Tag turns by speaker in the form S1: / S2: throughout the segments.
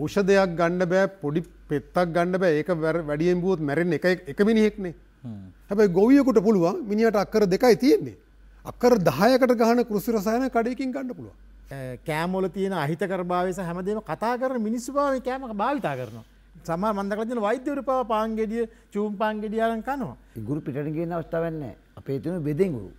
S1: ෞෂධයක් ගණ්ඩ බෑ පොඩි පෙත්තක් ගණඩ බෑ ඒක වැඩියෙන් බුවත් මැරෙන් එක එක මිනිහෙක්නේ හැබැයි ගොවියකුට පුළුවන් මිනිට අක්කර දෙකයි තියෙන්නේ අක්කර දහයකට ගහන
S2: කෘසිරසායන කඩයකින් ගණඩ පුළුව කෑමොල තියෙන අහිතකර භාවස හැමදීම කතා කර මිනිස්සු භාව කෑම භාවිතා කරන සම මන්දකලතින වෛද්‍යවර පව පාන්ගෙඩිය චූම් පාන්ගෙඩියාලන් කනවා ගුරු පිටට කියන්න අවස්ථාවන්න අපේ තුන බෙදෙන් ගුරු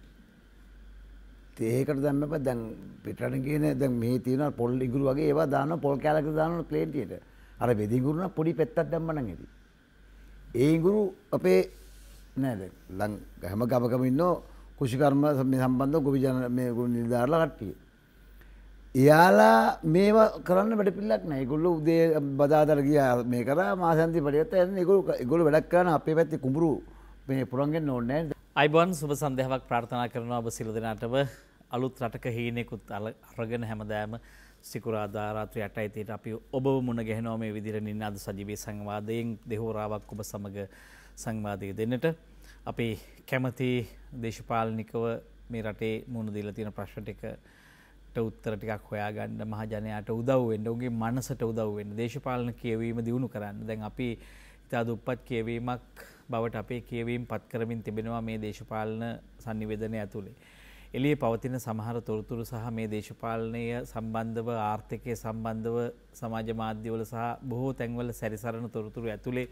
S3: ඒකට දැම්මප දැන් පිටට කියන දැ මේ තියන පොල් ඉගුරු වගේ ඒවා දාන පොල් කෑලක දාන ප්ලේටියට අර වෙදිගුරුණ පොඩි පැත්තත් දැම්මන ඇති. ඒගුරු අපේ නෑ ලං හැම ගමකමින්න කුෂිකර්ම සම සම්බන්ධ ගොවිජන මේ ගුරු නිධාරල කට්ටිය. එයාලා මේවා කරන්න වැඩ පිල්ලක් නෑගුල්ල උදේ බදාදර ගිය මේ කර මාසන්ති පටියත් ඇ ගුරු ගොල වැඩක් කරන අපේ පැත්ති කුඹරු
S4: මේ පුරන්ගෙන් ඕන්නෑ අයිබන් සුබ සන්දහාවක් ප්‍රාර්ථනා කරනවා ඔබ සිලදනාටව අලුත් රටක හීනෙකුත් අරගෙන හැමදෑම සිකුරාධාරාත්‍රය අටයිතයට අපි ඔබ මුණ ගැහෙනෝ මේ විදිර නින්නාද සජීවී සංවාදයෙන් දෙහෝරාවක් ඔබ සමඟ සංවාදය දෙන්නට. අපි කැමති දේශපාලනිකව මේ රටේ මුණ දීල තියෙන ප්‍රශ්ට එක ට උත්තර ටිකක් හොයාගන්න මහජනයට උදව්වෙන්ට උගේ මනසට උදව්වෙන් දේශපාලන කියවීම දියුණු කරන්න දැන් අපි ඉතා දුප්පත් කියවීමක් බවට අපේ කියවීම් පත් කරමින් තිබෙනවා මේ දේශපාලන සනිවේදනය ඇතුළේ. එළිය පවතින සමහර තොරතුරු සහ මේ දේශපාලනය සම්බන්ධව ආර්ථිකය සම්බන්ධව සමාජ මාධ්‍යවල සහ බොහෝ තැන්වල සැරිසරණ තොරතුරු ඇතුළේ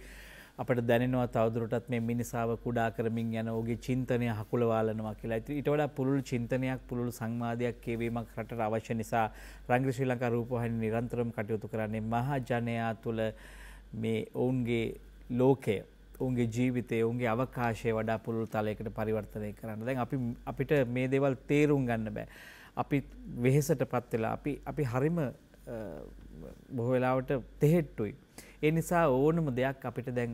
S4: අපට දැනෙනවා තවදුරටත් මේ මිනිසාව කුඩා කරමින් යන ඔහුගේ චින්තනය හකුලවාලනවා කියලා. ඊට වඩා පුළුල් චින්තනයක් පුළුල් සංවාදයක් කියවීමක් රටට අවශ්‍ය නිසා රංග්‍ර ශ්‍රී ලංකා රූපවාහිනිය නිරන්තරම කටයුතු කරන්නේ මහා ජනයා තුළ මේ ඔවුන්ගේ ලෝකය ඔුන්ගේ ජීවිතය ඔුන්ගේ අවකාශය වඩා පුළුල් තලයකට පරිවර්තනය කරන්න දැන් අපි අපිට මේ දෙවල් තේරුම් ගන්න බෑ. අපි වෙහෙසට පත්වෙලා අපි අපි හරිම බොහොවෙලාවට තෙහෙට්ටුයි. ඒ නිසා ඕනම දෙයක් අපිට දැන්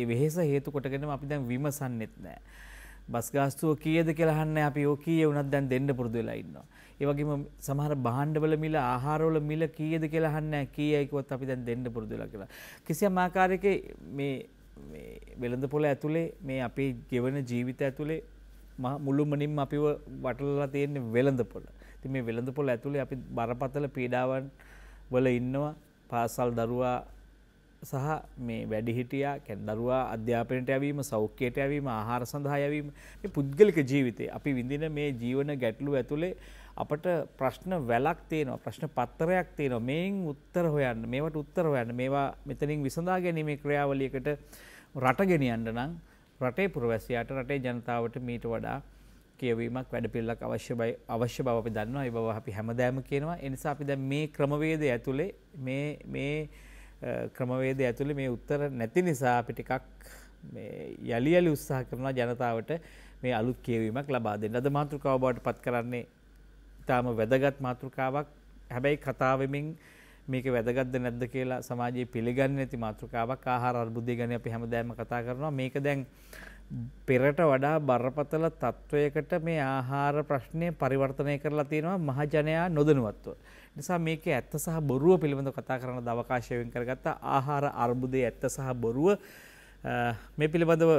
S4: ඒ වෙහෙස හේතු කොටගෙන අපි දැන් විමසන්නෙත් නෑ. බස් ගාස්තුව කියද කියලහන්න අපි ඕකීය වනත් දැන් දෙන්න පුරදු වෙලා ඉන්නවා. ඒවගේම සමහර බහන්්ඩවල මිල ආහාරෝල මිල කියද කියලහන්න කියයයිකොත් අපි දැන් දෙන්න පුරදුලා කියලා. කිසිය මාකාරයක මේ වෙළඳ පොළ ඇතුළේ මේ අපේ ගෙවන ජීවිත ඇතුළේ මුළුමනින් අපිව වටලලා තියෙන්නේ වෙළඳ පොළ. ඉතින් මේ වෙළඳ පොළ ඇතුළේ අපි බරපතල පීඩාවන් වල ඉන්නවා. පාසල් දරුවා සහ මේ වැඩිහිටියා කැන් දරුවා අධ්‍යාපනයට යවීම සෞඛ්‍යයට යවීම ආහාර සඳහා යවීම මේ පුද්ගලික ජීවිතේ අපි විඳින මේ ජීවන ගැටලු ඇතුළේ අපට ප්‍රශ්න වැලක් තියෙනවා ප්‍රශ්න පත්තරයක් තියෙනවා මේන් උත්තර හොයන්න මේවට උත්තර හොයන්න මේවා මෙතනින් විසඳා ගැනීමේ ක්‍රියාවලියකට රට ගෙනියන්න නම් රටේ පුරවැසියාට රටේ ජනතාවට මීට වඩා කියවීමක් වැඩපිල්ලක් අවශ්‍ය බයි අවශ්‍ය බව අපි දන්නවා ඒ බව අපි හැමදාම කියනවා ඒ නිසා අපි දැන් මේ ක්‍රමවේදය ඇතුලේ මේ මේ ක්‍රමවේදය ඇතුලේ මේ උත්තර නැති නිසා අපි ටිකක් මේ යලි යලි උත්සාහ කරනවා ජනතාවට මේ අලුත් කියවීමක් ලබා දෙන්න. අද මාතෘකාව බවට පත් කරන්නේ ඉතාම වැදගත් මාතෘකාවක් හැබැයි කතාවෙමින් මේක වැදගත්ද නැද්ද කියලා සමාජයේ පිළිගන්නේ නැති මාතෘකාවක් ආහාර අර්බුදය ගැන අපි හැමදාම කතා කරනවා මේක දැන් පෙරට වඩා බරපතල තත්වයකට මේ ආහාර ප්‍රශ්නය පරිවර්තනය කරලා තියෙනවා මහජනයා නොදනුවත්ව. නිසා මේක ඇත්ත සහ බොරුව පිළිබඳ කතා කරන දවකාශයෙන් කරගත්ත ආහාර අර්බුදය ඇත්ත සහ බොරුව මේ පිළිබඳව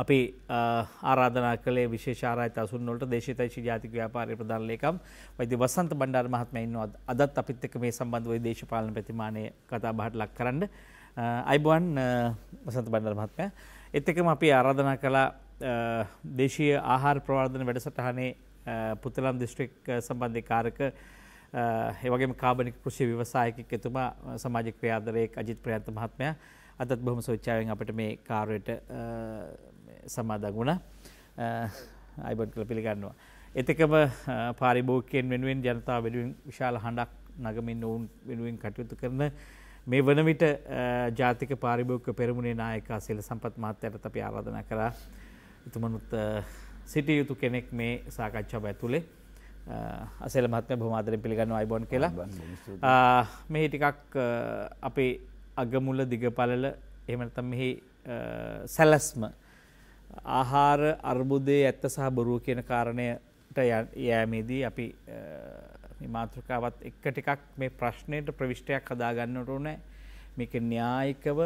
S4: අපි ආරාධනා කළේ විශේෂාරයත අසුන්නොට දේශතයි ජාතික ව්‍යාපාරය ප්‍රධානලේකම් වෛද්‍ය වසන්ත බණ්ඩාර මහත්මයින්නවා අදත් අපිත් එක්ක මේ සම්බන්ධව දේශපාලන ප්‍රතිමානය කතා බහට ලක් කරන්න අයිබුවන් වසන්ත බණ්ඩාර මහත්මය එත් එකම අපි ආරාධනා කළා දේශීය ආහාර ප්‍රවර්ධන වැඩසටහනේ පුතලම් දිස්ත්‍රික් සම්බන්ධය කාරක ඒවගේ කාබනික කෘෂි විවසායකක් එතුමා සමාජ ක්‍රියාදරයෙක් අජිත් ප්‍රයන්ත මහත්මය අදත් බොහම සෝච්චාවෙන් අපට මේ කාරයට සමාදගුණ අයිබට් කළ පිළිගන්නවා. එතකම පාරිභෝකයෙන් වෙනුවෙන් ජනතාව වෙනුවෙන් විශාල හඬක් නගමින් ඔවුන් වෙනුවෙන් කටයුතු කරන මේ වනවිට ජාතික පාරිභෝක පෙරමුණේ නායකා සෙල සම්පත් මහත්තයට අපි ආරාධනා කරා එතුමනුත් සිටිය යුතු කෙනෙක් මේ සාකච්ඡාව ඇතුළේ අසෙල මහත්ම බොහමාදරෙන් පිළිගන්න අයිබොන් කියලා මෙහි ටිකක් අපේ අගමුල දිගපලල එමනතම් මෙහි සැලස්ම ආහාර අර්බුදයේ ඇත්ත සහ බොරුව කියන කාරණයට යෑමේදී අපි මාතෘකාවත් එක්ක ටිකක් මේ ප්‍රශ්නයට ප්‍රවිෂ්ටයක් හදාගන්නට ඕනෑ මේක න්‍යායිකව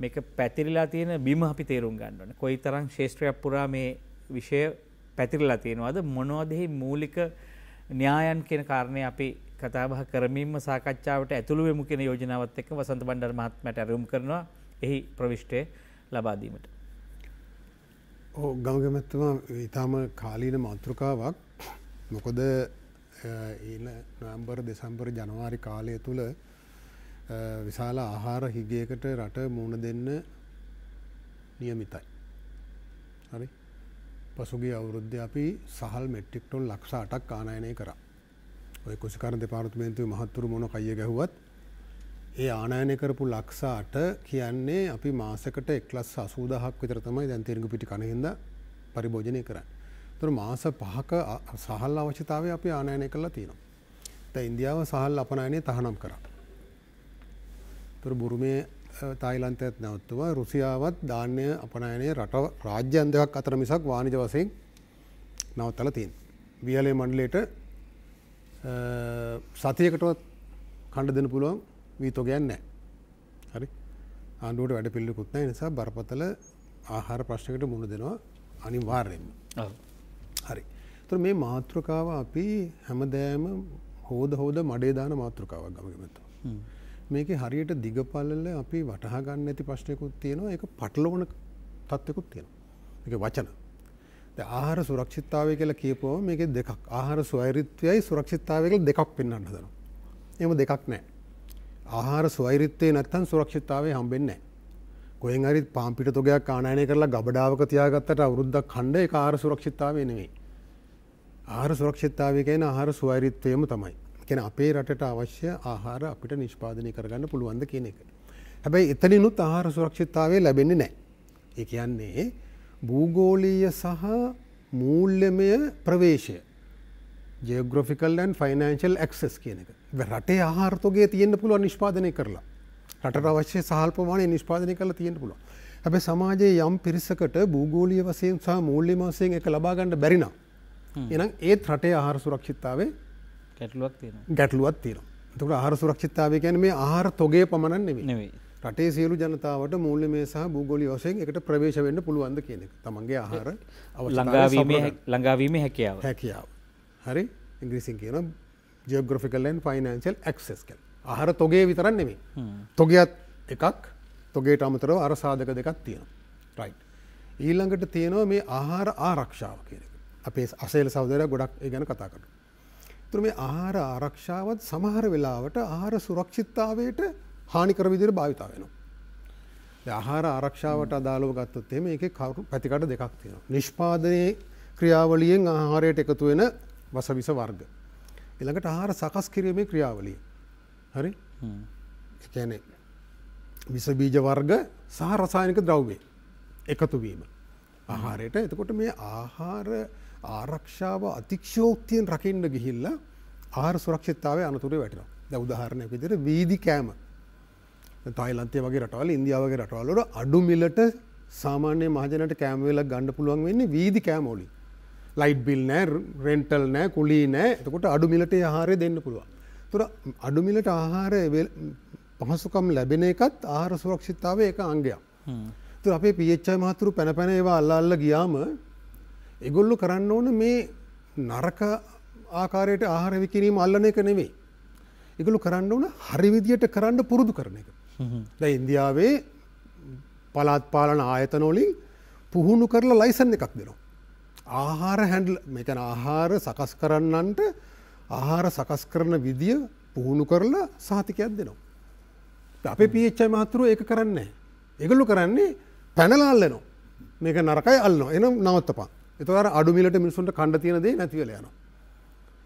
S4: මේක පැතිරිලා තියෙන බිම අපි තේරුම් ගන්න ඕනේ. කොයිතරම් ශේෂ්ත්‍රයක් පුරා මේ විෂය පැතිරිලා තියෙනවද මොනවදෙහි මූලික න්‍යායන් කියන කාරණේ අපි කතා බහ කරමින්ම සාකච්ඡාවට ඇතුළු වෙමු කියන යෝජනාවත් එක්ක වසන්ත බණ්ඩාර මහත්මයාට අරමුණු කරනවා එහි ප්‍රවිෂ්ටය ලබා දීමට.
S1: ගමගමැත්තම ඉතාම කාලීන මන්තෘකාවක් මොකොද ඊන නොම්බර් දෙසම්බර ජනවාරි කාලය තුළ විශාල ආහාර හිගයකට රට මුණ දෙන්න නියමිතයි. හරි පසුගේ අවුරුද්ධ අපි සහල් මෙට්ටික්ටොල් ලක්ෂ අටක් ආනයනය කර ඔය කුසිකර දෙපාර්ත්මේන්තුව මහත්තුරු මොන කය ගැහුවත් ඒ ආනයනය කරපු ලක්සාට කියන්නේ අපි මාසකට එක්ලස් අසූදහක් විතර තමයි දැන් තේරගු පිටි කනහිද පරිභෝජනය කරන්න. තුර මාස පහක සහල් අවශ්‍යතාවය අපි ආනයනය කරලා තියෙනවා. ත ඉන්දියාව සහල් අපනයනය තහනම් කර. තුර බුරුමේ තායිලන්තයත් නැවත්තුව රුසියාවත් ධාන්‍ය අපනයනය රට රාජ්‍යන්දයක් අතර මිසක් වානිජ වසයෙන් නවත්තල තියෙන්. වියලේ මණ්ඩලට සතියකටවත් කණ්ඩ දෙන පුළුවන් වීතෝගයන් නෑ හරි ආණ්ඩුවට වැඩ පිල්ලිකුත් නෑ නිසා බරපතල ආහාර ප්‍රශ්නකට මුණ දෙනවා අනිවාර්යෙන්ම හරි තුර මේ මාතෘකාව අපි හැමදෑම හෝද හෝද මඩේදාන මාතෘකාවක් ගමගමතු මේක හරියට දිගපල්ල අපි වටහාගන්න ඇති ප්‍රශ්නයකුත් තියෙනවා එක පටලෝන තත්ත්වකුත් තියෙනවා එක වචන ආහාර සුරක්ෂිතාවය කියලා කියපුව මේක දෙකක් ආහාර ස්වෛරිත්වයයි සුරක්ෂිතාවය කියලා දෙකක් පෙන්වන්න හදනවා එහෙම දෙකක් නැහැ ආහාර ස්වෛරිත්තේ නැත්තන් සුරක්ෂිතාවේ හම්බෙන්නේ කොයෙන් හරි පාම්පිට තොගයක් ආනයනය කරලා ගබඩාවක තියාගත්තට අවුරුද්දක් කණ්ඩ එක ආර සුරක්ෂිතාවේ නෙවෙයි. ආහාර සුරක්ෂිතාවේ කියන ආහාර ස්වෛරිත්වයම තමයි. කියන අපේ රටට අවශ්‍ය ආහාර අපිට නිෂ්පාදනය කරගන්න පුළුවන්ද කියන එක. හැබැයි එතනිනුත් ආහාර සුරක්ෂිතාවේ ලැබෙන්නේ නෑ. ඒ කියන්නේ භූගෝලීය සහ මූල්‍යමය ප්‍රවේශය ජයග්‍රොෆිකල් ලන් ෆයිනන්ශල් ක්සස් කියන එක රටේ ආහාර්තගේ තියෙන්න්න පුළුව නිෂ්පාදනය කරලා රට අවශ්‍ය සහල්පමානය නිෂ්පාදනය කළ තියෙන්න්න පුළුව හැබ සමාජයේ යම් පිරිසකට භූගෝලිය වසයෙන් සහ මූල්ලි මාසයෙන් එක ලබාගන්නඩ බැරිනම් එනම් ඒත් රටේ ආහාර සුරක්ෂිත්තාවේ
S4: ගැටලුවත්
S1: තියෙන තුට ආහාර සුරක්ෂිත්තාව ගැන මේ ආහාර තොගේ පමණන් නෙවේ රටේ සියලු ජනතාවට මූල්ලි මේ සහ භූගොලි වසයෙන් එකට ප්‍රවේශවෙන්න පුළුවන්ද කියනෙ තමන්ගේ ආහාර
S4: ලඟාවීම හැකියාව හැකියාව
S1: හරි ඉංග්‍රීසින් කියන ජෝග්‍රෆිකල්ලන් ෆයිනන්සිල් ඇක්සස්කල් අහර තොගේ විතරන් නෙමේ තොගයත් එකක් තොගේට අමතරව අරසාධක දෙකක් තියෙනවා රයි් ඊල්ළඟට තියෙනවා මේ ආහාර ආරක්ෂාව කියනෙ අපේ අසේල සෞදර ගොඩක් ගැන කතා කරන තුර මේ ආහාර ආරක්ෂාවත් සමහර වෙලාවට ආහාර සුරක්ෂිත්තාවයට හානිකර විදිර භාවිතා වෙනවා ආහාර ආරක්ෂාවට අදාළව ගත්තොත් එම එක කරු පැතිකට දෙකක් තියෙනවා නිෂ්පාදනය ක්‍රියාවලියෙන් ආහාරයට එකතු වෙන වසවිස වර්ග. එළඟට ආහාර සකස් කිරීමේ ක්‍රියාවලිය. හරි එකැනෙ විසබීජ වර්ග සහ රසායනික ද්‍රව්වේ එකතුවීම. ආහාරයට එතකොට මේ ආහාර ආරක්ෂාව අතික්ෂෝක්තියෙන් රකින්න ගිහිල්ල ආර සුරක්ෂිතාව අනතුරේ වැටනවා ද උදාහරණයක් විදිර වීදි කෑම තයිලන්තය වගේ රටවල ඉන්දියාවගේ රටවලට අඩු මිලට සාමාන්‍ය මහජනට කෑමවෙලක් ගණඩ පුළුවන් වෙන්නේ වීදි කෑමෝලි ලයිට් බිල් නෑ රෙන්ටල් නෑ කුලි නෑ එතකොට අඩුමිලට ආහාරය දෙන්න පුළුවන්. තුර අඩුමිලට ආහාරය පහසුකම් ලැබෙන එකත් ආහාර සුරක්ෂිතාව එක අංගයක්. තු අපේ පිච්චයි මහතුරු පැනපැන ඒවා අල්ලල්ල ගියාම එගොල්ලු කරන්න ඕන මේ නරක ආකාරයට ආහාර විකිරීම අල්ලන එක නෙවෙයි. එකළු කරන්න ඕන හරිවිදියට කරන්න පුරුදු කරන එක. ද ඉන්දියාවේ පලාත් පාලන ආයතනෝලින් පුහුණු කරලා ලයිසන් එකක් දෙනවා. ආහාර හැඩල් මෙකැන ආහාර සකස් කරන්නන්ට ආහාර සකස් කරන විදිිය පුහුණු කරලා සාතිකයක් දෙනවා. අපේ පිච්චයි මහතුරුව ඒක කරන්නේ. එකලු කරන්නේ පැනලාල්ලනවා මේක නරකයි අල්න්න එන නවත්තපා එතවර අඩුමිලට මිනිසුන්ට කණඩ තියනද නැතිවලයන.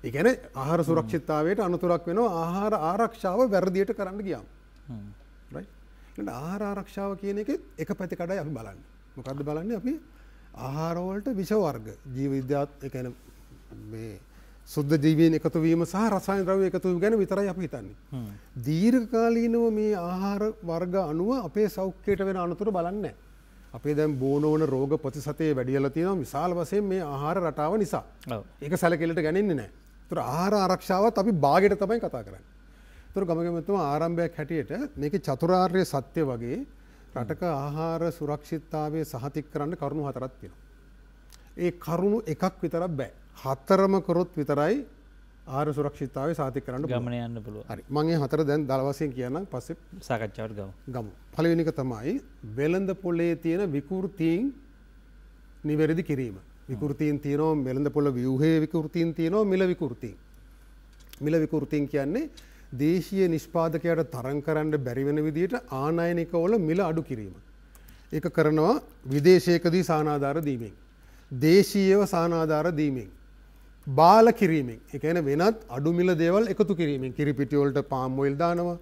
S1: එකන ආහාර සුරක්ෂිතාවට අනතුරක් වෙන ආහාර ආරක්ෂාව වැරදියට කරන්න ගියාම්. ආරාරක්ෂාව කියන එක එක පැතිකඩයි අපි බලන්න මොකක්ද බලන්න අපි ආහාරෝලට විෂවර්ග ජීවිද්‍යාත් එකන මේ සුද්ද ජීවීන් එකතුවීම සහ රසායන ද්‍රව්‍ය එකතුවීම ගැන විතරයි අපි හිතන්නේ. දීර්ඝකාලීනව මේ ආහාර වර්ග අනුව අපේ සෞඛ්‍යයට වෙන අනතුරු බලන්නේ අපේ දැන් බෝනෝන රෝග ප්‍රතිශතය වැඩියලා තියෙනවා විශාල වශයෙන් මේ ආහාර රටාව නිසා. ඒක සැලකිල්ලට ගන්නේ නැහැ. ඒතර ආහාර ආරක්ෂාවත් අපි බාගෙට තමයි කතා කරන්නේ. ඒතර ගමගමතුම ආරම්භයක් හැටියට මේකේ චතුරාර්ය සත්‍ය වගේ රටක ආහාර සුරක්ෂිත්තාවය සහතික් කරන්න කරුණු හතරත් වෙන. ඒ කරුණු එකක් විතර බෑ හත්තරම කොරොත් විතරයි ආර සුරක්ෂිතාව සාතික කරන්න ගමන යන්න පුළුව හරි මගේ හතර දැන් දලවසයෙන් කියන්න පස්සෙ
S4: සාකච්ඡාවට ගම
S1: ගම පලවෙනික තමයි වෙළඳ පොලේ තියෙන විකෘතිීන් නිවැරදි කිරීම විකෘතිීන් තියනෝ වෙළඳ පොල වියහේ විකෘතිීන් තියනෝ මිල විකෘතිීන් මිල විකෘතිීන් කියන්නේ දේශීය නිෂ්පාදකයට තරං කරන්න බැරිවෙන විදියට ආනායනිකවල මිල අඩු කිරීම. එක කරනවා විදේශයකදී සානාධාර දීමෙන්. දේශීයව සානාධාර දීමෙන්. බාල කිරීමෙන් එකන වෙනත් අඩුමිල දේවල් එකතු කිරීමෙන් කිරිපිටියෝල්ට පාම්මොයිල් දානවා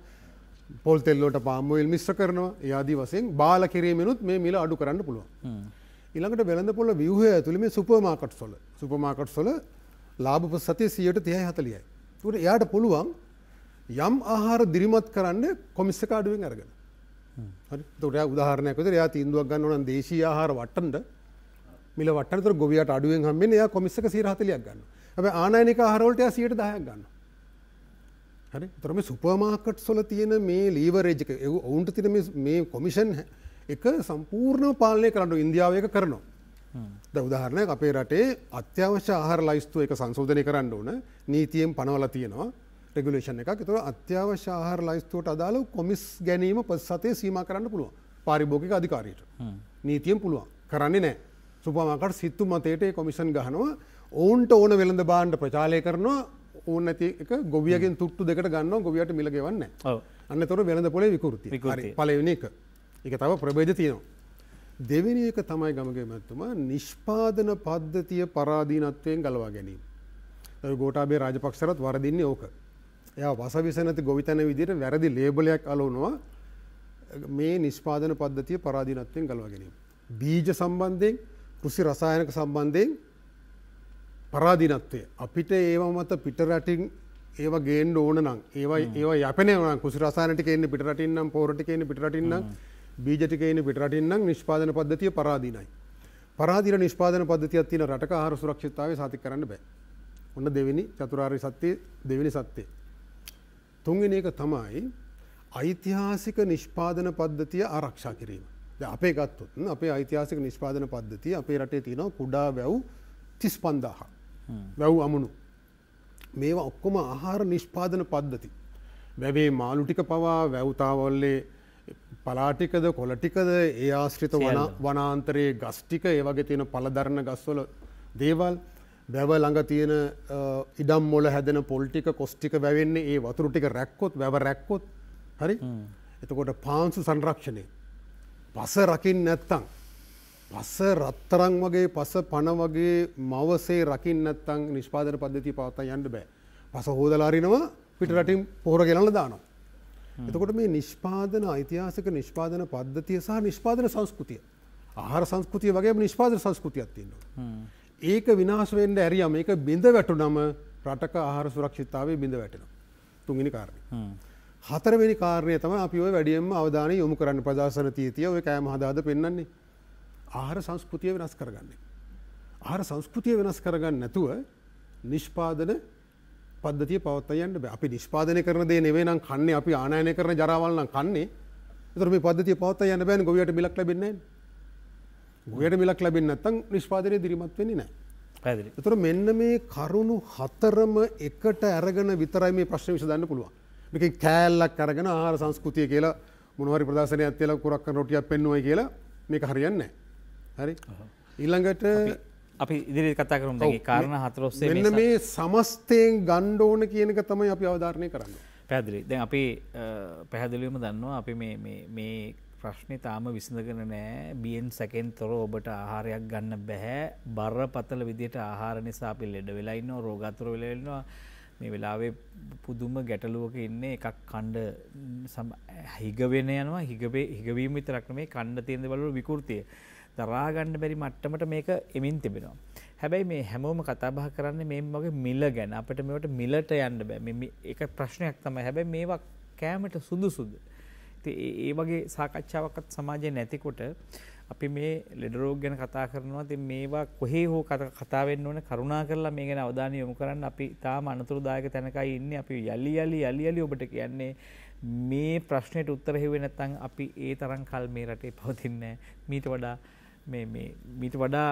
S1: පොල් තෙල්ලෝට පාම්මොයිල් මිශ්‍ර කරනවා යාදී වසෙන් බාල කිරීමෙනුත් මේ මිල අඩු කරන්න
S4: පුළුවන්.
S1: ඉළඟට වෙළඳ පොල වියහය ඇතුළිම සුපමාකට් සොල සුපමාකට් සොල ලාභප සතිය සියයට තියයි හතලියයි. තුට එයාට පුළුවන් යම් ආහාර දිරිමත් කරන්න කොමිස්ස කාඩුවෙන් අරගෙන තොට උදාහරනයක යා තිීන්දුවක් ගන්න ඕන දේශී ආහාර වට්ටන්ට මිල වටතර ගොවියට අඩුවෙන් හම්ම එයා කොමිස්සක සීරහතලයක් ගන්න ඇ ආනයනික ආහරවලට සියට දායක් ගන්න හරි තරම සුපමාකට් සොල තියෙන මේ ලීවරේජක එ ඔවුන්ට තින මේ කොමිෂන් එක සම්පූර්ණ පාලනය කරන්නු ඉන්දියාවයක කරනවා ද උදාහරණය අපේ රටේ අත්‍යවශ්‍ය ආහර ලයිස්තුව එක සංශෝධනය කරන්න ඕන නීතියෙන් පනවල තියෙනවා රෙගුලේෂන් එකක් තුර අත්‍යවශ්‍ය ආහාර ලයිස්තුවට අදාළ කොමිස් ගැනීම පස් සතේ සීම කරන්න පුළුව පාරිභෝගික අධිකාරයට නීතියෙන් පුළුවන් කරන්නේ නෑ සුපමකට සිත්තු මතයට කොමිෂන් ගහනවා ඔවුන්ට ඕන වෙළඳ බාණ්ඩ ප්‍රචාලය කරනවා ඕන ඇති එක ගොවියගෙන් තුට්ටු දෙකට ගන්න ගොවියට මිලගවන්න අන්න තොර වෙළඳ පොලේ විකෘති පලවෙන එක එක තව ප්‍රබේද තියෙනවා දෙවෙනි එක තමයි ගමගේ මැත්තුම නිෂ්පාදන පද්ධතිය පරාදීනත්වයෙන් ගලවා ගැනීම. ගෝටාබේ රාජපක්ෂරත් වරදින්නේ ඕක. එය වසවිස නැති ගොවිතැන විදිට වැරදි ලේබලයක් අලුනවා මේ නිෂ්පාදන පද්ධතිය පරාධීනත්වයෙන් ගලවා ගැනීම. බීජ සම්බන්ධයෙන් කෘසි රසායනක සම්බන්ධයෙන් පරාධිනත්වය. අපිට ඒව මත පිටරටින් ඒව ගේන්ඩ ඕන නම් ඒවා ඒ යපන කුසි රසානට කියන්න පිටරටින්නම් පෝරට කියන පිටරටින්නම් බීජටි කියන පිටරටින්නම් නිෂ්පාදන පද්ධතිය පරාදිනයි. පරාදිර නිෂ්පාදන පද්ධතියක් තින රටක ආහාර සුරක්ෂිතාව සාති කරන්න බෑ. ඔන්න දෙවිනි චතුරාරි සත්‍යය දෙවිනි සත්‍යය. තුන්වෙනි එක තමයි ඓතිහාසික නිෂ්පාදන පද්ධතිය ආරක්ෂා කිරීම. දැන් අපේ ගත්තොත් අපේ ඓතිහාසික නිෂ්පාදන පද්ධතිය අපේ රටේ තියෙනවා කුඩා වැව් 35000. වැව් අමුණු. මේවා ඔක්කොම ආහාර නිෂ්පාදන පද්ධති. වැවේ මාළු ටික පවා වැව්තාවල්ලේ පලාටිකද කොලටිකද ඒ ආශ්‍රිත වනාන්තරයේ ගස්ටික ඒ වගේ තියෙන පලදරණ ගස්වල දේවල් වැව ළඟ තියෙන ඉඩම් මොල හැදෙන පොල්ටික කොස්්ටික වැවෙන්නේ ඒ වතුරටික රැක්කොත් වැව රැක්කොත් හරි එතකොට පාන්සු සංරක්ෂණය පස රකින් නැත්තං පස රත්තරං වගේ පස පණ වගේ මවසේ රකින් නැත්තං නිෂ්පාදන පද්ධති පවත්තන් යන්න බෑ පස හෝදලාරිනවා පිට රටින් පෝර ගෙනල දානවා. එතකොට මේ නිෂ්පාදන ඓතිහාසික නිෂ්පාදන පද්ධතිය සහ නිෂ්පාදන සංස්කෘතිය ආහාර සංස්කෘතිය වගේ නිෂ්පාදන සංස්කෘතියක්
S5: තියෙනවා.
S1: ඒක විනාශවෙන්ට ඇරියම එක බිඳ වැටුනම රටක ආහාර සුරක්ෂිතාවේ බිඳ වැටෙන තුන්ගනි
S5: කාරණය.
S1: හතරවෙනි කාරණය තම අපි ඔය වැඩියම් අවධාන යොමු කරන්න ප්‍රදර්ශන තීතිය ඔය කෑම හදාද පෙන්න්නේ. ආහාර සංස්කෘතිය වෙනස් කරගන්නේ. ආහාර සංස්කෘතිය වෙනස් කරගන්න නැතුව නිෂ්පාදන පද්ධතිය පවත්තයන්න අපි නිෂ්පාදනය කරන දේ නෙවේ නම් කන්නේ අපි ආනායනය කරන ජරවල්නම් කන්නේ එතර මේ පද්ධතිය පවත්ත යන්න බෑන ගොවියට බිලක් ලැබෙන්නේ නැහැ. ගයට මිලක් ලැබෙන් නැතන් නිෂ්පාදනය දිරිමත් වෙන්නේ නෑ. පැදිලි. එතකොට මෙන්න මේ කරුණු හතරම එකට අරගෙන විතරයි මේ ප්‍රශ්නේ විසඳන්න පුළුවන්. මේකෙන් කෑල්ලක් අරගෙන ආහාර සංස්කෘතිය කියලා මොන හරි ප්‍රදර්ශනයක් තියලා කුරක් කරන රොටියක් පෙන්නුවයි කියලා මේක හරියන්නේ
S4: නැහැ. හරි. ඊළඟට අපි ඉදිරියට කතා කරමු දැන් ඒ කාරණා හතර ඔස්සේ මෙන්න මේ
S1: සමස්තයෙන් ගන්න ඕන කියන එක තමයි අපි අවධාරණය කරන්නේ.
S4: පැහැදිලි. දැන් අපි පැහැදිලිවම දන්නවා අපි මේ මේ මේ ප්‍රශ්නේ තාම විසඳගෙන නෑ බියෙන් සැකෙන් තොර ඔබට ආහාරයක් ගන්න බැහැ බරපතල විදියට ආහාර නිසා අපි ලෙඩ වෙලා ඉන්නවා රෝගාතුර වෙලා ඉන්නවා මේ වෙලාවේ පුදුම ගැටලුවක ඉන්නේ එකක් කණ්ඩ හිග වෙන යනවා හිගවේ හිගවීම විතරක් නෙමෙයි කණ්ඩ තියෙන දේවල් වල විකෘතිය දරා ගන්න බැරි මට්ටමට මේක එමින් තිබෙනවා හැබැයි මේ හැමෝම කතා බහ කරන්නේ මේ වගේ මිල ගැන අපිට මේවට මිලට යන්න බෑ මේ එක ප්‍රශ්නයක් තමයි හැබැයි මේවා කෑමට සුදුසුද ඒ වගේ සාකච්ඡාවකත් සමාජය නැතිකොට අපි මේ ලෙඩරෝග ගැන කතා කරනවා ති මේවා කොහේ හෝ කතාවෙන් ඕන කරුණා කරලා මේ ගැන අවධානය යොමු කරන්න අපි තාම අනතුරුදායක තැනකයි ඉන්න අපි යලි යලි යලි යලි ඔබට කියන්නේ මේ ප්‍රශ්නයට උත්තර හෙවේ නැත්තං අපි ඒ තරම් කල් මේ රටේ පවතින්නේ මීට වඩා මේ මීට වඩා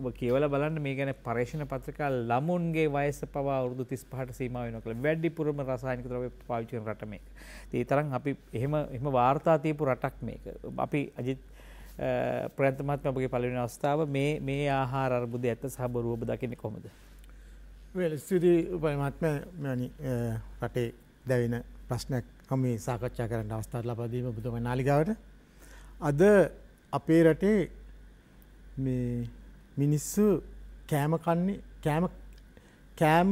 S4: ඔබ කියවල බලන්න මේ ගැන පර්ේෂණ පත්‍රිකා ළමුන්ගේ වයස පවා අවුරුදු 35ට සීමා වෙනවා කියලා වැඩිපුරම රසායනික ද්‍රව්‍ය පාවිච්චි කරන රට මේක. ඒ තරම් අපි එහෙම එහෙම වාර්තා තියපු රටක් මේක. අපි අජිත් ප්‍රයන්ත මහත්මයා ඔබගේ පළවෙනි අවස්ථාව මේ මේ ආහාර අර්බුදය ඇත්ත සහබරුව ඔබ දකින්නේ කොහොමද?
S2: වෙල් ස්තුතියි උපය මහත්මයා මෑණි රටේ දැවෙන ප්‍රශ්නයක් අපි සාකච්ඡා කරන්න අවස්ථාවක් ලබා දීම ඔබතුමා නාලිකාවට. අද අපේ රටේ මේ මිනිස්සු කෑම කන්නේ කෑම කෑම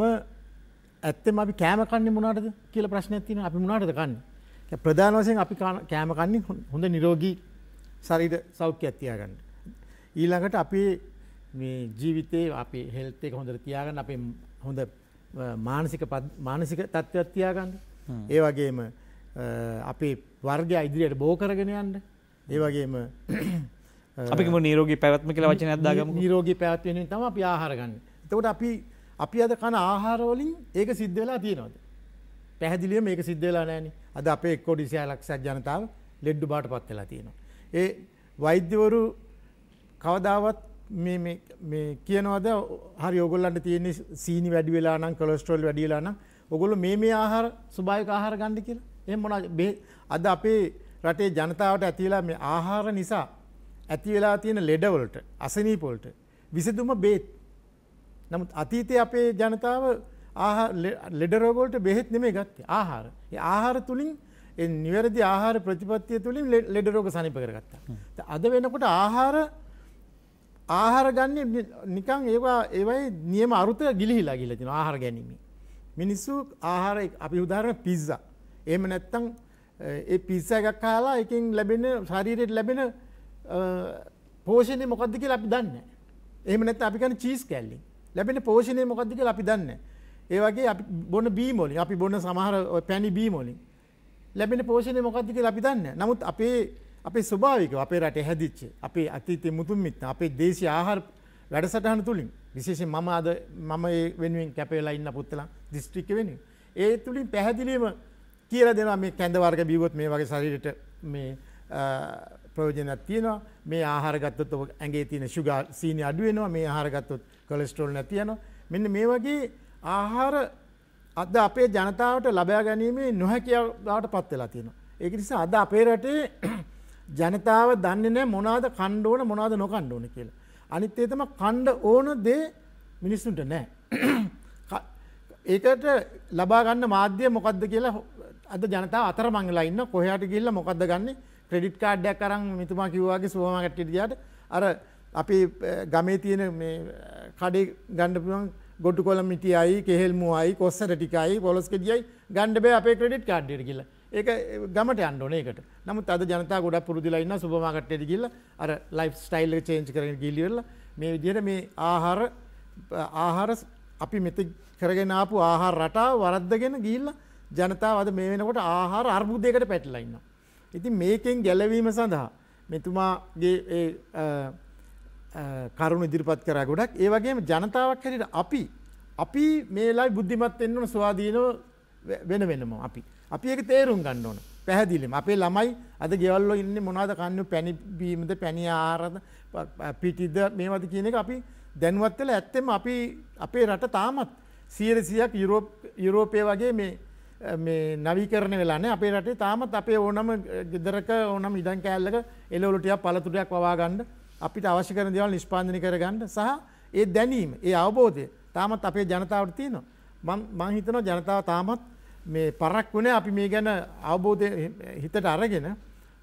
S2: ඇත්තම අපි කෑම කන්නේ මොනටද කියල ප්‍රශ්නයක් තියෙන අපි මොනටද කන්නේ ප්‍රධාන වශයෙන් අපි කෑම කන්නේ හොඳ නිරෝගී ශරීර සෞඛ්‍ය ඇතියාගන්න. ඊළඟට අපි මේ ජීවිතේ අපි හෙල්ත් එක හොඳට තියාගන්න අපේ හොඳ මානසික මානසික තත්ත්වයක් තියාගන්න. ඒ වගේම අපේ වර්ගය ඉදිරියට බෝ කරගෙන යන්න. ඒ වගේම අපිම
S4: නීරෝගී පැවත්ම කියලා වචන අදදාගම
S2: නිරෝගී පැත්වෙන තම අපි ආහාරගන්න තකොට අපි අපි අද කන ආහාරවලින් ඒක සිද්ධ වෙලා තියෙනවද පැහැදිලිය මේක සිද්ධ වෙලා නෑන අද අපේ එක්කෝඩිසිය ලක්ෂක් ජනතාව ලෙඩ්ඩු බාට පත් වෙලා තියෙනවා ඒ වෛද්‍යවරු කවදාවත් කියනවද හරි ඔගොල්ලන්ට තියෙන සීනි වැඩි වෙලා නම් කොලෙස්ටරෝල් වැඩි වෙලා නම් ඔගොල්ලෝ මේ මේ ආහාර සුභායක ආහාර ගන්න කියලා. එහෙනම් මොනවා අද අපේ රටේ ජනතාවට ඇතිලා මේ ආහාර නිසා ඇති වෙලා තියෙන ලෙඩවලට අසනීපොලට විසඳුම බේත්. නමුත් අතීතයේ අපේ ජනතාව ලෙඩ රෝගවලට බෙහෙත් නෙමෙයි ගත්තේ ආහාර. ඒ ආහාර තුලින් ඒ නිවැරදි ආහාර ප්‍රතිපත්තිය තුලින් ලෙඩ රෝග සනීප කරගත්තා. අද වෙනකොට ආහාර ආහාර ගන්න නිකන් ඒවා ඒවයි නියම අරුත ගිලිහිලා ගිහිල්ලා තියෙනවා ආහාර ගැනීම. මිනිස්සු ආහාර අපි උදාහරණ පිස්සා. එහෙම නැත්නම් ඒ පිස්සා එකක් කාලා එකෙන් ලැබෙන ශරීරයට ලැබෙන පෝෂණය මොකක්ද කියලා අපි දන්නේ. එහෙම නැත්නම් අපි කන චීස් කැල්ලි. ලැබෙන පෝෂණය මොකක්ද කියලා අපි දන්නේ. ඒ වගේ අපි බොන බීම් වලින්, අපි බොන සමහර පැණි බීම් වලින් ලැබෙන පෝෂණය මොකක්ද කියලා අපි දන්නේ. නමුත් අපේ අපේ ස්වභාවිකව අපේ රටේ හැදිච්ච, අපේ අතීතයේ මුතුන් මිත්තන්, අපේ දේශීය ආහාර වැඩසටහන තුලින් විශේෂයෙන් මම අද මම ඒ වෙනුවෙන් කැපවෙලා ඉන්න පුත්තලා දිස්ත්‍රික්ක වෙනුවෙන් ඒ තුලින් පැහැදිලිවම කියලා දෙනවා මේ කැඳ වර්ග බීවොත් මේ වගේ ශරීරයට මේ ප්‍රයෝජනයක් තියෙනවා. මේ ආහාර ගත්තොත් ඔබ ඇඟේ තියෙන sugar සීනි අඩු වෙනවා. මේ ආහාර ගත්තොත් කොලෙස්ටරෝල් නැති යනවා. මෙන්න මේ වගේ ආහාර අද අපේ ජනතාවට ලබා ගැනීමේ නොහැකියාවට පත් වෙලා තියෙනවා. ඒක නිසා අද අපේ රටේ ජනතාව දන්නේ නැහැ මොනවාද කන්න ඕන මොනවාද නොකන්න ඕන කියලා. අනිත් ඒ තමයි කන්න ඕන දේ මිනිස්සුන්ට නැහැ. ඒකට ලබා ගන්න මාධ්‍ය මොකද්ද කියලා අද ජනතාව අතරමංගලා ඉන්න කොහයට ගිහිල්ලා මොකද්ද ගන්නේ ක්‍රෙඩිට් කාඩ් එකක් අරන් මෙතුමා කිව්වා වගේ සුපර් මාකට් එකට ගියාට අර අපි ගමේ තියෙන මේ කඩේ ගන්න පුළුවන් ගොඩු කොළ මිටියයි, කෙහෙල් මුවයි, කොස්සර ටිකයි, පොලොස් කෙඩියයි ගන්න බෑ අපේ ක්‍රෙඩිට් කාඩ් එකට කියලා. ඒක ගමට යන්න ඕනේ ඒකට. නමුත් අද ජනතාව ගොඩක් පුරුදුලා ඉන්නවා සුපර් මාකට් එකට ගිහිල්ලා අර ලයිෆ් ස්ටයිල් එක චේන්ජ් කරගෙන ගිහිල්ලා මේ විදිහට මේ ආහාර ආහාර අපි මෙතෙක් කරගෙන ආපු ආහාර රටාව වරද්දගෙන ගිහිල්ලා ජනතාව අද මේ වෙනකොට ආහාර අර්බුදයකට පැටලලා ඉන්නවා. ඉතින් මේකෙන් ගැලවීම සඳහා මෙතුමාගේ කරුණු ඉදිරිපත් කරා ගොඩක් ඒ වගේම ජනතාවක් හැටියට අපි අපි මේලායි බුද්ධිමත් වෙන්න ඕන ස්වාධීනව වෙන වෙනම අපි. අපි ඒක තේරුම් ගන්න ඕන. පැහැදිලිම අපේ ළමයි අද ගෙවල් වල ඉන්නේ මොනවද කන්නේ පැණි බීමද පැණි ආහාරද පිටිද මේවද කියන එක අපි දැනුවත් වෙලා ඇත්තෙම අපි අපේ රට තාමත් 100 100ක් යුරෝප යුරෝපයේ වගේ මේ මේ නවීකරණ වෙලානේ අපේ රටේ තාමත් අපේ ඕනම ගෙදරක ඕනම ඉඩම් කෑල්ලක එළවලු ටිකක් පළතුරු ටිකක් වවා ගන්න අපිට අවශ්‍ය කරන දේවල් නිෂ්පාදනය කර ගන්න සහ ඒ දැනීම ඒ අවබෝධය තාමත් අපේ ජනතාවට තියෙනවා මම මම හිතනවා ජනතාව තාමත් මේ පරක් වුණේ අපි මේ ගැන අවබෝධය හිතට අරගෙන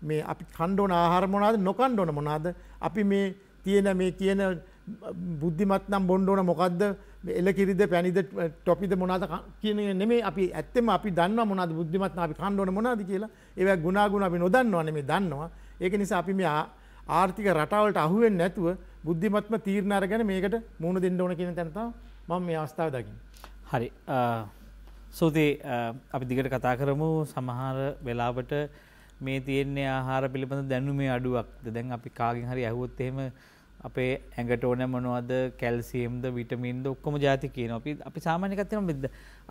S2: මේ අපි කන්න ඕන ආහාර මොනවාද නොකන්න ඕන මොනවාද අපි මේ තියෙන මේ කියන බුද්ධිමත් නම් බොන්්ඩ ඕන මොකක්ද එල කිරිද පැනිද ටොපිද මොනාද කියන නෙමේ අපි ඇත්තම අපි දන්න මොනද බුද්ධිමත් අපි කණ්ඩෝන මොනාද කියලා ඒව ගුණාගුණ අපි නොදන්නවා නෙමේ දන්නවා ඒක නිසා අපි මේ ආර්ථික රටාවලට අහුවෙන් නැතුව බුද්ධිමත්ම තීරණාර ගැන මේකට මුණ දෙන්න ඕන කියන තැනතා
S4: මම මේ අවස්ථාව දකිින්. හරි සෝතේ අපි දිගට කතා කරමු සමහර වෙලාවට මේ තියෙන්නේ ආහාර පිළිබඳ දැනුමේ අඩුවක්ද දැන් අපි කාගෙන් හරි ඇහුවොත් එහෙම අපේ ඇඟට ඕන මොනවද කැල්සියම්ද විටමින්ද ඔක්කොම ජාති කියන අපි අපි සාමාන්‍යකත්වන බෙද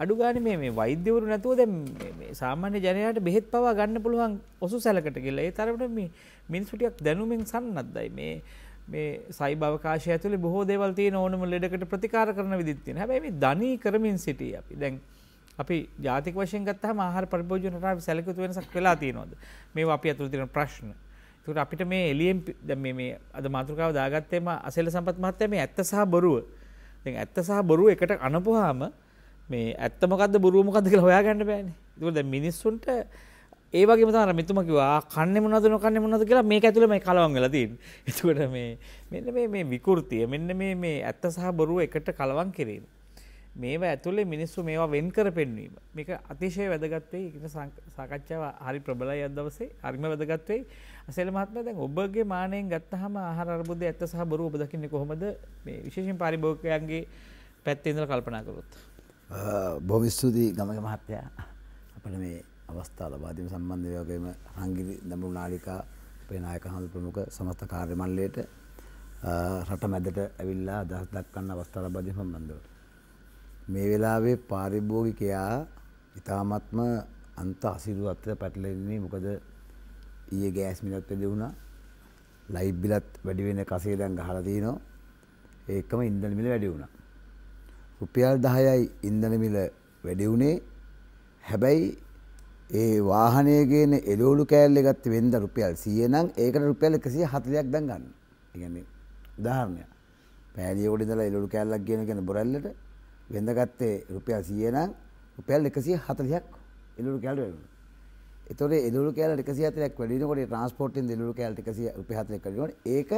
S4: අඩු ගාන මේ වෛද්‍යවරු නැතුව දැ සාමාන්‍ය ජනයාට බෙහෙත් පවා ගන්න පුළුවන් ඔසු සැලකට කියලා ඒ තරට මේ මිනිස්ුටියක් දැනුමෙන් සන්නත්දයි මේ මේ සයිභවකාශය ඇතුළි බොහෝ දේවල් තියෙන ඕනම ලෙඩකට ප්‍රතිකාර කරන විදිත්තින හැබැයි මේ ධනී කරමින් සිටිය අපි දැන් අපි ජාතික වශයෙන් ගත්තහම ආහාර පරිභෝජන රටාව සැලකුතු වෙනසක් වෙලා තියෙනවද මේ අපි අතුළ තියෙන ප්‍රශ්න තුට අපිට මේ එලියම් මේ අද මාතෘකාව දාගත්තේම අසෙල සම්පත් මහත්තය මේ ඇත්ත සහ බොරුව ඇත්ත සහ බොරුව එකට අනපුහාම මේ ඇත්තමකද බොරුවමකද කියලා හොයා ගන්න බෑන තුරද මිනිස්සුන්ට ඒවගේ තර මෙතුම කිවා කන්න මොනද නොකන්න මොනද කියලා මේ ඇතුළ මේ කලවන් වෙලදීන් එතුකට මේ මෙන්න මේ විකෘතිය මෙන්න මේ ඇත්ත සහ බොරුව එකට කලවන් කිරීම. මේවා ඇතුළේ මිනිස්සු මේවා වෙන් කර පෙන්වීම මේක අතිශය වැදගත්වේ ඉ සාකච්ඡාව හරි ප්‍රබලයි අදවසේ හරිම වැදගත්වෙයි සෙල් මහත්මයා දැන් ඔබගේ මානෙන් ගත්තාම ආහාර අර්බුදයේ ඇත්ත සහ බොරු ඔබ දකින්නේ කොහොමද මේ විශේෂයෙන් පරිභෝගිකයන්ගේ පැත්තේ ඉඳලා කල්පනා කරොත්
S3: බොහොම ස්තුතියි ගමක මහත්තයා අපිට මේ අවස්ථාව ලබා දීම සම්බන්ධව වගේම රංගිරි දඹුල් නාලිකා අපේ නායක හඳු ප්‍රමුඛ සමස්ත කාර්ය මණ්ඩලයට රට මැදට ඇවිල්ලා අදහස් දක්වන්න අවස්ථාව ලබා දීම සම්බන්ධව මේ වෙලාවේ පාරිභෝගිකයා ඉතාමත්ම අන්ත අසිරුවත්ව පැටලෙන්නේ මොකද ඊයේ ගෑස් මිලත් වැඩි වුණා. ලයිට් බිලත් වැඩි වෙන කසේ දැන් ගහලා තිනවා. ඒකම ඉන්ධන මිල වැඩි වුණා. රුපියල් 10යි ඉන්ධන මිල වැඩි වුණේ. හැබැයි ඒ වාහනය ගෙන එලෝලු කෑල්ල ගත්ත වෙන්ද රුපියල් සිය නම් ඒකට රුපියල් එකසිය හතලයක් දැන් ගන්න ඉගන්නේ උදාහරණය පෑලියෝඩ දල එලොලු කෑල්ලක් ගෙන ගැන බොරල්ලට වෙඳ ගත්තේ රුපියල් සිය නම් රුපියල් එකසිය හතලයක් එලොලු කෑල්ල වෙනවා එතොර එදුරු කෑල එකසිහතරයක් වැඩිනකොට ට්‍රන්ස්පෝර්ටෙන් දෙලුරු කෑල්ට එකසිය උපහතය කරනට ඒක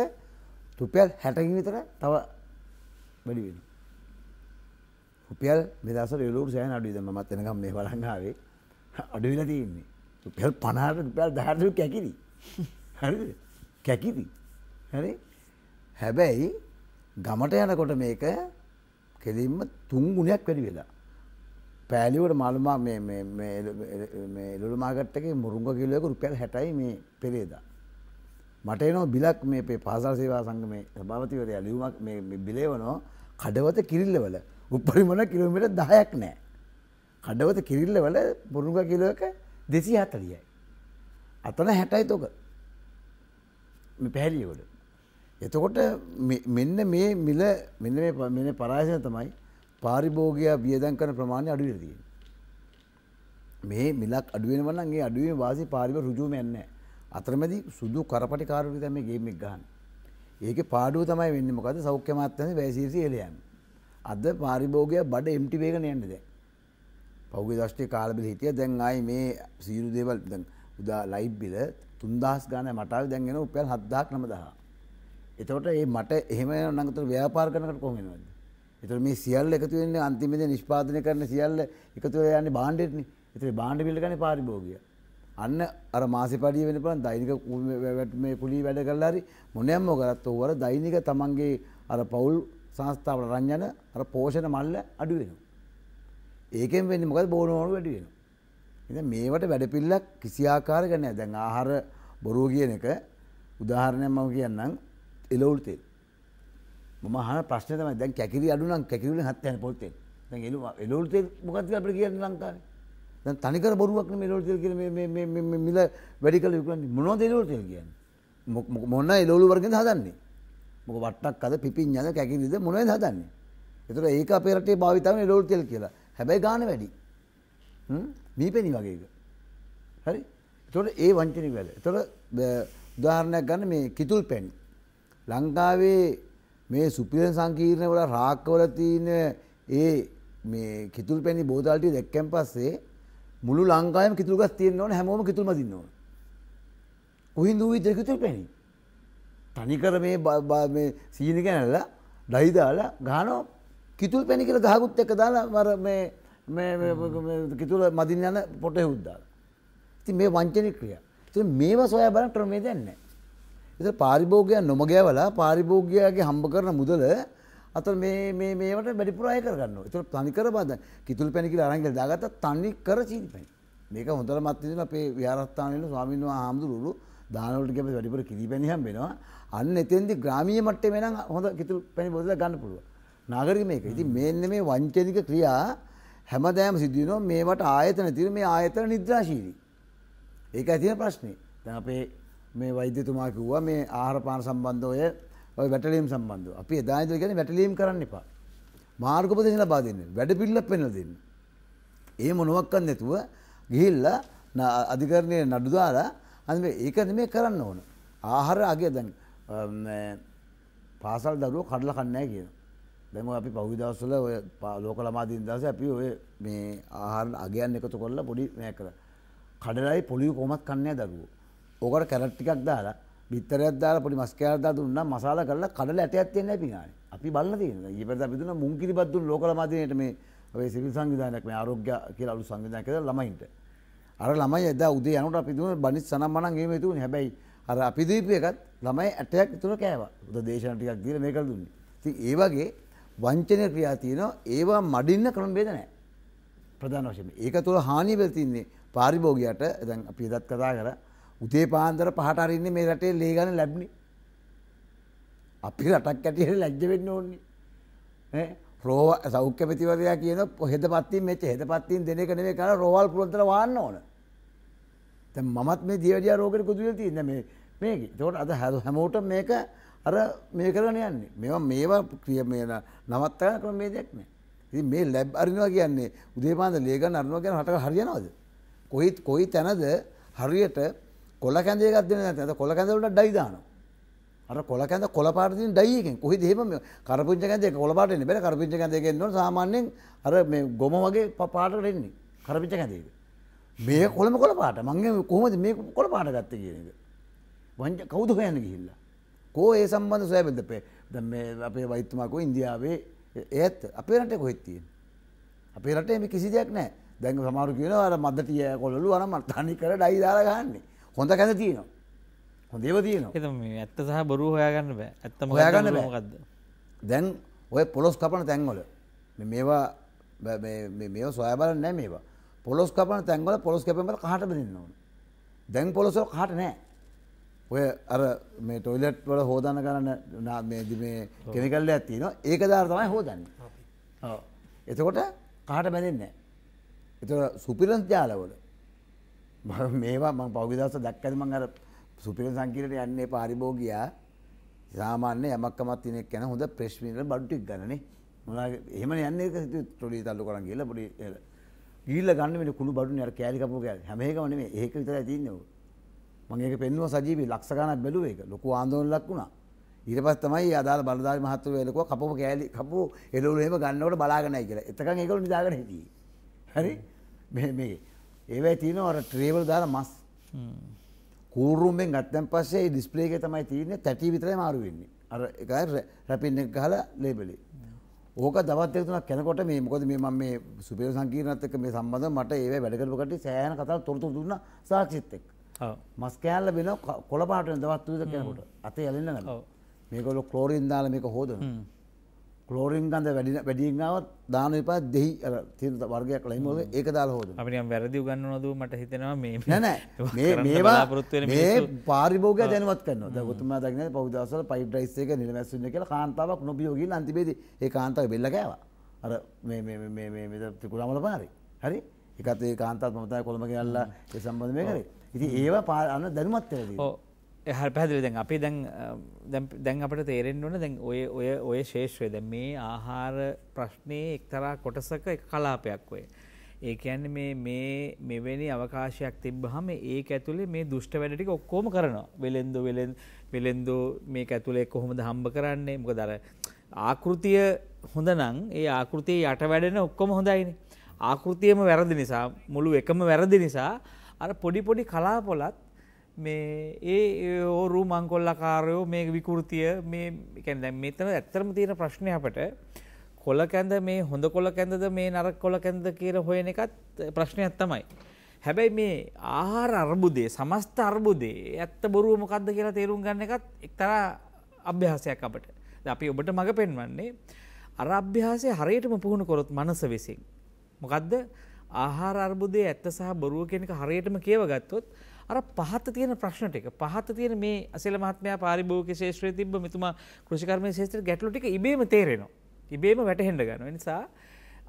S3: රුපියල් හැටකින් විතර තව වැඩි වෙන. රුපියල් මෙදස එලුරු සෑන අඩුවිද මත් එනකම් මේ වලංගාවේ අඩුවිල තියන්නේ රුපියල් පනාට රුපියල් දහරදු කැකිරි හරි කැකිරි හරි හැබැයි ගමට යනකොට මේක කෙලින්ම තුන් ගුණයක් වැඩි වෙලා පෑලිවට මල්මා එලුළු මාගට්ටක මුරුංග කිල්ලයක රුපියල් හැටයි මේ පෙරේද. මට එනෝ බිලක් මේ පේ පාසල් සේවා සංග මේ භාවතිවරය ලියුමක් බිලේවනෝ කඩවත කිරිල්ලවල උපරිමන කිලමිට දහයක් නෑ. කඩවත කිරිල්ලවල මුරුග කිලෝක දෙසි හතලියයි. අතන හැටයි තෝක පැහැලියවට. එතකොට මෙන්න මේ මිල මෙන්න මේ පරාශන තමයි පාරිභෝගයා වියදන් කරන ප්‍රමාණය අඩුවෙලා තියෙනවා. මේ මිලක් අඩුවෙනවා නම් ඒ අඩුවීමේ වාසිය පාරිභෝග ඍජුවම යන්නේ නැහැ. අතරමැදි සුදු කරපටි කාරණේ දැන් මේ ගේම් එක ගහන්නේ. ඒකේ පාඩුව තමයි වෙන්නේ මොකද සෞඛ්‍ය මාත්‍යන්සේ වැයසීසි එළ යන්නේ. අද පාරිභෝගික බඩ එම්ටි වේගන යන්නේ දැන්. පහුගිය දශකයේ කාලෙබල හිටියා දැන් ආයි මේ සීරු දේවල් දැන් උදා ලයිට් බිල 3000 ගානයි මට ආවේ දැන් එන උපයල් 7000 9000. එතකොට මේ මට එහෙම නම් අතට ව්‍යාපාර කරනකට කොහොම වෙනවද? එතර මේ සියල් එකතුවෙන්නේ අන්තිමද නිෂ්පාදනය කරන සියල්ල එකතුව යන්න බාණ්ඩෙටන එතරේ බාණ්ඩ පිල්ටන පාරිභෝගය. අන්න අර මාසිපඩිය වෙන පන් දෛනික මේ පුලි වැඩ කල්ලාරි මොනයම්ම කරත් ඔවර දෛනික තමන්ගේ අර පවුල් සංස්ථාව රංජන අර පෝෂණ මල්ල අඩු වෙන. ඒකෙන් වෙන්න මොකද බෝනෝනු වැඩි වෙන. එ මේවට වැඩපිල්ලක් කිසිආකාර ගන්න දැන් ආහාර බොරුව කියන එක උදාහරණයක් මම කියන්නම් එලවුල් තෙල්. මහන ප්‍රශ්න තම දැන් කැකිරි අඩුනම් කැකිරවල හත්තයන පොත්තේ දැන් එලු එලෝල්තේ මොකක්ද අපට කියන්න ලංකාවේ දැන් තනිකර බොරුවක් නෙමෙයි එලෝල් තෙල් කියන්නේ මිල වැඩි කළ විකුණන්නේ මොනවද එලෝල් තෙල් කියන්නේ මොන එලෝලු වර්ගෙන්ද හදන්නේ මොක වට්ටක් අද පිපිඤ්ඤද කැකිරිද මොනවද හදන්නේ ඒතර ඒක අපේ රටේ භාවිත වෙන එලෝල් තෙල් කියලා හැබැයි ගාන වැඩි හ්ම් මීපෙනි වගේ එක හරි ඒතකොට ඒ වංචනික වැඩ ඒතකොට උදාහරණයක් ගන්න මේ කිතුල් පෙන් ලංකාවේ මේ සුපිරන් සංකීර්ණ වල රාක්කවල තියෙන ඒ මේ කිතුල් පැණි බෝතල්ටි දැක්කන් පස්සේ මුළු ලංකාවම කිතුල් ගස් තියෙන්න ඕන හැමෝම කිතුල් මදින්න ඕන. කොහින්ද ඌවිද කිතුල් පැණි? තනිකර මේ මේ සීනි කනලා ඩයි දාලා ගහනවා කිතුල් පැණි කියලා ගහකුත් එක්ක දාලා මර මේ මේ කිතුල මදින්න යන පොට හුද්දාලා. ඉතින් මේ වංචනික ක්‍රියා. ඉතින් මේවා සොයා බලන ක්‍රමේ දැන්නේ නැහැ. එත පාරිභෝගයක් නොමගෑවලා පාරිභෝගයාගේ හම්බ කරන මුදල අත මේට බැඩිපුරාය කරන්න තුර තනිකර බද කිතුල් පැනිකිල අරංගල දාගත තනි කර චීනි පැන් මේක හොඳර මත්තිදිල අපේ ව්‍යාරස්ථානයට ස්වාමින්වා හාමුදුරු දානවලට ගැම වැඩිපුර කිරි පැනිහම් වෙනවා අන්න එතෙන්දි ග්‍රාමිය මට්ටේ වෙන හොඳ කිතුල් පැනි බොදල ගන්න පුළුව නාගරික මේක ඉති මෙන්න මේ වංචනික ක්‍රියා හැමදෑම සිදුවනවා මේවට ආයතන තිර මේ ආයතන නිද්‍රාශීරී ඒක ඇතින ප්‍රශ්නය දැ අපේ මේ වෛද්‍යතුමා කිව්වා මේ ආහාරපාන සම්බන්ධ ඔය ඔය වැටලීම් සම්බන්ධව. අපි එදා ඉඳලා කියන්නේ වැටලීම් කරන්න එපා. මාර්ගෝපදේශ ලබා දෙන්න. වැඩ පිළිවෙලක් පෙන්වලා දෙන්න. ඒ මොනවත්ක්වත් නැතුව ගිහිල්ලා අධිකරණයේ නඩු දාලා අද ඒක නෙමෙයි කරන්න ඕන. ආහාර අගය දැන් පාසල් දරුවෝ කඩලා කන්නේ නැහැ කියනවා. දැන් ඔය අපි පහුගිය දවස්වල ඔය ලෝක ළමා දින දවසේ අපි ඔය මේ ආහාර අගයන් එකතු කරලා පොඩි මේක කරා. කඩලායි පොලිය කොහොමත් කන්නේ නැහැ දරුවෝ. ඕකට කැරට් ටිකක් දාලා බිත්තරයක් දාලා පොඩි මස් කෑල්ලක් දාලා දුන්නා මසාලා කරලා කඩලා ඇටයක් දෙන්නේ නැහැ පිඟානේ. අපි බලලා තියෙනවා. ඊපෙරද අපි දුන්න මුංකිරිපත් දුන්න ලෝකල මාධ්‍යයට මේ ඔය සිවිල් සංවිධානයක් මේ ආරෝග්‍ය කියලා අලුත් සංවිධානයක් හදලා ළමයින්ට. අර ළමයි එදා උදේ යනකොට අපි දුන්න බනිත් සනම් මනම් එහෙම හිතුවනේ. හැබැයි අර අපි දීපු එකත් ළමයි ඇටයක් විතර කෑවා. උද දේශන ටිකක් දීලා මේක දුන්නේ. ඉතින් ඒ වගේ වංචනීය ක්‍රියා තියෙනවා. ඒවා මඩින්න ක්‍රමभेද නැහැ. ප්‍රධාන වශයෙන්. ඒක තුල හානිය වෙලා තින්නේ පාරිභෝගිකයට දැන් අපි එදත් කතා කරා උදේ පාන්දර පහට අරින්නේ මේ රටේ ලේගන ලැබ්නි. අපි රටක් ඇටියට ලැජ්ජ වෙන්න ඕන්නේ. රෝ සෞඛ්‍ය පැතිවරයා කියන හෙද පත්තින් මෙච හෙද පත්තින් දෙන එක නෙවේ කර රෝවල් පුරන්තර වාන්න ඕන. තැ මත් මේ දියවඩියා රෝගට කුදුල තියන්න මේ මේක තොට අද හැදු හැමෝට මේක අර මේ කරන යන්නේ මෙවා මේවා ක්‍රිය මේ නවත්තය කරම මේ දෙයක් නෑ. මේ ලැබ් අරිනවා කියන්නේ උදේපාන්ද ලේගන් අරනවා ගැන හට හරියනවද. කොහිත් කොයි තැනද හරියට කොල කැද ගත්න ඇත කොල කැඳවලට ඩයිදාන අර කොල කැද කොලපාරතින් ඩයියකින් කොහි දේම කරපුච කැදේ කොලපාටන බැ කරපිච කැදගෙන්න සාමාන්‍යෙන් අර ගොම වගේ පපාටටෙන්නේ කරපිච කැදේක. මේ කොළම කොලපාට මංගේ කොහමද මේ කොල පාට ගත්ත කියනක. වංච කෞුදු පයන්න ගිහිල්ලා. කෝ ඒ සම්බන්ධ සෑබඳ පේ ද අපේ වෛත්තුමකෝ ඉන්දියාවේ ඒත් අපේ රට කොහෙත්තියෙන්. අපේ රටේ මේ කිසි දෙයක් නෑ දැන් සමාරු කියන අර මදටිය කොළලු අන මර්තානි කර ඩයිදාර ගන්නේ. හොඳ කැද
S4: තියනවා. හොඳේව තියනවා ඇත්ත සහ බොරු හොයාගන්න බෑ ඇත්තම හොයාගන්න මොකක්ද.
S3: දැන් ඔය පොලොස් කපන තැන්වල මේවා මේ සොයබල නෑ මේවා පොලොස් කපන තැන්වල පොලොස් කැපමට කහට බදින්නවන. දැන් පොලොසෝ කහට නෑ. ඔය අර මේ ටොයිලට් වල හෝදන කරන්න කෙනෙකල්ල ඇත්ති න ඒක ධාර්තමයි හෝදන්න. එතකොට කාට බැදන්නේ. එත සුපිරන්ස් ජාලවල මේවා මං පෞගිදස දැක්කද මං අර සුපිර සංකීරට යන්නේ පාරිභෝගයා සාමාන්‍ය යමක්කමත් තිනෙක් යන හොඳ ප්‍රශ්මිල බඩ්ටික් ගණනේ මොලා එහෙම යන්නේ ටොලි තල්ලු කරන් ගිහලා පොඩි ගිහිල්ලා ගන්න මෙන්න කුණු බඩුනේ අර කෑලි කපුව කෑලි හැම එකම නෙමෙයි ඒක විතරයි තින්නේ ඔය මම ඒක පෙන්නුවා සජීවී ලක්ෂ ගණක් බැලුවේ ඒක ලොකු ආందోලනයක් වුණා ඊට පස්සේ තමයි අදාළ බලධාරි මහත්වරු එලකුවා කපුව කෑලි කපුව එළවලු එහෙම ගන්නකොට බලාගෙනයි කියලා එතකන් ඒගොල්ලෝ නිදාගෙන හිටියේ හරි මේ මේ ඒවයි තියෙන අර ට්‍රේවල් දාර මස් කූරුම්ෙන් ගත්තැන් පස්සේ ඩිස්පලේක තමයි තියන්නේ තැටි විතරයි මාරුවෙන්නේ අර එකයි රැපින් එක ගහල ලේබලි ඕක දවත් එතුනක් කැනකොට මේ මොකද මේ මම මේ සුපේර සංකීර්ණත් එක්ක මේ සම්බන්ධ මට ඒව වැඩකරපකට සෑහන කතාව තොරතුරු දුන්න සාක්ෂිත් එක්ක මස් කෑල්ල වෙන කොළපාටන දවත් තුද කෙනකොට අතේ යලන්න මේකොල කලෝරින් දාල මේක හෝදන කලෝරින් ගඳ වැඩි වැඩිින්ාවත් දාන එපා දෙහි අර තිර වර්ගයක් ලයිමෝද
S4: ඒක දාල් හෝද අපි වැරදි ගන්න නොද මට හිතෙනවා මේ නැන මේවා මේ පාරිභෝග
S3: දැනවත් කන්න ගොතුම දක්න පෞදසල පයිටයිස්සේක නිලමැස්සුන කියල කාන්තාවක් නොබියෝගී අන්තිබේද ඒ කාන්තාව බෙල්ලකෑව අර තිකුරාමල පාරි හරි එකත් ඒ කාන්තාත් මතයි කොළම කියල්ලා සම්බඳ මේ කරේ ඉති ඒවා පාරන්න දැනුමත්
S4: තෙරදී. හල් පැදිලි දැන් අපි දැන් දැන් අපට තේරෙන් ඕන දැන් ඔය ඔය ඔය ශේෂ්වය දැ මේ ආහාර ප්‍රශ්නය එක්තරා කොටසක එක කලාපයක් ඔය. ඒ ඇන්න මේ මෙවැනි අවකාශයක් තිබ්බහම ඒ ඇතුලේ මේ දුෂ්ට වැඩටික ඔක්කෝම කරනවා වෙළෙන්දු වෙළෙන් වෙළෙන්දු මේ ඇතුලේ කොහොමද හම්බ කරන්නේ මොක දර. ආකෘතිය හොඳ නං ඒ ආකෘතිය යට වැඩෙන ඔක්කොම හොඳයිනි. ආකෘතියම වැරදි නිසා මුළු එකම වැරදි නිසා අර පොඩි පොඩි කලාපොලත් මේ ඒ ඕරු මංකොල්ලකාරයෝ මේ විකෘතිය මේ කැන දැ මෙතන ඇත්තරම තියෙන ප්‍රශ්නය අපට කොල කැඳ මේ හොඳ කොල කැඳද මේ නරක් කොල කැඳ කියර හොයන එකත් ප්‍රශ්නයක් තමයි. හැබැයි මේ ආහාර අර්බුදේ සමස්ත අර්බුදේ ඇත්ත බොරුව මොකක්ද කියලා තේරුම් ගන්න එකත් එක්තර අභ්‍යාසයක් අපට අපි ඔබට මඟ පෙන්වන්නේ අර අභ්‍යාසය හරියටම පුහුණු කොරොත් මනස විසින්. මොකක්ද ආහාර අර්බුදේ ඇත්ත සහ බොරුව කෙනෙක හරියටම කියවගත්තොත් අර පහත තියෙන ප්‍රශ්න ටික පහත තියෙන මේ අසල මහත්මයා පාරිභෝගික ශේෂ්ත්‍රයේ තිබ්බ මෙතුමා කෘෂිකර්මයේ ශේෂ්ත්‍රයේ ගැටලු ටික ඉබේම තේරෙනවා. ඉබේම වැටහෙන්න ගන්නවා. නිසා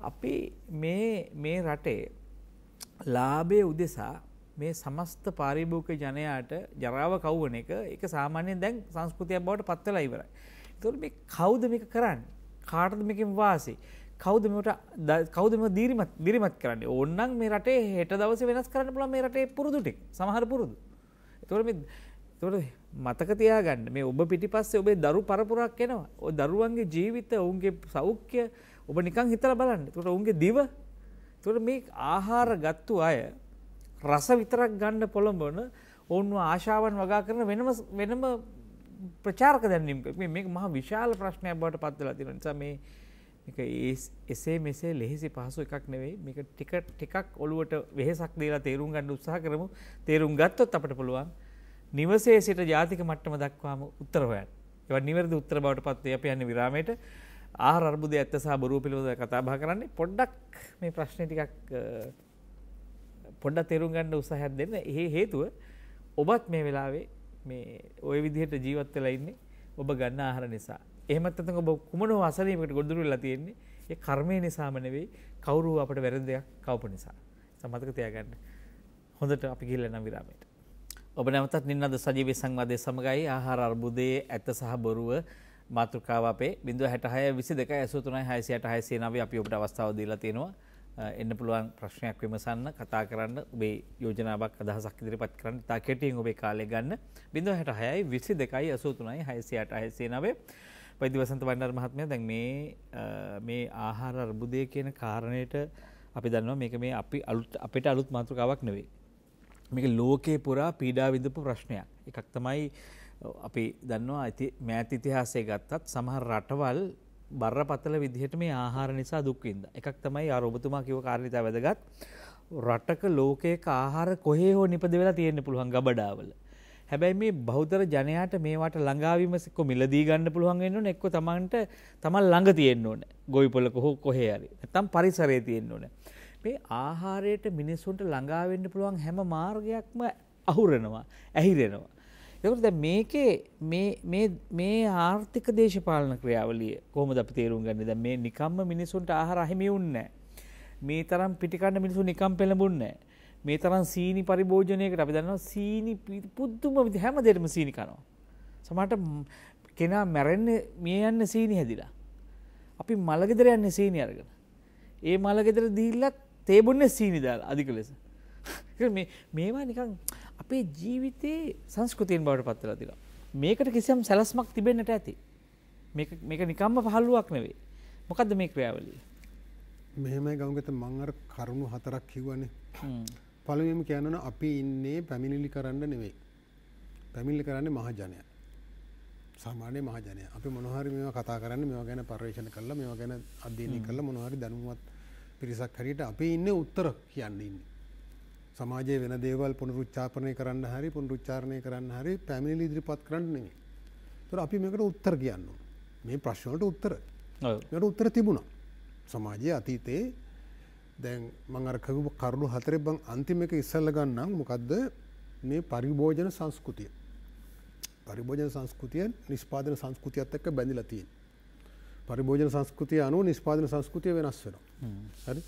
S4: අපි මේ මේ රටේ ලාභයේ උදෙසා මේ සමස්ත පාරිභෝගික ජනයාට ජරාව කවවන එක ඒක සාමාන්‍යයෙන් දැන් සංස්කෘතියක් බවට පත් වෙලා ඉවරයි. ඒතකොට මේ කවුද මේක කරන්නේ? කාටද මේකෙන් වාසි? කෞදමට කෞදම දීරිමත් දිරිමත් කරන්න ඔන්නන් මේ රටේ හෙට දවස වෙනස් කරන්න පුළන් මේ රටේ පුරුදුටික් සමහර පුරුදු. තොර තොට මතකතියා ගන්න මේ ඔබ පිටි පස්සේ ඔබේ දරු පරපුරක් එනවා ඔ දරුවන්ගේ ජීවිත ඔවුන්ගේ සෞඛ්‍ය ඔබ නිකං හිතල බලන්න තොට ඔුන්ගේ දිව තොට මේ ආහාර ගත්තු අය රස විතරක් ගන්න පොළඹන ඔවුන්ව ආශාවන් වගා කරන වෙනම වෙනම ප්‍රචාරක දැනීම මේ මහ විශාල ප්‍රශ්නයක් බවට පත්වෙලා තින නිසා මේ එක ඒ එසේ මෙසේ ලෙහෙසි පහසු එකක් නෙවෙයි මේක ටික ටිකක් ඔළුවට වෙහෙසක් දීලා තේරුම් ගන්න උත්සාහ කරමු තේරුම් ගත්තොත් අපට පුළුවන් නිවසේ සිට ජාතික මට්ටම දක්වාම උත්තර හොයන්න. ඒවා නිවැරදි උත්තර බවට පත් වේ අපි යන්නේ විරාමයට. ආහාර අර්බුදය ඇත්ත සහ බොරුව පිළිබඳව කතා බහ කරන්නේ පොඩ්ඩක් මේ ප්‍රශ්නේ ටිකක් පොඩ්ඩක් තේරුම් ගන්න උත්සාහයක් දෙන්න. ඒ හේතුව ඔබත් මේ වෙලාවේ මේ ওই විදිහට ජීවත් වෙලා ඉන්නේ ඔබ ගන්න ආහාර නිසා. එහමත් ඇතක ඔබ කුමන වසරීමකට ගොඩදුරලා තියෙන්නේ ඒ කර්මය නිසාම නෙවෙයි කවුරු අපට වැරදි දෙයක් කවපු නිසා සමතක තියාගන්න හොඳට අපි ගිහිල්ලා නම් විරාමයට ඔබ නැවතත් නින්නද සජීවී සංවාදය සමගයි ආහාර අර්බුදයේ ඇත්ත සහ බොරුව මාතෘකාව අපේ බිඳුව හැටහය විසි දෙක ඇසුතුනයි හයිසියට හයිසේ නව අපි ඔබට අවස්ථාව දීලා තියෙනවා එන්න පුළුවන් ප්‍රශ්නයක් විමසන්න කතා කරන්න ඔබේ යෝජනාවක් අදහසක් ඉදිරිපත් කරන්න තා කෙටියෙන් ඔබේ කාලය ගන්න බිඳුව හැට හයයි විසි දෙකයි ඇසුතුනයි හයිසියට හයිසේ නවේ වෛද්‍යවසන්ත වණ්ඩාර මහත්මයා දැන් මේ මේ ආහාර අර්බුදය කියන කාරණයට අපි දන්නවා මේක මේ අපි අලුත් අපිට අලුත් මාතෘකාවක් නෙවෙයි. මේක ලෝකේ පුරා පීඩා විඳපු ප්‍රශ්නයක්. එකක් තමයි අපි දන්නවා මෑත ඉතිහාසය ගත්තත් සමහර රටවල් බරපතල විදිහට මේ ආහාර නිසා දුක් විඳා. එකක් තමයි ආර ඔබතුමා කිව්ව කාරණේ තමයි වැදගත්. රටක ලෝකයක ආහාර කොහේ හෝ නිපද වෙලා තියෙන්න පුළුවන් ගබඩාවල. හැබැයි මේ බෞද්ධ ජනයාට මේවට ළඟාවීම එක්ක මිලදී ගන්න පුළුවන් වෙන්න ඕනේ එක්ක තමන්ට තමන් ළඟ තියෙන්න ඕනේ. ගොවිපලක හෝ කොහේ හරි. නැත්තම් පරිසරයේ තියෙන්න ඕනේ. මේ ආහාරයට මිනිසුන්ට ළඟා වෙන්න පුළුවන් හැම මාර්ගයක්ම අහුරනවා, ඇහිරෙනවා. ඒකට දැන් මේකේ මේ මේ මේ ආර්ථික දේශපාලන ක්‍රියාවලිය කොහොමද අපි තේරුම් ගන්නේ? දැන් මේ නිකම්ම මිනිසුන්ට ආහාර අහිමි වුන්නේ නැහැ. මේ තරම් පිටිකන්න මිනිසුන් නිකම් පෙළඹුන්නේ නැහැ. මේ තරම් සීනි පරිභෝජනයකට අපි දන්නවා සීනි පුදුම විදිහට හැම දෙයකම සීනි කනවා. සමහරට කෙනා මැරෙන්නේ මිය යන්න සීනි හැදිලා. අපි මල ගෙදර යන්නේ සීනි අරගෙන. ඒ මල ගෙදර දීලා තේ බොන්නේ සීනි දාලා අධික ලෙස. මේ මේවා නිකන් අපේ ජීවිතේ සංස්කෘතියෙන් බවට පත් වෙලා තියෙනවා. මේකට කිසියම් සැලැස්මක් තිබෙන්නට ඇති. මේක මේක නිකම්ම පහළුවක් නෙවෙයි. මොකද්ද මේ ක්‍රියාවලිය?
S1: මෙහෙමයි ගෞගත මං අර කරුණු හතරක් කිව්වනේ. පළවෙනිම කියනවන අපි ඉන්නේ පැමිණිලි කරන්න නෙවෙයි. පැමිණිලි කරන්නේ මහජනයා. සාමාන්‍ය මහජනයා. අපි මොනවා හරි මේවා කතා කරන්නේ මේවා ගැන පර්යේෂණ කළා මේවා ගැන අධ්‍යයනය කළා මොනවා හරි දැනුමත් පිරිසක් හරියට අපි ඉන්නේ උත්තර කියන්න ඉන්නේ. සමාජයේ වෙන දේවල් පුනරුච්චාරණය කරන්න හරි පුනරුච්චාරණය කරන්න හරි පැමිණිලි ඉදිරිපත් කරන්න නෙවෙයි. ඒතර අපි මේකට උත්තර කියන්න ඕනේ. මේ ප්‍රශ්න වලට උත්තර. ඔව්. මේකට උත්තර තිබුණා. සමාජයේ අතීතයේ දැන් මං අරකපු කරුණු හතරේ බං අන්තිම එක ඉස්සල්ල ගන්නම් මොකද්ද මේ පරිභෝජන සංස්කෘතිය. පරිභෝජන සංස්කෘතිය නිෂ්පාදන සංස්කෘතියත් එක්ක බැඳිලා තියෙන. පරිභෝජන සංස්කෘතිය අනුව නිෂ්පාදන සංස්කෘතිය වෙනස්
S6: වෙනවා.
S1: හරි?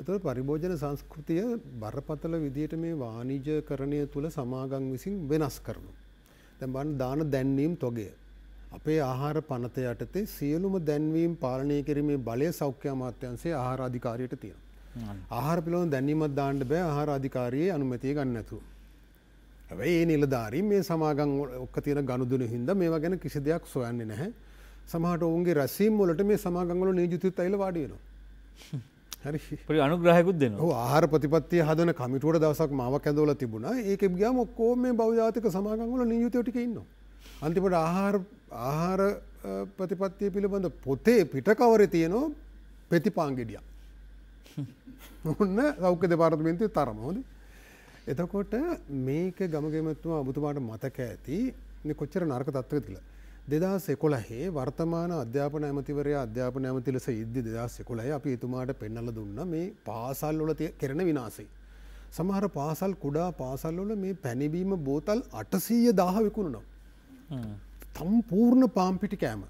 S1: එතකොට පරිභෝජන සංස්කෘතිය බරපතල විදියට මේ වාණිජකරණය තුල සමාගම් විසින් වෙනස් කරනවා. දැන් බලන්න දාන දැන්වීම තොගය. අපේ ආහාර පනත යටතේ සියලුම දැන්වීම් පාලනය කිරීමේ බලය සෞඛ්‍ය අමාත්‍යාංශයේ ආහාර අධිකාරියට තියෙනවා. ආහාර පිළිබඳ දැනීමක් දාන්න බෑ ආහාර අධිකාරියේ අනුමැතිය ගන්න නැතුව. හැබැයි මේ නිලධාරීන් මේ සමාගම් ඔක්ක තියෙන ගනුදෙනු හින්දා මේවා ගැන කිසි දෙයක් සොයන්නේ නැහැ. සමහරට ඔවුන්ගේ රැස්වීම් වලට මේ සමාගම් වල නියුජිතිත් ඇවිල්ලා වාඩි වෙනවා.
S4: හරි. පරි අනුග්‍රහයකුත්
S1: දෙනවා. ඔව් ආහාර ප්‍රතිපත්තිය හදන කමිටුවට දවසක් මාව කැඳවලා තිබුණා. ඒකෙ ගියාම ඔක්කොම මේ බෞද්ධ ජාතික සමාගම් වල නියුජිතෝ ටික ඉන්නවා. අන්තිමට ආහාර ආහාර ප්‍රතිපත්තිය පිළිබඳ පොතේ පිටකවර තියනෝ ප්‍රතිපාංගෙඩියක්. ඔන්න සෞඛ්‍ය දෙපාර්තමේන්තුවේ තරම හොඳයි. එතකොට මේක ගමගැමතුමා ඔබතුමාට මතක ඇති මේ කොච්චර නරක තත්ත්වයකද කියලා. 2011 වර්තමාන අධ්‍යාපන ඇමතිවරයා අධ්‍යාපන ඇමති ලෙස ඉද්දි 2011 අපි එතුමාට පෙන්වලා දුන්න මේ පාසල් වල කෙරෙන විනාශය. සමහර පාසල් කුඩා පාසල් වල මේ පැණිබීම බෝතල් 800,000 විකුණනවා. සම්පූර්ණ පාම්පිටි කෑම.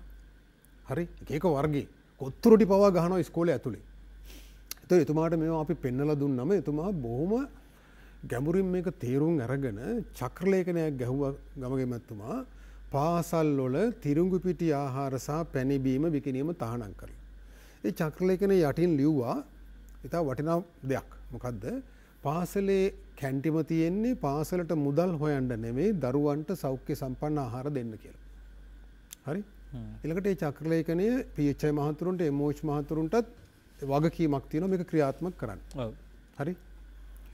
S1: හරි? එක එක වර්ගේ කොත්තුරුටි පවා ගහනවා ඉස්කෝලේ ඇතුලේ. ත එතුමාට මේ අපි පෙන්නල දුන්නම එතුමා බොහොම ගැඹුරින් මේක තේරුම් අරගෙන චක්‍රලේඛනයක් ගැහුව ගමගෙමැත්තුමා පාසල්ලොල තිරුංගුපිටි ආහාරසා පැණිබීම විකිනීම තහනම් කර. ඒ චක්‍රලේඛන යටින් ලිව්වා ඉතා වටිනා දෙයක් මොකක්ද පාසලේ කැන්ටිම තියෙන්නේ පාසලට මුදල් හොයන්ට නෙමේ දරුවන්ට සෞඛ්‍ය සම්පන්න ආහාර දෙන්න කියලා. හරි එලකට ඒ චක්‍රලේඛනය පිච්චයි මහතුරුන්ට එමෝච් මහතුරුන්ටත් වගකීමක් තියෙන මේක ක්‍රියාත්මක කරන්න හරි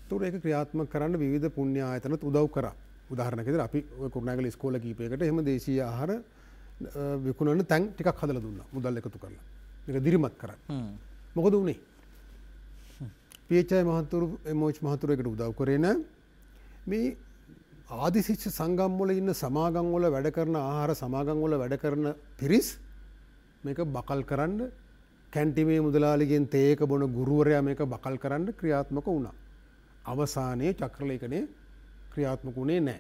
S1: තුර ඒක ක්‍රියාත්ම කරන්න විධ පුුණ්‍ය ආයතනත් උදව් කර උදාහරණකෙද අපි කුරුණාගල ස්කෝල කීපයකට එහම දේශී ආහර විකුණන තැන් ටිකක් හදල දුන්න මුදල් එකතු කරලා මේක දිරිමත් කරන්න මොකද වනේ පේචය මහතුරු මෝච් මහතුරකට උදව් කරන මේ ආදිසිච්ච සංගම්වල ඉන්න සමාගංවල වැඩ කරන ආහාර සමාගංවල වැඩ කරන පිරිස් මේක බකල් කරන්න කැන්ටිමේ මුදලාලිගෙන් තේක බොන ගුරුවරයා මේක බකල් කරන්න ක්‍රියාත්මක වුණා. අවසානයේ චක්‍රලේඛනය ක්‍රියාත්මක වුණේ නෑ.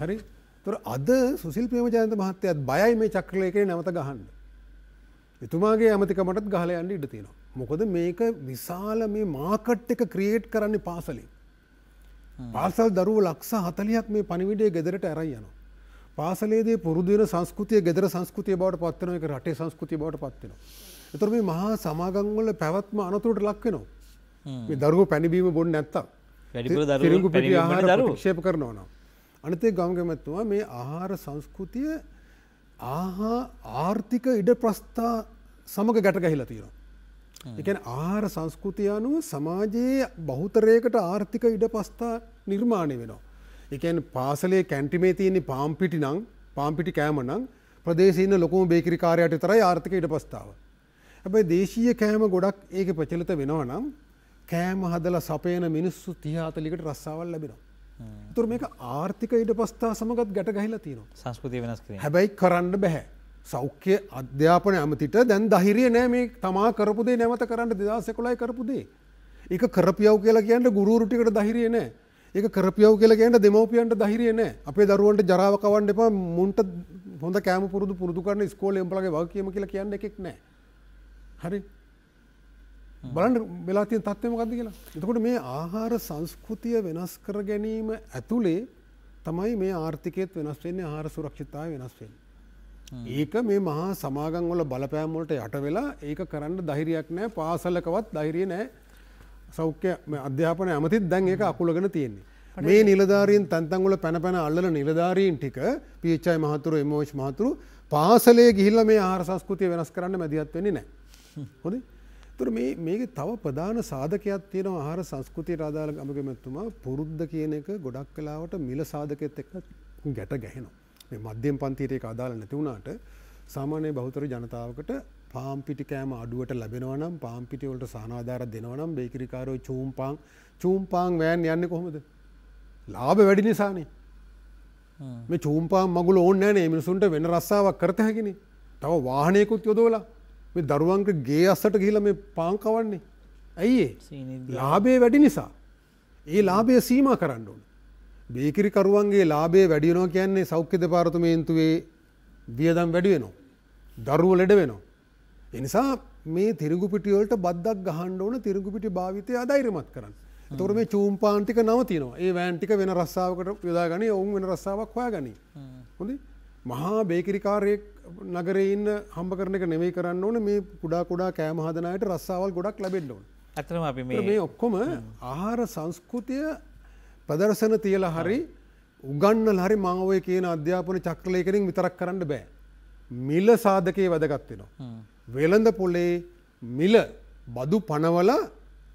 S1: හරි තොර අද සුසිල් ප්‍රේමජයන්ත මහත්තයත් බයයි මේ චක්‍රලේඛනය නැවත ගහන්න. එතුමාගේ ඇමතිකමටත් ගහල යන්න ඉඩ තියෙනවා. මොකද මේක විශාල මේ මාකට් එක ක්‍රියේට් කරන්නේ පාසලින්. පාසල් දරුව ලක්ෂ හතලියක් මේ පනිවිඩේ ගෙදරට ඇරයි යනවා. පාසලේදේ පුරුදුවෙන සංස්කෘතිය ගෙදර සංස්කෘතිය බවට පත්වන එක රටේ සංස්කෘතිය බවට පත්වෙනවා. එතුර මේ මහා සමාගංවල පැවත්ම අනතුරට ලක්වෙනවා. මේ දරුව පැණිබීම බොන්න නැත්තම්.
S4: රිගු පිටි ආහාර ක්ෂේප
S1: කරනවන. අනතේ ගංගමැත්තුවා මේ ආහාර සංස්කෘතිය ආහා ආර්ථික ඉඩ ප්‍රස්ථා සමඟ ගැට ගැහිලා තියෙනවා. එකන ආර සංස්කෘතිය අනුව සමාජයේ බහුතරයකට ආර්ථික ඉඩ පස්ථා නිර්මාණය වෙනවා. එකන් පාසලේ කැන්ටිමේ තියන්නේ පාම්පිටි නං පාම්පිටි කෑමනං ප්‍රදේශයන ලොකුම බේකිරිකාරයට තරයි ආර්ථකයට පස්ථාව. හැබයි දේශීය කෑම ගොඩක් ඒක ප්‍රචලිත වෙනවා නම් කෑම හදල සපයන මිනිස්සු තිහාතලිකට රස්සාවල් ලැබෙනවා. තුර මේක ආර්ථික ඉඩ පස්ථා සමගත් ගැට ගහිලා තියෙනවා
S4: සංස්කෘතිය වෙනස් කිරීම
S1: හැබැයි කරන්න බැහැ සෞඛ්‍ය අධ්‍යාපන ඇමතිට දැන් දහිරිය නෑ මේ තමා කරපු දේ නැවත කරන්න දෙදා සෙකොලයි කරපු දේ. එක කරපියව් කියලා කියන්න ගුරුරුටිකට දහිරිය නෑ ඒක කරපියව් කියල කියන්න දෙමවපියන්ට දහිරිය නෑ අපේ දරුවන්ට ජරාව කවන්න එපා මුන්ට හොඳ කෑම පුරදු පුරදු කරන ස්කෝල එම්පලගේ වග කියම කියලා කියන්න එකෙක් නෑ හරි බලන්න වෙලාතිය තත්වමකක්ද කියලා එතකොට මේ ආහාර සංස්කෘතිය වෙනස් කර ගැනීම ඇතුළේ තමයි මේ ආර්ථිකයත් වෙනස්වෙන්නේ ආහාර සුරක්ෂිතාව වෙනස්වෙන් ඒක මේ මහා සමාගංවල බලපෑම්වලට යට වෙලා ඒක කරන්න දහිරයක් නෑ පාසලකවත් දහිරිය නෑ සෞඛ්‍ය අධ්‍යාපන ඇමතිත් දැන් ඒක අකුලගෙන තියෙන්නේ මේ නිලධාරීන් තැන්තංගුල පැනපැන අල්ල නිලධාරීන් ටික පිච්චයි මහතුරු එමෝෂ් මහතුරු පාසලේ ගිහිල්ල මේ ආර සංස්කෘතිය වෙනස් කරන්න මැදිහත් වෙන්නේ නෑ හොඳ තුර මේ මේක තව ප්‍රධාන සාධකයක් තියෙන ආහාර සංස්කෘතියට අදාළ අමගමැත්තුමා පුරුද්ධ කියන එක ගොඩක් කලාවට මිල සාධකයත් එක්ක ගැට ගැහෙනවා මේ මධ්‍යම පන්තියට ඒක අදාළ නැති වුණාට සාමාන්‍ය බහුතර ජනතාවකට පාම්පිටි කෑම අඩුවට ලැබෙනවනම් පාම්පිටිවලට සහනාධාර දෙනවනම් බේකිරිකාරෝ චූම්පාන් චූම්පාන් වෑන් යන්න කොහොමද ලාබ වැඩි නිසානේ මේ චූම්පාන් මගුල ඕන්න නේ මිනිසුන්ට වෙන රස්සාාවක් කරත හැකිෙන තව වාහනයකුත් යොදෝලා මේ දරුවන්ක ගේ අස්සට ගිහිල මේ පාංකවන්නේ ඇයිඒ ලාබේ වැඩි නිසා ඒ ලාබය සීම කරන්න ඕන බේකිරිකරුවන්ගේ ලාබේ වැඩියනෝ කියන්නේ සෞඛ්‍ය දෙපාර්තමේන්තුවේ වියදම් වැඩි වෙනවා දරුව ලෙඩ වෙනවා එනිසා මේ තිරගුපිටියවලට බද්දක් ගහන්ඩ ඕන තිරගුපිටි භාවිතය අදෛරමත් කරන්න. තොර මේ චූම්පාන්තික නවතිනවා ඒ වෑන්ටික වෙන රස්සාාවකට යොදා ගනී ඔවුන් වෙන රස්සාාවක් හොයා ගනී. හොඳ මහා බේකිරිකාරයෙක් නගරඉන්න හම්බ කරන එක නෙමේ කරන්න ඕන මේ කුඩා කුඩා කෑම හදනයට රස්සාවල් ගොඩක් ලැබෙන්ඩ ඕන.
S4: ඇතම අපි මේ
S1: ඔක්කොම ආහාර සංස්කෘතිය ප්‍රදර්ශන තියල හරි උගන්න හරි මාවය කියන අධ්‍යාපන චක්‍රලයකරින් විතරක් කරන්න බෑ. මිල සාධකයේ වැදගත්වෙනවා. වෙළඳ පොලේ මිල බදු පනවල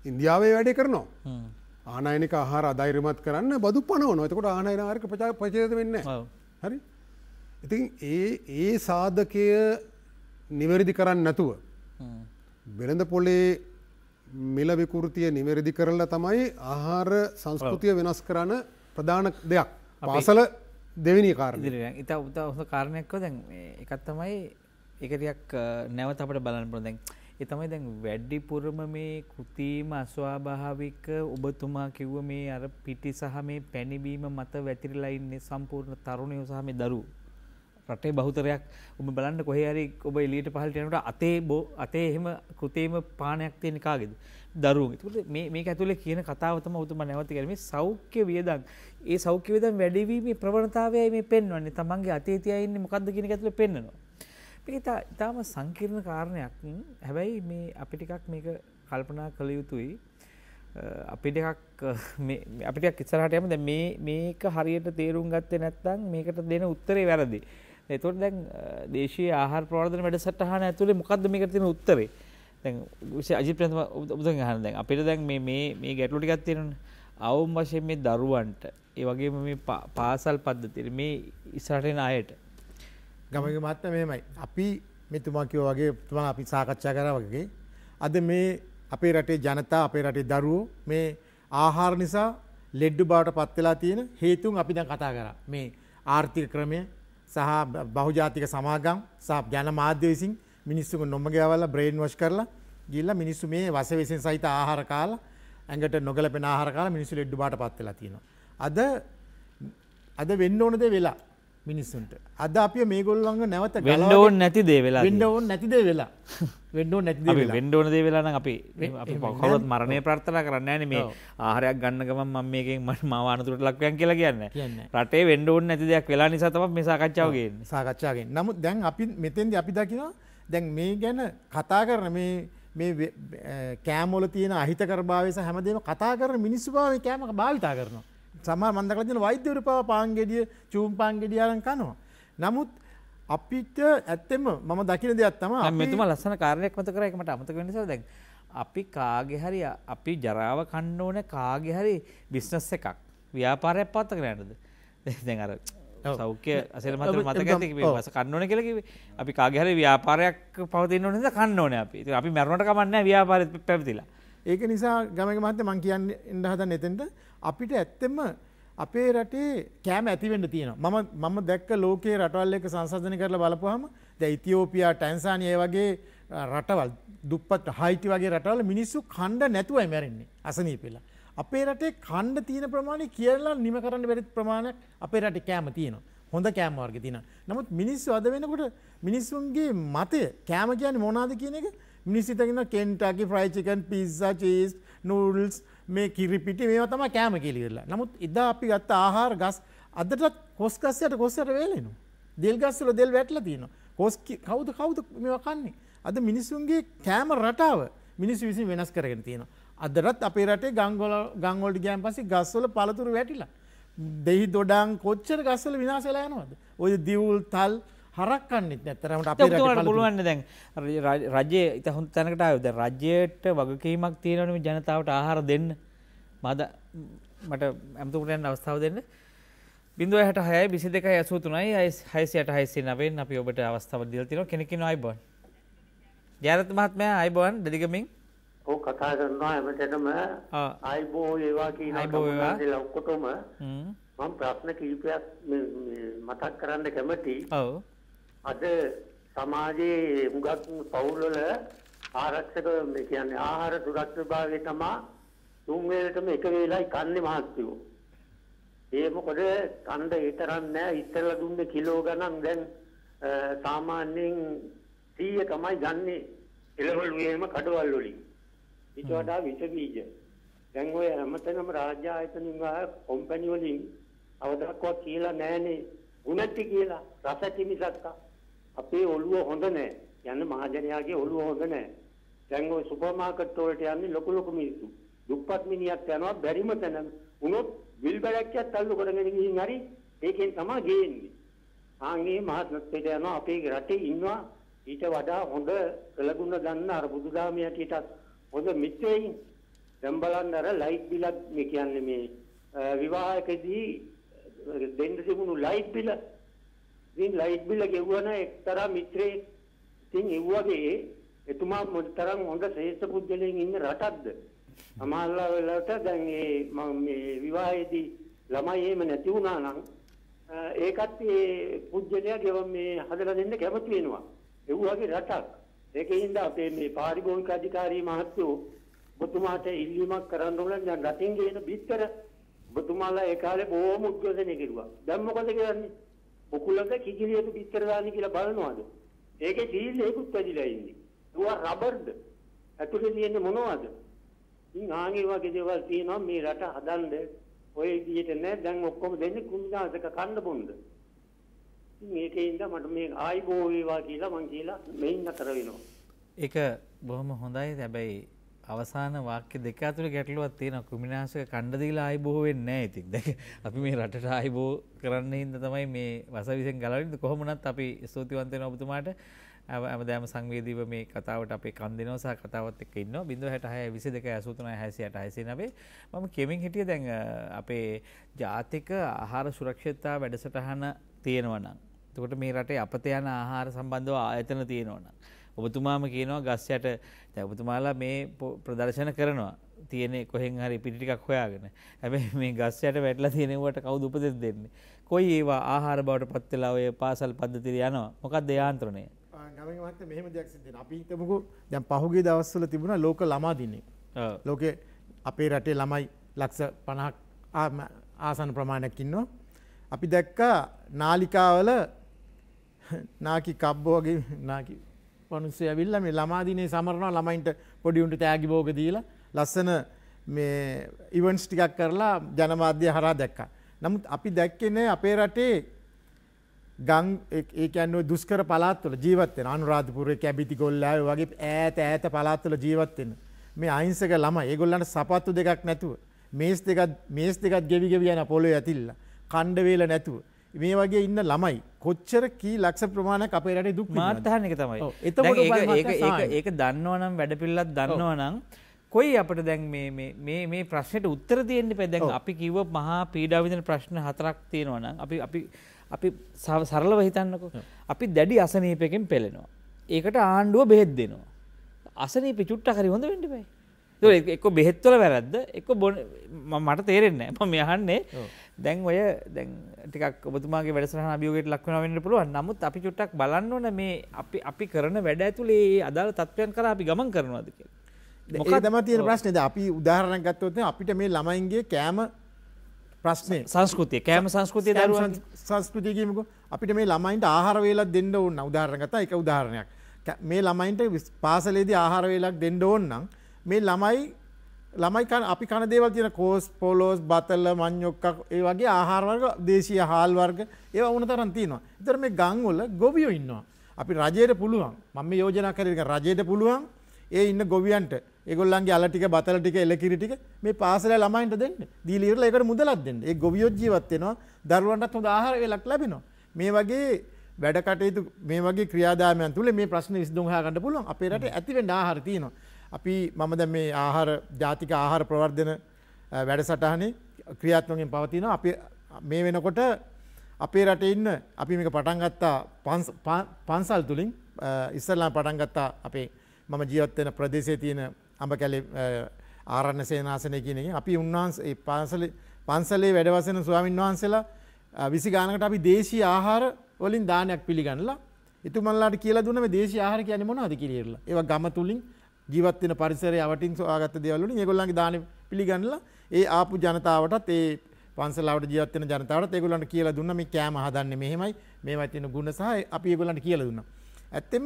S1: ඉන්දියාවේ වැඩේ කරනවා. ආනයනික හාර අදෛරමත් කරන්න බදු පනවන එතකොට ආනයනාර්ක පචා පචේද වෙන්න හරි ඉතින් ඒ ඒ සාධකය නිවැරදි කරන්න නැතුව බෙළඳ පොලේ මෙලවිකෘතිය නිවැරදි කරලා තමයි ආහාර සංස්කෘතිය වෙනස් කරන්න ප්‍රධාන දෙයක් පාසල
S4: දෙවිනි කාර ඉතා උතා හස කාරණයක්ව දැන් එකත් තමයි එකතියක් නැවත අපට බලන්න පොදැන් එතමයි දැන් වැඩිපුරම මේ කෘතිීම අස්වාභාවික ඔබතුමා කිව්ව මේ අර පිටි සහ මේ පැණිබීම මත වැතිරිලයින්නේ සම්පූර්ණ තරුණය සහම දරු රටේ බහුතරයක් උම බලන්න කොහරි ඔබ එලියට පහලටයනට අතේ බෝ අතේ එහෙම කෘතේම පානයක් තියෙන කාගෙද දරුවන් තුට මේ ඇතුලේ කියන කතාවතම උතුම නැවති කරම සෞඛ්‍ය වියදන් ඒ සෞඛ්‍ය වියදන් වැඩිවීම ප්‍රවණතාවයයි මේ පෙන්වන්නේ තමන්ගේ අතේ තියන්නේ මොකක්ද කියන ඇතුළ පෙන්නවා ඒක ඉතාම සංකීර්ණ කාරණයක් හැබැයි මේ අපි ටිකක් මේක කල්පනා කළ යුතුයි අපි ටිකක් අපි ටිකක් ඉස්සරහට යමු දැන් මේ මේක හරියට තේරුම් ගත්තේ නැත්නම් මේකට දෙන උත්තරේ වැරදි. එතකොට දැන් දේශීය ආහාර ප්‍රවර්ධන වැඩසටහන ඇතුලේ මොකද්ද මේකට තියෙන උත්තරේ? දැන් විශේෂ අජිත් ප්‍රේමතුමා ඔබතුමා අහන දැන් අපිට දැන් මේ මේ මේ ගැටලු ටිකක් තියෙනවනේ. අවම වශයෙන් මේ දරුවන්ට ඒ වගේම මේ පාසල් පද්ධතිය මේ ඉස්සරහට එන අයට ගමක
S2: මත්ත මෙමයි. අපි මෙතුමා කිව වගේ තුමා අපි සාකච්ඡා කර වගේ. අද මේ අපේ රටේ ජනතා අපේ රටේ දරුවෝ මේ ආහාර නිසා ලෙඩ්ඩු බවට පත්වෙලා තියෙන හේතුන් අපි දැන් කතා කරා. මේ ආර්ථික ක්‍රමය සහ බහුජාතික සමාගම් සහ ජනමාධ්‍ය විසින් මිනිස්සුක නොමගයවල බ්‍රේන් වොෂ් කරලා ගිහිල්ලා මිනිස්සු මේ වසවිසෙන් සහිත ආහාර කාලා ඇඟට නොගැලපෙන ආහාර කාලා මිනිස්සු ලෙඩ්ඩු බවට පත්වෙලා තියෙනවා. අද අද වෙන්න ඕන දේ වෙලා මිනිස්සුන්ට අද අපිය මේගොල්ලන්ග නැවත වෙන්ඩෝන් නැති දේ වෙලා වෙන්ඩෝන් නැතිදේ වෙලා වෙන්ඩෝ නැති
S4: වෙන්ඩෝන දේ වෙලාන අපි කවොත් මරණය ප්‍රර්ථනා කරන්න ෑන මේ ආහරයක් ගන්නකම ම මේකින් මට මවානතුරට ලක්වයන් කියලා කියන්න රටේ වෙන්ඩෝන් නැති දෙයක් වෙලා නිසාතම මේ සාකච්ඡාවගේ සාකච්ඡාගෙන්
S2: නමුත් දැන් අපි මෙතෙන්ද අපි දකිවා දැන් මේ ගැන කතා කරන මේ මේ කෑමොල තියෙන අහිතකර භාවස හැමදේම කතා කර මිනිස්සු භාව කෑම භාවිතා කරනවා සමහර මම දකලා තියෙන වෛද්‍යවරු පවා පාන් ගෙඩිය චූම්
S4: පාන් ගෙඩිය අරන් කනවා. නමුත් අපිට ඇත්තෙම මම දකින දෙයක් තමයි අපි මෙතුමා ලස්සන කාර්යයක් මත කරා ඒක මට අමතක වෙන නිසා දැන් අපි කාගේ හරි අපි ජරාව කන්න ඕන කාගේ හරි බිස්නස් එකක් ව්‍යාපාරයක් පවත්ත කරන්නද දැන් අර සෞඛ්‍ය අසල මත මතක ඇති මේ වස කන්න ඕන කියලා කිව්වේ අපි කාගේ හරි ව්‍යාපාරයක් පවතින ඕන නිසා කන්න ඕනේ අපි ඉතින් අපි මරණට කමන්නේ ව්‍යාපාරෙත් පැවතිලා ඒක නිසා ගමගේ මහත්තයා මම
S2: කියන්නේ ඉඳ හදන එතෙන්ට අපිට ඇත්තෙම අපේ රටේ කෑම ඇතිවෙන්න තියෙනවා මම මම දැක්ක ලෝකයේ රටවල් එක සංසධන කරලා බලපුහම ද ඉතිෝපියා ටැන්සානිය වගේ රටවල් දුප්පත් හයිති වගේ රටවල මිනිස්සු කණ්ඩ නැතුවයි මැරෙන්නේ අසනී පෙලා. අපේ රටේ කණ්ඩ තියෙන ප්‍රමාණය කියලා නිම කරන්න බැරිත් ප්‍රමාණයක් අපේ රටේ කෑම තියෙනවා. හොඳ කෑම වර්ග තියෙන. නමුත් මිනිස්සු අද වෙනකොට මිනිස්සුන්ගේ මතය කෑම කියන්නේ මොනවාද කියන එක මිනිස්සු හිතගෙන Kentucky fried chicken pizza cheese noodles මේ කිරිපිටි මේවා තම කෑම කිලිවෙලා නමුත් ඉදා අපි ගත්ත ආහාර ගස් අදටත් කොස්ගස්සයට කොස්සට වේලෙනවා. දෙල් ගස්වල දෙල් වැටලා තියෙනවා. කොස් කවුද කවුද මේවා කන්නේ? අද මිනිසුන්ගේ කෑම රටාව මිනිස්සු විසින් වෙනස් කරගෙන තියෙනවා. අදටත් අපේ රටේ ගංගොල ගංගොල්ට ගියන් පස්සේ ගස්වල පළතුරු වැටිලා. දෙහි දොඩන් කොච්චර ගස්වල විනාශ වෙලා යනවද?
S4: ওই දිවුල් තල් හරක්කන්නෙත් නැත්තරමට අප පුළුවන්න දැන් රජය ඉතහොන් තැනකට අයුද රජයට වගකීමක් තියෙනනම ජනතාවට ආහාර දෙන්න මද මට ඇමතුකටයන් අවස්ථාව දෙන්න බින්දුව හට හය බිසි දෙක ඇසුතුනයි හයිසියට හයිසි නවෙන් අපි ඔබට අවස්ථාව දිල තින කෙනෙකින අයිබොන් ජාරත මහත්මය අයිබෝන් දෙදිගමින්
S7: ඕ කතා කරනවා ඇමටටම අයිබෝ ඒවා කිය අයිබෝවා ලක්කොටම
S4: මම
S7: ප්‍රශ්න කීපයක් මතක් කරන්න කැමති ඔව අද සමාජයේ හුඟක් පවුල්වල ආරක්ෂක මේ කියන්නේ ආහාර සුරක්ෂිතභාවය තමයි තුන් වේලටම එක වේලයි කන්නේ මහත්යෝ. ඒ මොකද කන්න ඒතරම් නෑ ඉතලා දුන්නේ කිලෝ ගණන් දැන් සාමාන්‍යයෙන් 100 තමයි ගන්නෙ එළවලු එහෙම කඩවල් වලින්. ඊට වඩා විස බීජ. දැන් ඔය හැමතැනම රාජ්‍ය ආයතන වල කොම්පැනි වලින් අවදක්වත් කියලා නෑනේ ගුණටි කියලා රසටි මිසක්කා අපේ ඔළුව හොඳ නැහැ. යන මහජනයාගේ ඔළුව හොඳ නැහැ. දැන් ওই සුපර් මාකට් වලට යන්නේ ලොකු ලොකු මිනිස්සු. දුප්පත් මිනිහක් යනවා බැරිම තැන. උනොත් විල් බැලක්කයක් තල්ලු කරගෙන ගිහින් හරි ඒකෙන් තමයි ගේන්නේ. ආන්ගේ මහත්මත්වයට යනවා අපේ රටේ ඉන්නවා ඊට වඩා හොඳ කළගුණ දන්න අර බුදුදාමේ යටියට හොඳ මිත්‍රයින්. දැන් බලන්න අර ලයිට් බිලක් මේ කියන්නේ මේ විවාහකදී දෙන්න තිබුණු ලයිට් බිල ඉතින් ලයිට් බිල ගෙවුවන එක්තරා මිත්‍රයෙක් ඉතින් ඒ වගේ එතුමා මොතරම් හොඳ ශ්‍රේෂ්ඨ පුද්ගලයෙක් ඉන්න රටක්ද සමහරලා වෙලාවට දැන් මේ මම මේ විවාහයේදී ළමයි එහෙම නැති වුණා නම් ඒකත් මේ පුද්ගලයා ගෙව මේ හදලා දෙන්න කැමති වෙනවා ඒ වගේ රටක් ඒකෙන්ද අපේ මේ පාරිභෝගික අධිකාරී මහත්වෝ ඔබතුමාට ඉල්ලීමක් කරන්න ඕන දැන් රටින් ගේන බිත්තර ඔබතුමාලා ඒ කාලේ බොහොම උද්ඝෝෂණය කෙරුවා දැන් මොකද කරන්නේ කුකුලක කිකිලියට පිටතර දාන්නේ කියලා බලනවාද? ඒකේ සීල් ඒකුත් වැඩිලා ඉන්නේ. දුවා රබර්ද. ඇතුලේ තියෙන්නේ මොනවද? ඉන් ආන්ගේ වගේ දේවල් තියෙනවා මේ රට හදන්න ඔය විදිහට නෑ දැන් ඔක්කොම දෙන්නේ කුම්දාසක කන්න බොන්න. මේකේ ඉඳ මට මේ ආයි බෝ වේවා කියලා මං කියලා මෙයින් නතර වෙනවා.
S4: ඒක බොහොම හොඳයි. හැබැයි අවසාන වාක්‍ය දෙක අතර ගැටලුවක් තියෙනවා කුමිනාශක කණ්ඩ දීලා ආයිබෝ වෙන්නේ නැහැ ඉතින් දැන් අපි මේ රටට ආයිබෝ කරන්න හින්දා තමයි මේ වසවිසෙන් ගලවන්නේ කොහොම වුණත් අපි ස්තුතිවන්ත වෙනවා ඔබතුමාට හැමදාම සංවේදීව මේ කතාවට අපේ කන් දෙනවා සහ කතාවත් එක්ක ඉන්නවා 066 22 83 608 609 මම කෙමින් හිටියේ දැන් අපේ ජාතික ආහාර සුරක්ෂිතතා වැඩසටහන තියෙනවා නම් එතකොට මේ රටේ අපත යන ආහාර සම්බන්ධව ආයතන තියෙනවා නම් ඔබතුමාම කියනවා ගස් යට දැන් ඔබතුමාලා මේ ප්‍රදර්ශන කරනවා තියෙන්නේ කොහෙන් හරි පිටි ටිකක් හොයාගෙන. හැබැයි මේ ගස් යට වැටලා තියෙන ඒවට කවුද උපදෙස් දෙන්නේ? කොයි ඒවා ආහාර බවට පත් වෙලා ඔය පාසල් පද්ධතියට යනවා? මොකක්ද ඒ යාන්ත්‍රණය?
S2: ගමේ මහත්තයා මෙහෙම දෙයක් සිද්ධ වෙනවා. අපි හිතමුකෝ
S4: දැන් පහුගිය දවස්වල තිබුණා ලෝක ළමා දිනේ. ඔව්. ලෝකේ අපේ රටේ
S2: ළමයි ලක්ෂ 50ක් ආසන ප්‍රමාණයක් ඉන්නවා. අපි දැක්කා නාලිකාවල නාකි කබ්බෝ වගේ නාකි මනුස්සය ඇවිල්ල මේ ළමාදිනේ සමරනවා ළමයින්ට පොඩියුන්ට තෑගි බෝග දීලා ලස්සන මේ ඉවන්ස් ටිකක් කරලා ජනමාධ්‍ය හරා දැක්කා. නමුත් අපි දැක්කනේ අපේ රටේ ගං ඒකන්න දුස්කර පලාත්වල ජීවත්තෙන අනුරාධපුරය කැබිති කොල්ලය වගේ ඈත ඈත පලාත්වල ජීවත්වෙන. මේ අයින්සක ළම ඒගොල්ලන්ට සපත්තු දෙකක් නැතුව. මේස් දෙකත් මේස් දෙකත් ගෙවිගෙව යන පොලො ඇතිල්ල කණ්ඩවේල නැතුව. මේ වගේ ඉන්න ළමයි කොච්චර කී ලක්ෂ ප්‍රමාණයක් අපේ රට දුක් මාර්ථහන එක තමයි එතකොට
S4: ඒක දන්නවනම් වැඩපිල්ලත් දන්නවනම් කොයි අපට දැන් මේ ප්‍රශ්නයට උත්තර තියෙන්ට පැදැන් අපි කිව මහා පීඩාවිදන ප්‍රශ්න හතරක් තියෙනවනම් අපි අපි අපි සරලව හිතන්නකෝ අපි දැඩි අසනීපයකෙන් පෙළෙනවා ඒකට ආණ්ඩුව බෙහෙත් දෙනවා අසනී පිචුට්ට හරි හොඳ වෙඩිබයි එක්ක බෙහෙත්වල වැරද්ද එක බොන මට තේරෙන්න ම යහන්නේ දැන් ඔය දැන් ටිකක් ඔබතුමාගේ වැඩසටහන අභියෝගයට ලක් වෙනවා වෙන්න පුළුවන්. නමුත් අපි චුට්ටක් බලන්න ඕන මේ අපි අපි කරන වැඩ ඇතුලේ ඒ අදාළ තත්ත්වයන් කරා අපි ගමන් කරනවාද කියලා. මොකක් තම තියෙන ප්‍රශ්නේ දැන් අපි උදාහරණයක් ගත්තොත් අපිට
S2: මේ ළමයින්ගේ කෑම
S4: ප්‍රශ්නේ සංස්කෘතිය කෑම සංස්කෘතිය දරුවන්
S2: සංස්කෘතිය කියමුකෝ අපිට මේ ළමයින්ට ආහාර වේලක් දෙන්න ඕන උදාහරණ ගත්තා ඒක උදාහරණයක්. මේ ළමයින්ට පාසලේදී ආහාර වේලක් දෙන්න ඕන නම් මේ ළමයි ළමයි අපි කන දේවල් තියෙන කෝස් පොලෝස් බතල්ල මං්යොක්ක ඒ වගේ ආහාරවර්ග දේශීය හාල් වර්ග ඒ ඕන තරන් තියෙනවා. ඉතර මේ ගංවල ගොවියෝ ඉන්නවා. අපි රජයට පුළුවන් මම යෝජනා කරක රජයට පුළුවන් ඒ ඉන්න ගොවියන්ට ඒගොල්ලන්ගේ අලටික බතල ටික එලකිරි ටික මේ පාසල ළමයින්ට දෙන්න. දීලිරලා ඒකට මුදලක් දෙන්න. ඒ ගොවියොත් ජීවත් වෙනවා. දරුවන්ටත් හොඳ ආහාර වේලක් ලැබෙනවා. මේ වගේ වැඩ කටයුතු මේ වගේ ක්‍රියාදාමයන් තුල මේ ප්‍රශ්න විසඳුම් හොයාගන්න පුළුවන්. අපේ රටේ ඇති වෙන්න ආහාර තියෙනවා. අපි මම දැන් මේ ආහාර ජාතික ආහාර ප්‍රවර්ධන වැඩසටහනේ ක්‍රියාත්මකයෙන් පවතින අපි මේ වෙනකොට අපේ රටේ ඉන්න අපි මේක පටන් ගත්තා පන්සල් තුලින් ඉස්සල්ලාම පටන් ගත්තා අපේ මම ජීවත් වෙන ප්‍රදේශයේ තියෙන අඹකැලේ ආරණ්‍ය සේනාසනය කියන එකෙන් අපි උන්වහන්සේ පන්සල පන්සලේ වැඩවසන ස්වාමින් වහන්සේලා විසි ගානකට අපි දේශීය ආහාර වලින් දානයක් පිළිගන්නලා එතුමන්ලාට කියලා දුන්න මේ දේශීය ආහාර කියන්නේ මොනවද කියලා. ඒවා ගම තුලින් ජීවත් වෙන පරිසරය අවටින් සොයාගත්ත දේවල් වලින් ඒගොල්ලන්ගේ දාන පිළිගන්නලා ඒ ආපු ජනතාවටත් ඒ පන්සලවට ජීවත් වෙන ජනතාවට ඒගොල්ලන්ට කියලා දුන්නා මේ කෑම හදන්නේ මෙහෙමයි මේවා තියෙන ಗುಣ සහ අපි ඒගොල්ලන්ට කියලා දුන්නා. ඇත්තෙම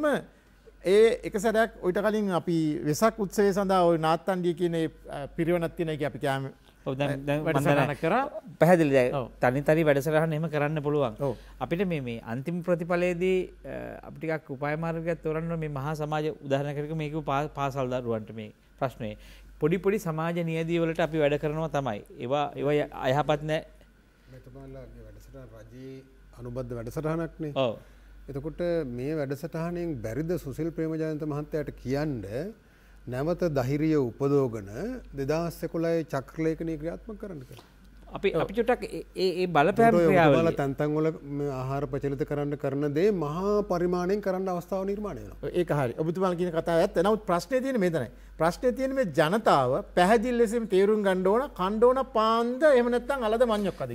S2: ඒ එක සැරයක් ඔයිට කලින් අපි වෙසක් උත්සවය සඳහා ওই නාත්තණ්ඩිය කියන පිරිවණක් තියෙන එක අපි කෑම
S4: වැඩසටහන කර පැහැදිලි තනි තරි වැඩසටහන එහෙම කරන්න පුළුවන් අපිට මේ මේ අන්තිම ප්‍රතිඵලයේදී අපිටිකක් උපයමාර්ගයක් තෝරන්න මේ මහා සමාජ උදාහරණ කරක මේක පාසල් දරුවන්ට මේ ප්‍රශ්නය පොඩි පොඩි සමාජ නියදී වලට අපි වැඩ කරනවා තමයි ඒවා ඒවා අයහපත් නෑ
S1: රජයේ අනුබද්ධ වැඩසටහනක්නේ එතකොට මේ වැඩසටහනෙන් බැරිද සුසිල් ප්‍රේමජයන්ත මහත්තයට කියන්න නැවත දහිරිය උපදෝගන දෙදස්සකොලයි චක්‍රලයකනය ක්‍රියාත්ම
S4: කරන්න කර. අපි අපිටක් ඒ බලපෑල
S1: තැන්තන්වල ආහාර පචලිත කරන්න කරන දේ මහා පරිමාණයෙන් කරන්න අවස්ථාව නිර්මාණය ඒ හරි ඔබතුමල් කියන
S2: කතා ඇත් නවත් ප්‍රශ්නය තියෙන මෙතනයි ප්‍රශ්නය තියෙන මේ ජනතාව පැහැදිල් ලෙසිම තේරුම් ගණ්ඩෝන
S4: කණ්ඩෝන පාන්ද එමනත්තන් අලද මං්යොක්කද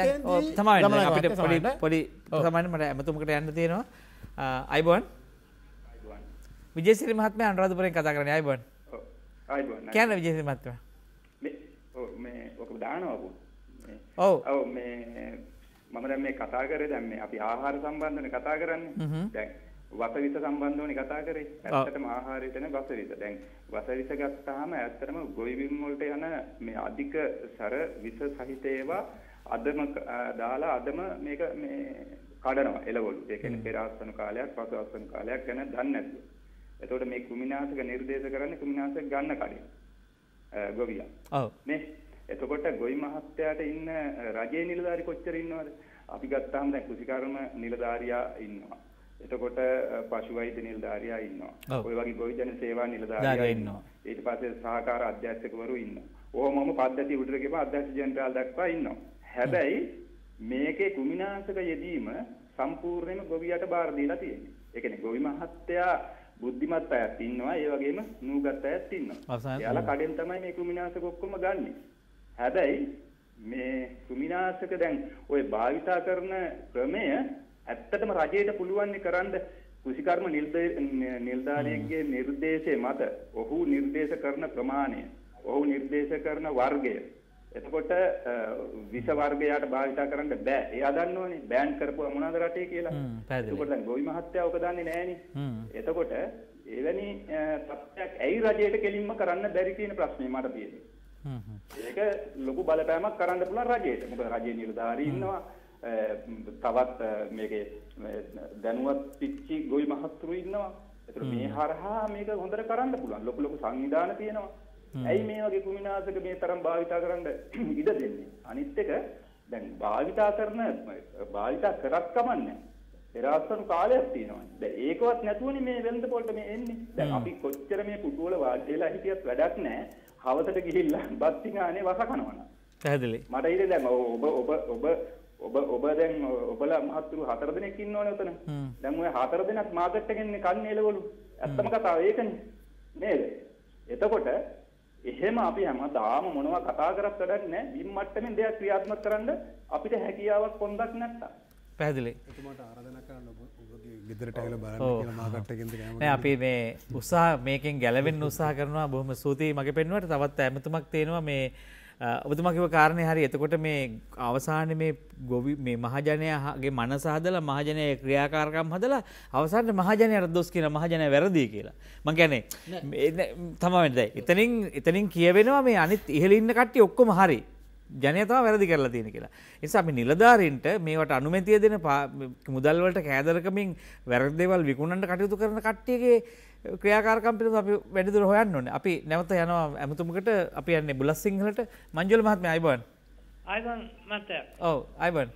S4: තමයි අපිට පොඩි පොඩි සමන් මට ඇමතුමකට යන්න තියෙනවා අයිබොන් විජේසිරි මහත්මයා අනුරාධපුරයෙන් කතා කරන්නේ අයබෝන්. අයබෝන්. කියන්න විජේසිරි මහත්මයා.
S5: මේ ඔව් මේ ඔක දානවා පොත්. ඔව්. ඔව් මේ මම දැන් මේ කතා කරේ දැන් මේ අපි ආහාර සම්බන්ධවනේ කතා කරන්නේ. දැන් වසවිස සම්බන්ධවනේ කතා කරේ. ඇත්තටම ආහාරයට නේ වසවිස. දැන් වසවිස ගත්තාම ඇත්තටම ගොවිබිම් වලට යන මේ අධික සර විස සහිත ඒවා අදම දාලා අදම මේක මේ කඩනවා එළවලු. ඒ කියන්නේ පෙර ආසන කාලයක් පසු ආසන කාලයක් ගැන දන්නේ නැතුව. එතකොට මේ කුමිනාශක නිර්දේශ කරන්නේ කුමිනාශක ගන්න කලින් ගොවියා. ඔව්. මේ එතකොට ගොවි මහත්තයාට ඉන්න රජයේ නිලධාරි කොච්චර ඉන්නවද? අපි ගත්තාම දැන් කෘෂිකර්ම නිලධාරියා ඉන්නවා. එතකොට පශු වෛද්‍ය නිලධාරියා ඉන්නවා. ඔය වගේ ගොවි ජන සේවා නිලධාරියා ඉන්නවා. ඊට පස්සේ සහකාර අධ්‍යක්ෂකවරු ඉන්නවා. ඕමම පද්ධති උඩට ගෙව අධ්‍යක්ෂ ජෙනරාල් දක්වා ඉන්නවා. හැබැයි මේකේ කුමිනාශක යෙදීම සම්පූර්ණයෙන්ම ගොවියට බාර දීලා තියෙනවා. ඒ කියන්නේ ගොවි මහත්තයා බුද්ධිමත් අයත් ඉන්නවා ඒ වගේම නූගත් අයත් ඉන්නවා. එයාලා කඩෙන් තමයි මේ කෘමිනාශක ඔක්කොම ගන්නෙ. හැබැයි මේ කෘමිනාශක දැන් ওই භාවිතා කරන ක්‍රමය ඇත්තටම රජයට පුළුවන් කරන්න කෘෂිකර්ම නිලධාරියෙක්ගේ නිර්දේශය මත ඔහු නිර්දේශ කරන ප්‍රමාණය ඔහු නිර්දේශ කරන වර්ගය එතකොට විෂ වර්ගයට භාවිතා කරන්න බෑ. එයා දන්නවනේ බෑන් කරපුවා මොනවාද රටේ කියලා. එතකොට දැන් ගොවි මහත්තයා ඔක දන්නේ නෑනේ. එතකොට එවැනි තත්ත්වයක් ඇයි රජයට කෙලින්ම කරන්න බැරි කියන ප්‍රශ්නේ මට
S8: තියෙනවා.
S5: ඒක ලොකු බලපෑමක් කරන්න පුළුවන් රජයට. මොකද රජයේ නිලධාරී ඉන්නවා. තවත් මේකේ දැනුවත් පිච්චි ගොවි මහත්තුරු ඉන්නවා. ඒතර මේ හරහා මේක හොඳට කරන්න පුළුවන්. ලොකු ලොකු සංවිධාන තියෙනවා. ඇයි මේ වගේ කෘමිනාශක මේ තරම් භාවිතා කරන්න ඉඩ දෙන්නේ? අනිත් එක දැන් භාවිතා කරන භාවිතා කරත් කමන්නේ. පෙරාස්වරු කාලයක් තියෙනවා. දැන් ඒකවත් නැතුවනේ මේ වෙළඳ පොළට මේ එන්නේ. දැන් අපි කොච්චර මේ පුටු වල වාඩි වෙලා හිටියත් වැඩක් නැහැ. හවසට ගිහිල්ලා බත් පිඟානේ වස කනවනම්. පැහැදිලි. මට ඉතින් දැන් ඔබ ඔබ ඔබ ඔබ ඔබ දැන් ඔබලා මහත්තුරු හතර දෙනෙක් ඉන්න ඕනේ උතන. දැන් ඔය හතර දෙනෙක් මාකට් එකෙන් කන්නේ එළවලු. ඇත්තම කතාව ඒකනේ. නේද? එතකොට එහෙම අපි හැමදාම මොනවා කතා කරත් වැඩක් නැහැ. බිම් මට්ටමින් දෙයක් ක්‍රියාත්මක කරන්න අපිට හැකියාවක් කොන්දක් නැත්තම්.
S4: පැදිලි අපි මේ උත්සාහ මේකෙන් ගැලවෙන් උත්සාහ කරනවා බොහොම සූතියි මගේ පෙන්වට තවත් ඇමතුමක් තියෙනවා මේ ඔබතුමකිව කාරණය හරි එතකොට මේ අවසාන මේ ගොවි මේ මහජනයගේ මනසහදල මහජනය ක්‍රියාකාරකම් හදලා අවසාන්න මහජනය රදොස් කියන මහජනය වැරදිී කියලා. මං ගැනේ තමයිටයි. එතනින් එතනින් කියවෙනවා මේ අනිත් ඉහලින්න කට්ටි ඔක්කොම හරි ජනතාව වැරදි කරලා තියෙන කියලා. නිසා අපි නිලධාරීන්ට මේවට අනුමැතිය දෙන මුදල්වලට කෑදරකමින් වැරදි දේවල් විකුණන්න කටයුතු කරන කට්ටියගේ ක්‍රියාකාරකම් පිළිබඳ අපි වැඩිදුර හොයන්න ඕනේ. අපි නැවත යනවා ඇමතුමකට අපි යන්නේ බුලස් සිංහලට. මංජුල මහත්මයා අයබෝන්.
S8: අයබෝන් මහත්තයා. ඔව් අයබෝන්.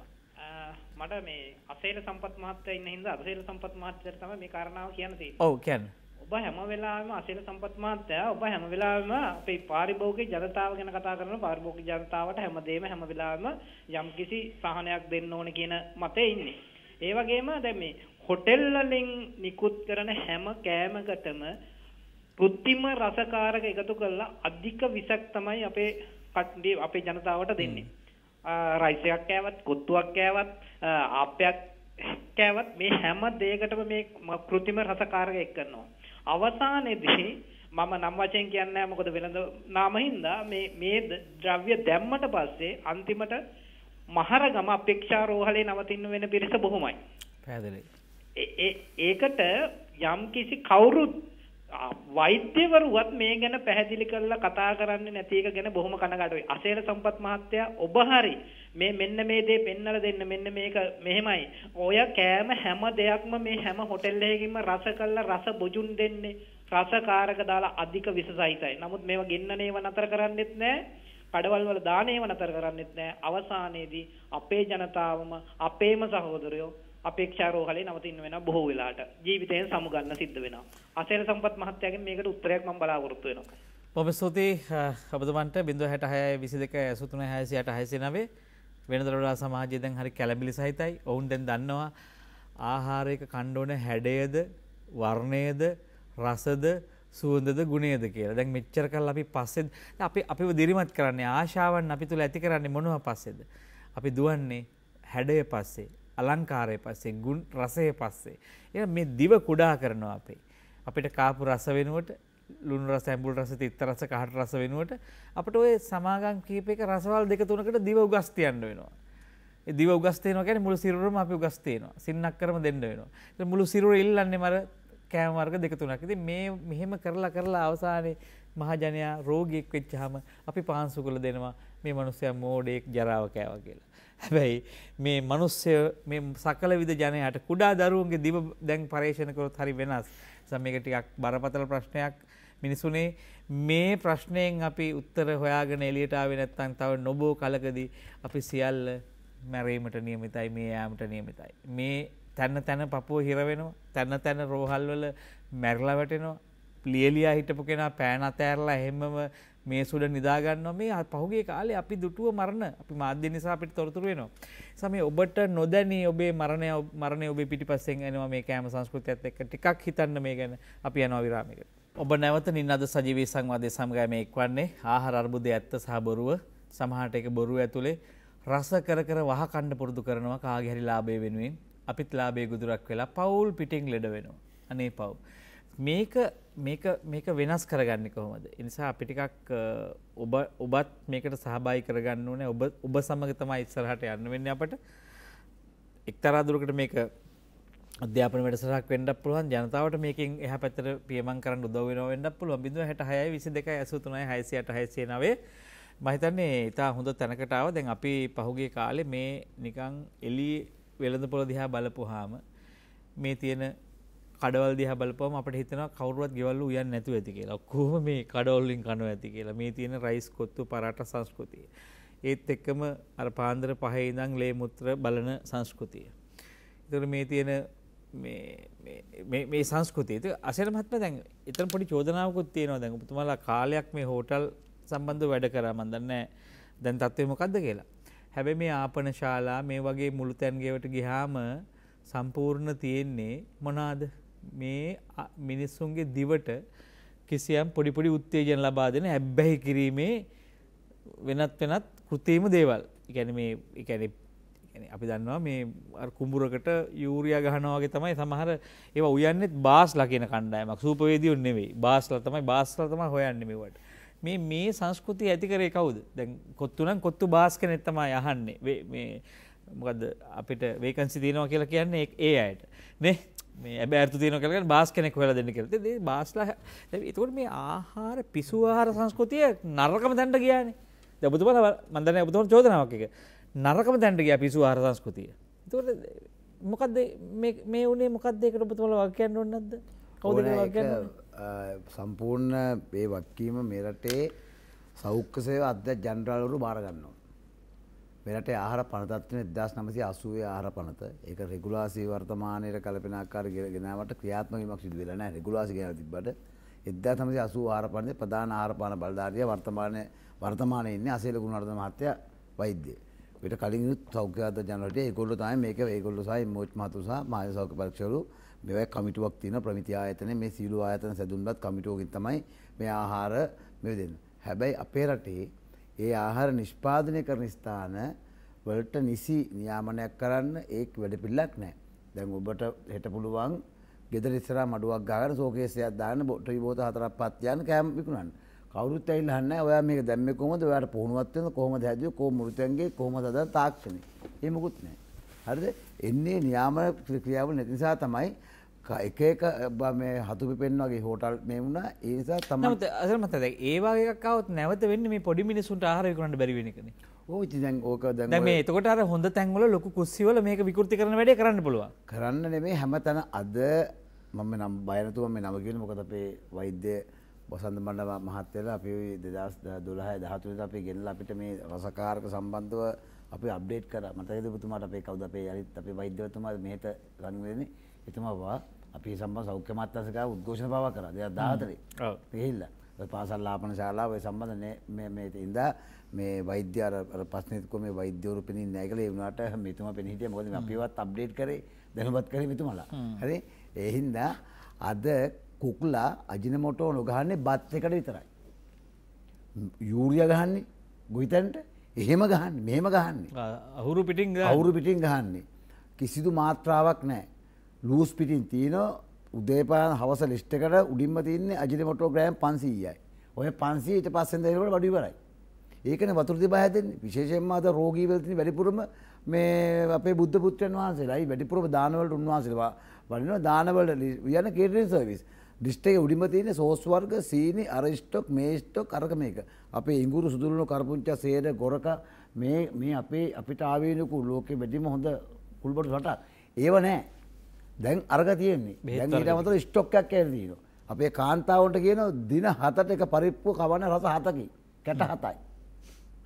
S8: මට මේ අසේල සම්පත් මහත්තයා ඉන්න හින්දා අසේල සම්පත් මහත්තයාට තමයි මේ කාරණාව කියන්න තියෙන්නේ. ඔව් කියන්න. ඔබ හැම වෙලාවෙම අසේල සම්පත් මහත්තයා ඔබ හැම වෙලාවෙම අපේ පාරිභෝගික ජනතාව ගැන කතා කරන පාරිභෝගික ජනතාවට හැමදේම හැම වෙලාවෙම යම්කිසි සහනයක් දෙන්න ඕනේ කියන මතේ ඉන්නේ. ඒ වගේම දැන් මේ හොටෙල් වලින් නිකුත් කරන හැම කෑමකටම કૃත්‍රිම රසකාරක එකතු කරලා අධික විසක් තමයි අපේ කට්ටිය අපේ ජනතාවට දෙන්නේ. රයිස් එකක් කෑවත්, කොත්තුවක් කෑවත්, ආප්පයක් කෑවත් මේ හැම දෙයකටම මේ કૃත්‍රිම රසකාරක එක් කරනවා. අවසානයේදී මම නම් වශයෙන් කියන්නේ මොකද වෙළඳ නාම හින්දා මේ මේ ද්‍රව්‍ය දැම්මට පස්සේ අන්තිමට මහරගම අපේක්ෂා රෝහලේ නවතින්න වෙන පිරිස බොහොමයි. පැහැදිලි. ඒකට යම් කිසි කවුරුත් වෛද්‍යවරු වත් මේ ගැන පැහැදිලි කරලා කතා කරන්නේ නැති එක ගැන බොහොම කනගාටුයි. අසේල සම්පත් මහත්තයා ඔබ හරි මේ මෙන්න මේ දේ පෙන්වලා දෙන්න මෙන්න මේක මෙහෙමයි. ඔය කෑම හැම දෙයක්ම මේ හැම හොටෙල් එකකින්ම රස කළා රස බොජුන් දෙන්නේ. රසකාරක දාලා අධික විස සහිතයි. නමුත් මේවා ගෙන්නනේව නතර කරන්නෙත් නැහැ. කඩවල් වල දානේව නතර කරන්නෙත් නැහැ. අවසානයේදී අපේ ජනතාවම අපේම සහෝදරයෝ අපේක්ෂා රෝහලේ නවතින්න වෙනවා බොහෝ වෙලාට ජීවිතයෙන් සමුගන්න සිද්ධ වෙනවා. අසේන සම්පත් මහත්තයාගෙන් මේකට උත්තරයක් මම බලාපොරොත්තු වෙනවා.
S4: ඔබ ස්තුතියි ඔබතුමන්ට 0.66 22 63 66 69 වෙනදරවලා සමාජය දැන් හරි කැළඹිලි සහිතයි. ඔවුන් දැන් දන්නවා ආහාරයක කන්න ඕන හැඩයද වර්ණයද රසද සුවඳද ගුණේද කියලා. දැන් මෙච්චර කරලා අපි පස්සේ අපි අපිව දිරිමත් කරන්නේ ආශාවන් අපි තුල ඇති කරන්නේ මොනවා පස්සේද? අපි දුවන්නේ හැඩය පස්සේ අලංකාරය පස්සේ ගුන් රසය පස්සේ. එ මේ දිව කුඩා කරනවා අපේ. අපිට කාපු රස වෙනුවට ලුණු රස ඇඹුල් රස තිත්ත රස කහට රස වෙනුවට අපට ඔය සමාගම් කීපයක රසවල් දෙක තුනකට දිව උගස් තියන්න වෙනවා. ඒ දිව උගස් තියනවා කියන්නේ මුළු සිරුරම අපි උගස් තියනවා. සින්නක්කරම දෙන්න වෙනවා. ඉතින් මුළු සිරුර ඉල්ලන්නේ මර කෑම වර්ග දෙක තුනක්. ඉතින් මේ මෙහෙම කරලා කරලා අවසානයේ මහජනයා රෝගියෙක් වෙච්චාම අපි පාන්සු කළ දෙනවා මේ මිනිස්සයා මෝඩෙක් ජරාව කෑවා කියලා. හැබැයි මේ මිනිස්සය මේ සකලවිද ජනයාට කුඩා දරුවන්ගේ දිව දැන් පරේෂණ කරොත් හරි වෙනස්. සම මේක ටිකක් බරපතල ප්‍රශ්නයක් මිනිසුනේ මේ ප්‍රශ්නයෙන් අපි උත්තර හොයාගෙන එළියට ආවේ නැත්නම් තව නොබෝ කලකදී අපි සියල්ල මැරීමට නියමිතයි මේ යාමට නියමිතයි. මේ තැන තැන පපුව හිර වෙනවා. තැන තැන රෝහල්වල මැරිලා වැටෙනවා. ලියලියා හිටපු කෙනා පෑන අතෑරලා එහෙමම මේ සුඩ නිදාගන්නවා මේ පහුගේ කාලේ අපි දුටුව මරණ අපි මාධ්‍ය නිසා අපිට තොරතුරු වෙනවා. සමේ ඔබට නොදැනී ඔබේ මරණය මරණය ඔබේ පිටිපස්සෙන් එනවා මේ කෑම සංස්කෘතියත් එක්ක ටිකක් හිතන්න මේ ගැන අපි යනවා විරාමයකට. ඔබ නැවත නින්නද සජීවී සංවාදයේ සමගාය මේ එක්වන්නේ ආහාර අර්බුදයේ ඇත්ත සහ බොරුව සමහරට ඒක බොරුව ඇතුලේ රස කර කර වහකණ්ඩ පුරුදු කරනවා කාගේ හරි ලාභය වෙනුවෙන් අපිත් ලාභයේ ගුදුරක් වෙලා පවුල් පිටින් ලෙඩ වෙනවා. අනේ පව්. මේක මේක මේක වෙනස් කරගන්න කොහොමද. එනිසා අපි ටිකක් ඔබත් මේකට සහභායි කරගන්න ඕනේ ඔබ ඔබ සමග තමයි ඉස්සරහට යන්න වෙන්නේ අපට. එක්තරා දුරකට මේක අධ්‍යාපන වැඩසටහනක් වෙන්නත් පුළුවන් ජනතාවට මේකෙන් එහා පැත්තට පියමන් කරන්න උදව් වෙනවා වෙන්නත් පුළුවන් 0.66 22 83 689 මම හිතන්නේ ඉතා හොඳ තැනකට ආවා දැන් අපි පහුගිය කාලේ මේ නිකන් එළි වෙළඳපොළ දිහා බලපුවාම මේ තියෙන කඩවල් දිහ බලපම අපට හිතන කවරුවත් ගෙවල්ල යන්න නැතු ඇති කියලා කොහොම මේ කඩවල්ලින් කනු ඇති කියලා මේ තියෙන රයිස් කොත්තු පරාට සංස්කෘතිය. ඒත් එක්කම අර පාන්දර පහේ ඉඳං ලේ මුත්‍ර බලන සංස්කෘතිය. එතට මේ තියෙන මේ සංස්කෘතිය අසර මත්ම දැන් එතන පොඩි චෝදනාවකුත් තියෙනවා දැන් උතුමලා කාලයක් මේ හෝටල් සම්බන්ධ වැඩ කරා මන්දන්න දැන් තත්ත්වය මොකක්ද කියලා. හැබැ මේ ආපන ශාලා මේ වගේ මුළු තැන්ගේවට ගිහාම සම්පූර්ණ තියෙන්නේ මොනාද මේ මිනිස්සුන්ගේ දිවට කිසියම් පොඩි පොඩි උත්තේජන ලබා දෙන හැබ්බැහි කිරීමේ වෙනත් වෙනත් කෘතිම දේවල්. يعني මේ يعني අපි දන්නවා මේ කුඹුරකට යූරියා ගහනවා වගේ තමයි සමහර ඒවා උයන්නේත් බාස්ලා කියන කණ්ඩායමක්. සූපවේදීයෝ නෙවෙයි. බාස්ලා තමයි බාස්ලා තමයි හොයන්නේ මේවට. මේ මේ සංස්කෘතිය ඇති කරේ කවුද? දැන් කොත්තු නම් කොත්තු බාස් කෙනෙක් තමයි අහන්නේ. මේ මොකද අපිට වේකන්සි තියෙනවා කියලා කියන්නේ ඒ අයට. නේ? ඇබ ඇතු තියන කලගෙන බාස් කෙනෙක් වෙල දෙන්න කෙලත දේ බාස්ල එතුකට මේ ආහාර පිසුවාහාර සංස්කෘතිය නරකම තැන්ට කියන දැබතුබල මන්දන බතුම චෝදනාවක් එක නරකම තැන්ට කිය පිසු ආර සංස්කෘතිය තුට මොකක්ද මේ වනේ මොකක්දේකට පුතුවල වක්කයන් ඔන්නද කවද
S3: සම්පූර්ණ ඒ වක්කීම මෙරටේ සෞඛ්‍යසය අද ජන්ට්‍රාලරු බාරගන්නවා මෙරට ආහාර පනතත්වන එදස් නමසි අසුවේ ආහාර පනත එක රෙගුලාසී වර්තමානයට කලපෙන ආකාර ගෙනාවට ක්‍රියාත්මකීමක් සිදු වෙලා නැහැ රෙගුලාසී ගෙන තිබ්බට එදා තමයි 80 ආහාර පනතේ ප්‍රධාන ආහාර පාන බලධාරිය වර්තමානයේ වර්තමානයේ ඉන්නේ අසීල ගුණවර්ධන මහත්තයා වෛද්‍ය. ඊට කලින් සෞඛ්‍ය ආද ජනරටේ ඒගොල්ලෝ තමයි මේක ඒගොල්ලෝ සහ මෝච් මහතු සහ මාය සෞඛ්‍ය පරීක්ෂකවරු මේවයි කමිටුවක් තියෙන ප්‍රමිති ආයතනයේ මේ සීළු ආයතන සැදුම්පත් කමිටුවකින් තමයි මේ ආහාර මේ දෙන්නේ. හැබැයි අපේ රටේ ඒ ආහාර නිෂ්පාදනය කරන ස්ථාන වලට නිසි නියාමනයක් කරන්න ඒක වැඩපිල්ලක් නෑ. දැන් ඔබට හෙට පුළුවන් ගෙදර ඉස්සරහා මඩුවක් ගහගෙන සෝකේසයක් දාන්න ටී බෝතල් හතරක් පත් යන කෑම විකුණන්න. කවුරුත් ඇවිල්ලා අහන්නේ ඔයා මේක දැම්මේ කොහොමද? ඔයාට පුහුණුවත් වෙනද කොහොමද හැදුවේ? කොහොම මෘතයන්ගේ කොහොමද අද තාක්ෂණේ? ඒ මොකුත් නෑ. හරිද? එන්නේ නියාමන ක්‍රියාවල නැති නිසා තමයි එක එක මේ හතුපි පෙන්වාගේ හෝටල්
S4: මේ වුණ ඒනිසා තම අසරමත දැ ඒවාගේකවත් නැවත වෙන්න මේ පොඩි මිනිසුන්ට ආරයකුට බැරිවෙනකන
S3: ඕචිදැන් ඕක ද මේ
S4: තකොට හොඳ තැන්වල ලොක කුස්සිවල මේක විකෘති කරන වැඩ කරන්න පුලුව
S3: කරන්න නෙමේ හැම තැන අද මම නම් බයනතුව මේ නමගෙන මොකද අපේ වෛද්‍ය බොසන්ද මණ්ඩ මහත්තල අපි දෙදස් දුලහ දහතුනට අපි ගෙල්ල අපිට මේ රසකාරක සම්බන්ධව අපි අප්ඩේට් කර මතකද පුතුමාට අපේ කවද අපේ යරිත් අපේ වෛද්‍යවතුමා මෙහට රංවෙන්නේ එතුමවා අපි සම්බ සෞඛ්‍ය මත්තසක උද්ඝෝෂණ පව කර දෙයක් දාතරේ පිහිල්ල පාසල් ලාපන ශාලාව සම්බඳ ඉන්ද මේ වෛද්‍යාර පස්නෙත්කොම වෛද්‍යවරු පිණි නැගල වුණට මිතුම පිහිටිය මොද අපිවත් අප්ඩේට් කරේ දැනුවත් කර මිතුමලා හරි එහින්දා අද කුක්ලා අජින මොටෝ නොගහන්නේ බත් එකට විතරයි. යූරිය ගහන්නේ ගොවිතැන්ට එහෙම ගහන්න මෙහෙම ගහන්නේ
S4: අවුරු පිටින් අවුරු
S3: පිටින් ගහන්නේ කිසිදු මාත්‍රාවක් නෑ ලූස් පිටින් තියන උදේපාන හවස ලිෂ්ටකට උඩින්ම තින්නේ අජිනමටෝ ග්‍රෑම් පන්සීයයි ඔය පන්සීට පස්සෙන්දරකට වඩිවරයි ඒකන වතුරති බාහතෙන් විශේෂෙන්ම අද රෝගීවලතින වැඩිපුරම මේ අපේ බුද්ධ පුත්‍රයන් වහන්සේලායි වැඩිපුරම දානවලට උන්වහන්සේවා වඩින දානවල යන කේටරින් සර්විස් ිෂ්ටේ උඩිම තියන සෝස්වර්ග සීනි අරිෂ්ටොක් මේෂ්ටොක් කරක මේක අපේ ඉංගුරු සුදුරනු කරපුංචා සේර ගොරක මේ අපේ අපිට ආවේනකු ලෝකෙ වැඩිම හොඳ කුල්බට රට ඒව නෑ දැන් අර්ග තියෙන්නේ ඊටමතර ස්ටොක්කයක් ඇල්දීන. අපේ කාන්තාවට කියන දින හතට එක පරිප්පු කවන රස හතකි කැට හතයි.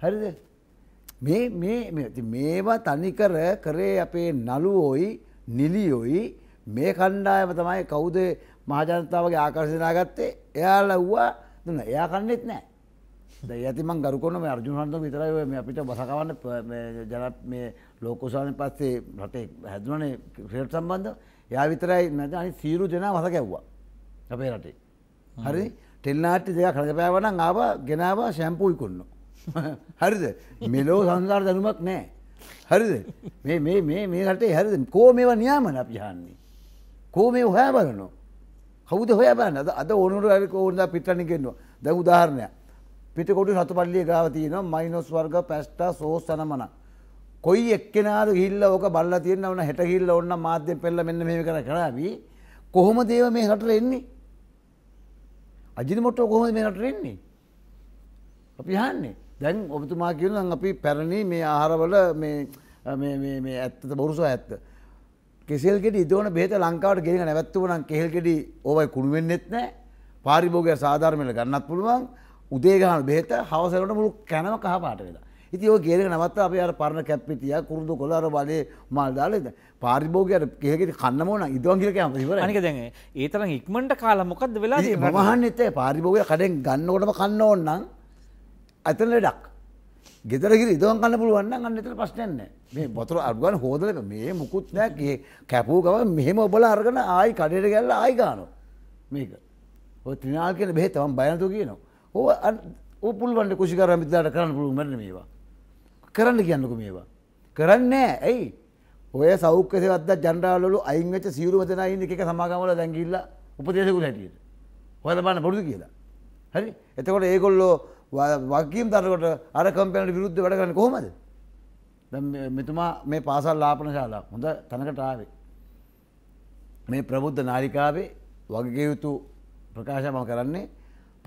S3: හරිද මේවා තනිකර කරේ අපේ නළුවෝයි නිලියෝයි මේ කණ්ඩායම තමයි කවුද මහජනතාවගේ ආකර්ශනා ගත්තේ එයාල ව්වා දුන්න එයා කන්නෙත් නෑ. ද ඇතිමන් ගරුකොන මේ අර්ජුහන්ත විතරය මේ අපිට බසකවන්න ජනත් මේ ලෝකෝසාන පස්සේ රටේ හැදුවනේ ක්‍රේට් සම්බන්ධ යා විතරයි නැත අනි සීරු දෙනා වස ගැව්වා අපේ රටේ හරි ටෙල්නාටි දෙයක් රජපෑවනම් ආව ගෙනවා ශැම්පූයි කොන්න හරිද මෙලෝ සංසාර දැනුමක් නෑ හරිද මේ මේ මේ මේ රටේ හරිද කෝ මේවා නියාමන අපි හන්නේ කෝ මේ හොයා බලනවා කවුද හොයා බලන්න අද අද ඕනුර අරි ඕනදා පිටරණි ගෙන්නවා දැන් උදාහරණයක් පිටකොටු සතු පල්ලිය ගාව තියෙනවා මයිනොස් වර්ග පැස්ටා සෝස් සනමනක් කොයි එක්කෙනාද හිල්ල ඕක බල්ල තියන්න වන හැට හිල්ල ඔන්න මාධ්‍ය පෙල්ල මෙන්න මේ කර කරාවී කොහොම දේව මේ රටට එන්නේ. අජි මොට්ටෝ කොහොම මේ රට එන්නේ. අපි හන්නේ දැන් ඔබතුමා කියන අපි පැරණි මේ ආහාරවල ඇත්තත බොරුසෝ ඇත්ත. කෙසෙල්ගෙට ඉදෝන බේත ලංකාවට ගෙන නැවත්වනම් කෙල්ගෙඩි ඕවයි කුණුවෙන්නෙත් නෑ පාරිභෝගය සාධර්මයට ගන්නත් පුළුවන් උදේගහල් බේත හවසරට මුළු කැනව කහපාට වෙලා. ඉති ඔ ගේරක නවත් අප අර පරණ කැප්පිටිය කුරුදු කොළ අර බලය මල් දාලද පාරිභෝගයට කෙහෙට කන්නමෝන ඉදවන්ගිරක ඉවර අනික දැන ඒතරම් ඉක්මට කාලමොකක්ද වෙලා මහන් එතේ පාරිභෝගය කඩෙන් ගන්නකොටම කන්න ඕන්නම් ඇතන ලෙඩක් ගෙදරගි ඉදවන් කන්න පුළුවන්න අන්නතර පස්්නන්න මේ බොතුර අර්ගන් හෝදලක මේ මුකුත් නෑ කැපූ ගව මෙහෙම ඔබල අරගන ආයි කඩයට ගැල්ල ආයිකානො මේක ඔ ත්‍රිනාල් කියෙන බෙහෙ තවම් බයනතු කියනවා ඕ පුල්වන්ට කුෂිකර මිතාට කරන්න පුළුවන් මේවා කරන්න කියන්නකු මේවා. කරන්නේ ඇයි ඔය සෞඛ්‍ය සේවත්ද ජනරාලවල අයින් වෙච්ච සියලුම දෙනා ඉන්න එක සමාගම්වල දැන් ගිහිල්ලා උපදේශකුල හැටියට. ඔයාලා බලන්න බොරුද කියලා. හරි? එතකොට ඒගොල්ලෝ වගකීම් දරනකොට අර කම්පැනිට විරුද්ධ වැඩ කරන්නේ කොහොමද? දැන් මෙතුමා මේ පාසල් ආපන ශාලා හොඳ තැනකට ආවේ. මේ ප්‍රබුද්ධ නාලිකාවේ වගකීතු ප්‍රකාශය මම කරන්නේ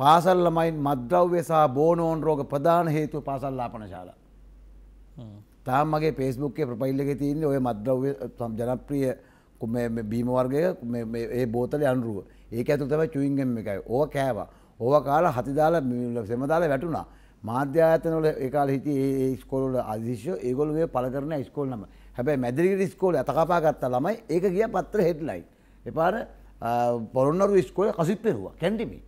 S3: පාසල් ළමයින් මද්ද්‍රව්‍ය සහ බෝනෝන් රෝග ප්‍රධාන හේතුව පාසල් ආපන ශාලා. තාම මගේ පේස්බුක්කේ ප්‍රපයිල්ල එක තියන්නේ ඔය මද්‍රව්‍ය ජනප්‍රිය බීම වර්ගය ඒ බෝතල අන්රුව ඒක ඇතු තම චුයින්ගම් එකයි ඕ කෑව ඕව කාල හතිදාල සෙමදාල වැටුණා මාධ්‍යාතනවල එකකාල හිති ඒ ස්කොලල අධිශ්‍ය ඒගොලුේ පල කරන ස්කෝල් නම හැබැයි මැදිරිට ස්කෝල ඇතකපා ගත්තා ළමයි ඒක ගිය පත්‍ර හෙට්ලයි එපාර පොරොන්නරු ස්කෝල කසිප්පෙරවා කැන්ඩිමි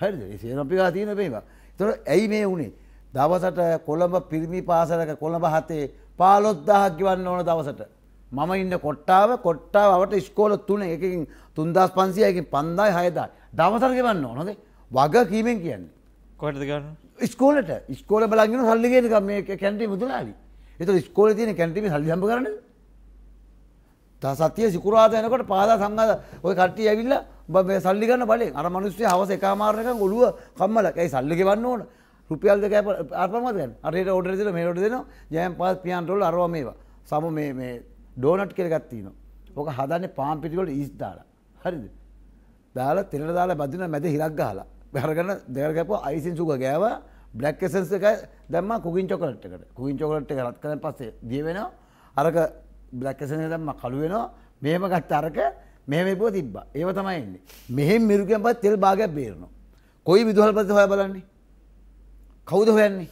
S3: හරි සේනපිකා තියන පේවා තොර ඇයි මේ වනේ දවසට කොළඹ පිරිමි පාසලක කොළඹ හතේ පාලොත්දාහක් ගවන්න ඕන දවසට. මම ඉන්න කොට්ටාව කොට්ටාවට ස්කෝල තුන එකකින් තුන්දස් පන්සියයකින් පන්දායි හයදා දවසර ගෙවන්න ඕනොද වග කීමෙන් කියන්න. කොටගන්න ස්කෝලට ස්කෝල බලගෙන සල්ලිගෙනක මේ කැන්ටි මුතුලාලි එත ස්කෝල තියන කැටිම සල්ලිහම කරන සතිය සිකුරාද යනකට පාදා සංගද ඔය කට්ටිය ඇවිල්ල සල්ලිගන්න බලේ අර මනුස්සේ හවස එකමාරක ගොලුව කම්මල ඇයි සල්ලිගෙවන්න ඕන රුපියල් දෙක අර්පමත් ගන්න අරයට ඔඩර දෙල මේට දෙන ජයම් පස් පියන්ටොල් අරවා මේවා සම මේ ඩෝනට් කෙරගත්තින ඕක හදන්න පාම් පිටිකොට ඉස් දාලා හරිද දාලා තෙරට දාලා බදින මැද හිරක් ගහලා බැරගන්න දෙරගැප අයිසින් සුග ගෑව බ්ලක් එසන්ස එක දැම්ම කුගින් චොකලට්කට කුගින් චොකලට් එක රත් කරන පස්සේ දිය වෙන අරක බ්ලක් එසන දම්ම කළුවෙනවා මෙහම ගත්ත අරක මෙහමපුව තිබ්බා ඒව තමයින්නේ මෙහෙම මිරුකෙන් පත් තෙල් භාගයක් බේරනවා කොයි විදුහල්පත හොය බලන්නේ කෞද හොයන්නේ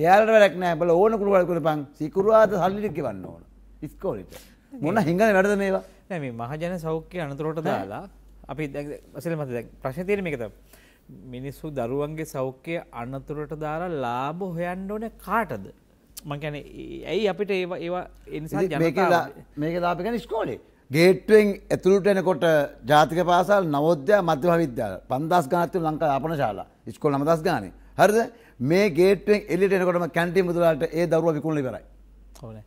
S3: එයාලට වැඩක් නෑ බල ඕන කුළුවල් කරපන් සිකුරාද සල්ලිට ගෙවන්න ඕන ඉස්කෝලෙට මොන හිඟන
S4: වැඩද මේවා නෑ මේ මහජන සෞඛ්‍ය අනතුරට දාලා අපි අසල මත ප්‍රශ්න තියෙන මේකද මිනිස්සු දරුවන්ගේ සෞඛ්‍ය අනතුරට දාලා ලාභ හොයන්න ඕන කාටද මං කියන්නේ ඇයි අපිට ඒවා ඒවා ඒ නිසා ජනතාව
S3: මේක ලාභ කියන්නේ ඉස්කෝලේ ගේට්ටුවෙන් ඇතුළට එනකොට ජාතික පාසල් නවෝද්‍ය මධ්‍යම විද්‍යාල 5000 ගණන් තුන ලංකාවේ ආපන ශාලා ඉස්කෝල 9000 ගානේ හරිද මේ ගේටෙන් එලිට එනකොටම කැන්ටි මුදලාට ඒ දරුව විකුණල ඉවරයි.
S4: ඕනේ.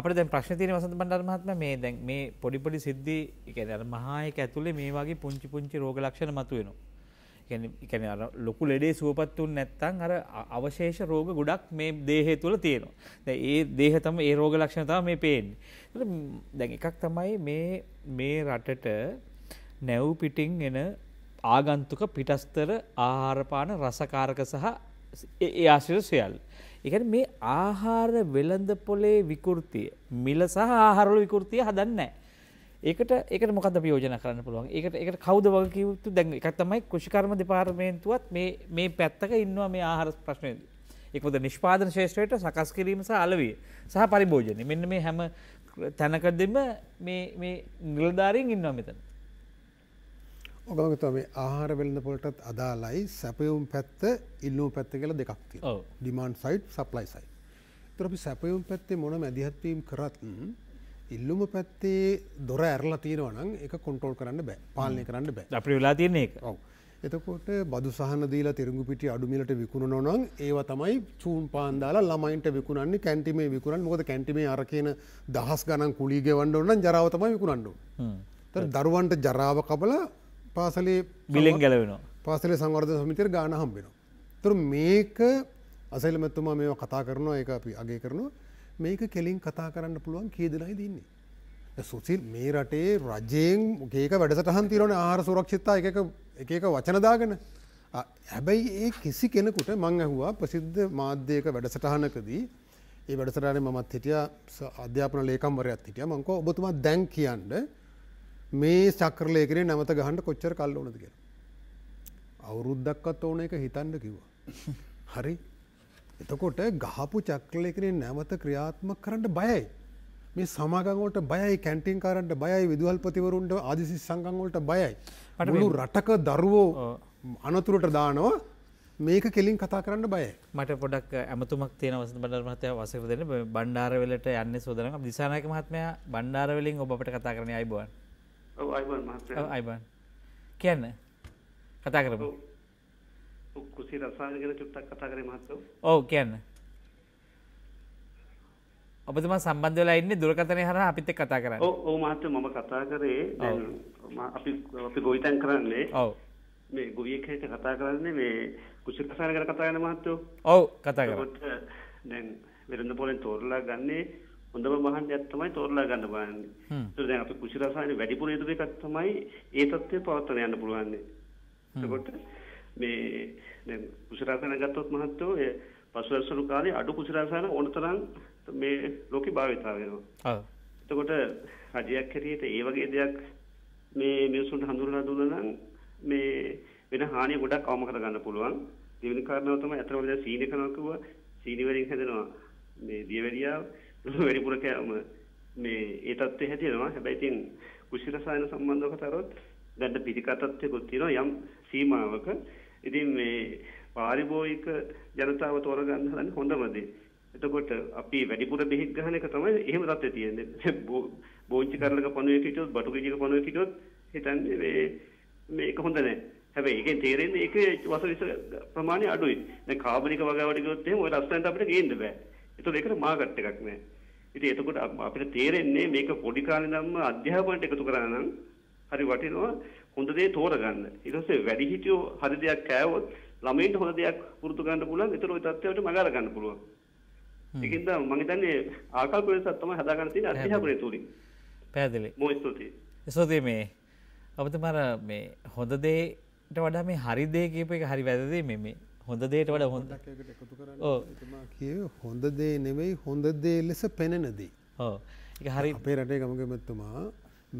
S4: අපට දැන් ප්‍රශ්න තියෙන වසන්ත බණ්ඩාර මහත්මයා මේ දැන් මේ පොඩි පොඩි සිද්ධි කියන්නේ අර මහායක ඇතුලේ මේ වගේ පුංචි පුංචි රෝග ලක්ෂණ මතුවෙනවා. කියන්නේ කියන්නේ අර ලොකු ලෙඩේ සුවපත් වුනේ නැත්නම් අර අවශේෂ රෝග ගොඩක් මේ දේහය තුල තියෙනවා. දැන් ඒ දේහ තමයි ඒ රෝග ලක්ෂණ තමයි මේ පේන්නේ. දැන් එකක් තමයි මේ මේ රටට නැව් පිටින් එන ආගන්තුක පිටස්තර ආහාර පාන රසකාරක සහ ඒ ආශිර සියල්. එකන මේ ආහාර වෙළඳ පොලේ විකෘතිය මිල සහ ආහාරල විකෘතිය හදන්න. ඒකට එක මොකද යෝජන කරන්න පුළුවන් එකට එකට කවද වගකිවතු දැන් එක තමයි කෘෂිකර්ම දෙපාර්මේන්තුවත් මේ පැත්තක ඉන්නවා මේ ආහාර ප්‍රශ්නයද. එකද නිෂ්පාදන ශේෂත්‍රයට සකස් කිරීම සහ අලවිය සහ පරිභෝජනය මෙන්න මේ හැම තැනකදම නිලධාරීෙන් ඉන්නවා මෙතන.
S1: ඔගමතුම මේ ආහාර වෙළඳ පොලටත් අදාලයි සැපයුම් පැත්ත ඉල්ලුම් පැත්ත කියල දෙකක්ති ඩිමන් සයිට් සප්ලයි සයි. තරපි සැපයුම් පැත්තේ මොන මැදිහත්වීම් කරත්න් ඉල්ලුම පැත්තේ දොර ඇරලා තියෙනවනම් එක කොන්ටෝල් කරන්න බෑ පාලනය කරන්න බෑ
S4: අපි වෙලා තියන්නේ ඔව.
S1: එතකොට බදු සහන දීලා තිරගු පිටි අඩුමිලට විකුණ නොනම් ඒව තමයි චූන් පාන්දාලා ළමයින්ට විකුණන්නේ කැන්ටිමේ විකුණන් මොකද කැන්ටිමේ අර කියන දහස් ගණන් කුලිගෙවන්ඩ ඔන්නන් ජරාවතම විකුණන්ඩු. දරුවන්ට ජරාව කබල පාසලේ බිලෙන් ගැලවෙනවා පාසලේ සංවර්ධ සමිතිර ගාන හම්බෙනවා. තුර මේක අසල්මැත්තුමා මේ කතා කරනවා ඒ අපි අගේ කරනවා මේක කෙලින් කතා කරන්න පුළුවන් කියදනයි දන්නේ. සුසිල් මේ රටේ රජයෙන් ඒක වැඩසටහන් තිරන ආර සුරක්ෂිතා එක වචනදාගෙන හැබැයි ඒ කිසි කෙනෙකුට මං ඇහුවා ප්‍රසිද්ධ මාධ්‍යයක වැඩසටහනකදී ඒ වැඩසටානේ මත් හිටිය අධ්‍යාපන ලේකම්වරයක්ත් හිටිය මංකෝ ඔබතුමා දැන් කියන්න මේ සක්‍රලයකනේ නැමත ගහන්ට කොච්චර කල් ඕනද කියෙන. අවුරුද්දක්කත් ඕන එක හිතන්න කිව්වා. හරි එතකොට ගහපු චක්‍රලයකනේ නැමත ක්‍රියාත්ම කරන්න බයයි. මේ සමාගංවලට බයයි කැන්ටින් කාරන්ට බයයි විදුහල්පතිවරුන්ට ආදිසි සංගංවලට බයයි. මුළු රටක දරුවෝ අනතුරට දානවා මේක කෙලින් කතා කරන්න බය
S4: මට පොඩක් ඇමතුමක් තියෙන වස බඩර් මහතය වසක දෙන බණ්ඩාරවෙලට යන්න සෝදන දිසානයක මහත්මය බණ්ඩාරවෙලින් ඔබට කතා කරන අයිබුවන් අයිබන් කියන්න කතා කරපු
S6: කුසි රසාගෙන චුට්ටක් කතා කර මහත්ත
S4: ඕ කියන්න ඔබතුම සම්බන්ධලා ඉන්න දුරකතනය හර අපිත කතා කර ඕ
S6: මහත්ත මම කතා කරේ අපි අපි ගොවිතන් කරන්නේ ඔව මේ ගොවියකයට කතා කරන්නේ මේ කුසි රසාර කර කතාගන මහත්තෝ
S4: ඔව කතා කරට
S6: දැන් වෙරඳ පොලෙන් තෝරලා ගන්නේ හොඳම මහන්ඩයක් තමයි තෝරලා ගන්න බලන්නේ. ඒක දැන් අපි කුෂි රසායන වැඩිපුර යොදපු එකක් තමයි ඒ தත්ත්වය පවත්වන යන්න පුළුවන්. එතකොට මේ දැන් කුෂි රසායන ගත්තොත් මහත්තයෝ ඒ පසුවැසළු කාලේ අඩු කුෂි රසායන ඕනතරම් මේ ලෝකේ භාවිතා වෙනවා. ඔව්. එතකොට රජයක් හැටියට ඒ වගේ දෙයක් මේ මිනිසුන්ට හඳුන්වලා දුන්නා නම් මේ වෙන හානිය ගොඩක් අවම කරගන්න පුළුවන්. දෙවෙනි කාරණාව තමයි අතරමැද සීනි කරනවා කිව්වා. සීනි වලින් හැදෙනවා මේ දියවැඩියාව වැඩිපුර කෑම මේ ඒ தත්ත්වය හැදෙනවා. හැබැයි ඉතින් කුෂි රසායන සම්බන්ධව කතාරොත් දැන් පිටිකටත්වයකුත් තියෙනවා යම් සීමාවක. ඉතින් මේ පාරිභෝගික ජනතාව තෝරගන්න හදන්නේ හොඳම දේ. එතකොට අපි වැඩිපුර බෙහෙත් ගන්න එක තමයි එහෙම තත්ත්වය තියෙන්නේ. බෝංචි කරලක පණුවෙක් හිටියොත් බටු ගෙඩියක පණුවෙක් හිටියොත් හිතන්නේ මේ මේක හොඳ නැහැ. හැබැයි ඒකෙන් තේරෙන්නේ ඒක වස විස ප්‍රමාණය අඩුයි. දැන් කාබනික වගාවට ගියොත් එහෙම ඔය ලස්සනට අපිට ගේන්න බෑ. ඒතකොට ඒකට මාකට් එකක් නැහැ. ඉතින් එතකොට අපිට තේරෙන්නේ මේක පොඩි කාලේ ඉඳන්ම අධ්‍යාපනයට එකතු කරා නම් හරි වටිනවා හොඳ දේ තෝරගන්න. ඊට පස්සේ වැඩි හිටියෝ හරි දෙයක් කෑවොත් ළමයින්ට හොඳ දෙයක් පුරුදු කරන්න පුළුවන්. ඒතර ওই தත්ත්වයට මඟ අරගන්න පුළුවන්. ඒකින්ද මම හිතන්නේ ආකල්ප වෙනසක් තමයි හදාගන්න තියෙන අධ්‍යාපනය තුලින්. පැහැදිලි. මොයි ස්තුතියි.
S4: ස්තුතියි මේ ඔබතුමාර මේ හොඳ දේට වඩා මේ හරිදේ කියප එක හරි වැදදේ මෙ මේ හොඳ දේට වඩ හොඳ හොඳ
S1: දේ නෙවෙයි හොඳ දේ ලෙස පෙනෙනදී. එක හරි අපේ රටේ ගමගමැත්තුමා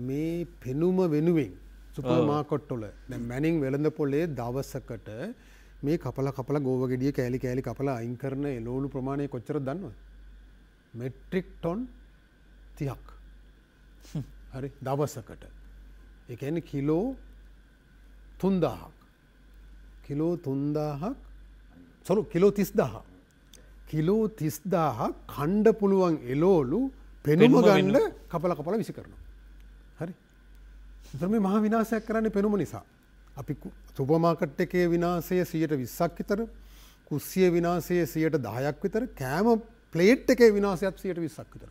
S1: මේ පෙනුම වෙනුවෙන් සුප මාකොට්ටොල මැනිං වෙළඳ පොලේ දවසකට මේ කපල කපල ගෝව ගෙඩිය කෑලි කෑලි කපලා අයින් කරන එලෝලු ප්‍රමාණය කොච්චර දන්නව. මෙට්‍රික් ටොන් තියක් හරි දවසකට. එකන කිලෝ තුන්දාහක්. කිලෝ තුන්දාහක් සොලු කිලෝ තිස්දාහ. කිලෝ තිස්දාහ කණ්ඩ පුළුවන් එලෝලු පෙනුම ගන්න කපල කපල විසි කරනු. හරි ධර්ම මහ විනාසයක් කරන්නේ පෙනුම නිසා. අපි සුපමාකට් එකේ විනාසය සියයට විස්සක් විතර කුස්සිය විනාසය සියයට දායක් විතර කෑම ප්ලේට් එකේ විනාසයක් සියයට විස්සක් විතර.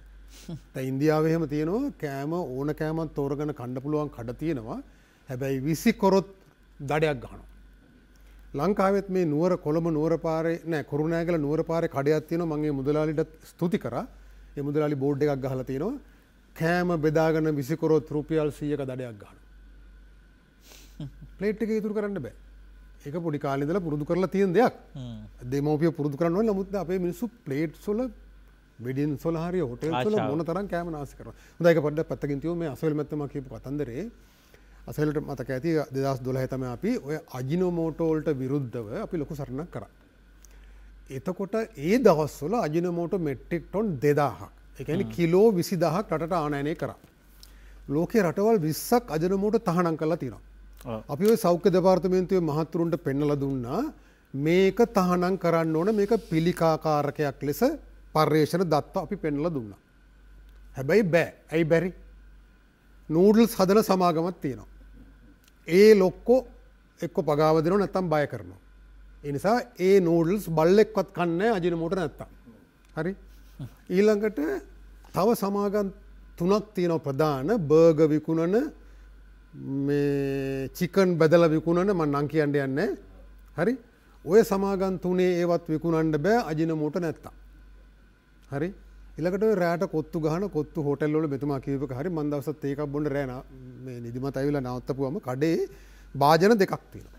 S1: ඉන්දියාවහෙම තියෙනවා කෑම ඕන කෑමත් තෝරගන කණ්ඩ පුළුවන් කඩ තියෙනවා හැබැයි විසි කොරොත් දඩයක් ගහනු. ලංකාවෙත් මේ නුවර කොළඹ නුවරපාරේ නෑ කරුණෑගල නුවරපාරේ කඩයක් තියෙනවා මගේ මුදලාලිට ස්තුති කරා ඒ මුදලාලි බෝඩ් එකක් ගහලා තියෙනවා කෑම බෙදාගෙන විසිකරොත් රුපියල් 100ක දඩයක් ගන්න ප්ලේට් එක ඉතුරු කරන්න බෑ ඒක පොඩි කාලේ ඉඳලා පුරුදු කරලා තියෙන දෙයක් දෙමව්පිය පුරුදු කරන්න ඕනේ නමුත් අපේ මිනිස්සු ප්ලේට්ස් වල වෙඩින් සොල හරි හොටෙල් වල මොන තරම් කෑම නාස්ති කරනවා හොඳයි ඒක පොඩ්ඩක් පැත්තකින් තියමු මේ අසවල් මැත්තම කියපු කතන්දරේ අසලට මතක ඇති දෙදස් දොළහතම අපි ඔය අජිනොමෝටෝල්ට විරුද්ධව අපි ලොකු සරණක් කර. එතකොට ඒ දවස්වල අජිනමෝට මෙට්ටික් ටොන් දෙදාහක් එකන කිලෝ විසි දහක් රට ආනයනය කර. ලෝකේ රටවල් විස්සක් අජනමෝට තහනම් කලා තිනවා. අපි සෞඛ්‍ය දෙපාර්තමේන්තුවේ මහත්තුරුන්ට පෙන්නල දුන්නා මේක තහනම් කරන්න ඕන මේක පිළිකාකාරකයක් ලෙස පර්යේෂණ දත්ත අපි පෙන්නල දුන්න. හැබැයි බෑ ඇයි බැරි නූඩල්ස් හදන සමාගමත් තියෙනවා. ඒ ලොක්කෝ එක්ක පගාව දෙනවා නැත්තම් බය කරනවා. එනිසා ඒ නූඩල්ස් බල්ලෙක්වත් කන්න අජිනමෝට නැත්තම්. හරි ඊළඟට තව සමාගන් තුනක් තියෙනව ප්‍රධාන බර්ග විකුණන චිකන් බැදල විකුණන මන් නං කියන්න යන්න හරි ඔය සමාගන් තුනේ ඒවත් විකුණන්ඩ බෑ අජිනමෝට නැත්තා. හරි එලකට රෑට කොත්තු ගහන කොත්තු හොටල්ල මෙතුම කිව හරි මන්දවසත් ඒක බොඩ රෑන නිදිම ඇවිල නවත්තපුුවම කඩේ භාජන දෙකක් තියෙන.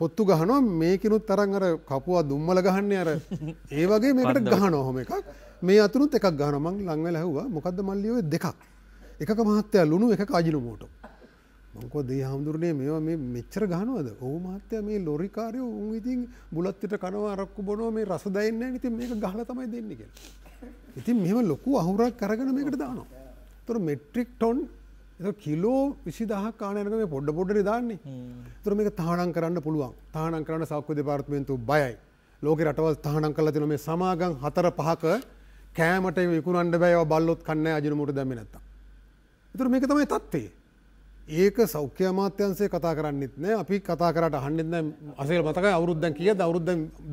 S1: කොත්තු ගහනවා මේකනුත් තරන් අර කපුවා දුම්මල ගහන්න අර ඒ වගේ මේකට ගහන ඔහොම එකක් මේ අතුරුත් එකක් ගහනමං ලංවල හැවවා මොකද මල්ලියෝ දෙකක් එක මහත්තය ලුණු එක කාජිනු මෝටෝ මංකෝ දේ හාමුදුරනේ මේ මේ මෙච්චර ගහනුවද ඕ මහත්තය මේ ලොරිකාරය උන් ඉතින් බුලත්තිට කනවා අරක්කු බොනෝ මේ රස දයින්න ඉතින් මේක ගහල තමයි දෙන්න කෙන. ඉතින් මෙම ලොකු අහුරක් කරගෙන මේකට දානවා. තොර මෙට්‍රික් ටොන් කිලෝ විසිදහ කානයනක මේ පොඩ්ඩ පොඩ්ඩරි දාන්නේ තුර මේක තානන් කරන්න පුළුවන් තානන් කරන්න සක්ව දෙපාර්ත්මේන්තු බයයි ලෝක රටවල් තහනම් කල තින මේ සමාගන් හතර පහක කෑමට විකුණන්ඩ බෑව බල්ලොත් කන්න අජනමුට දැමි නැත්ත. තුර මේක තමයි තත්වේ ඒක සෞඛ්‍ය අමාත්‍යන්සේ කතා කරන්නෙත් නෑ අපි කතා කරට අහන්නෙත් අසේ මතක අවුරුද්දන් කිය අවුරුද්ද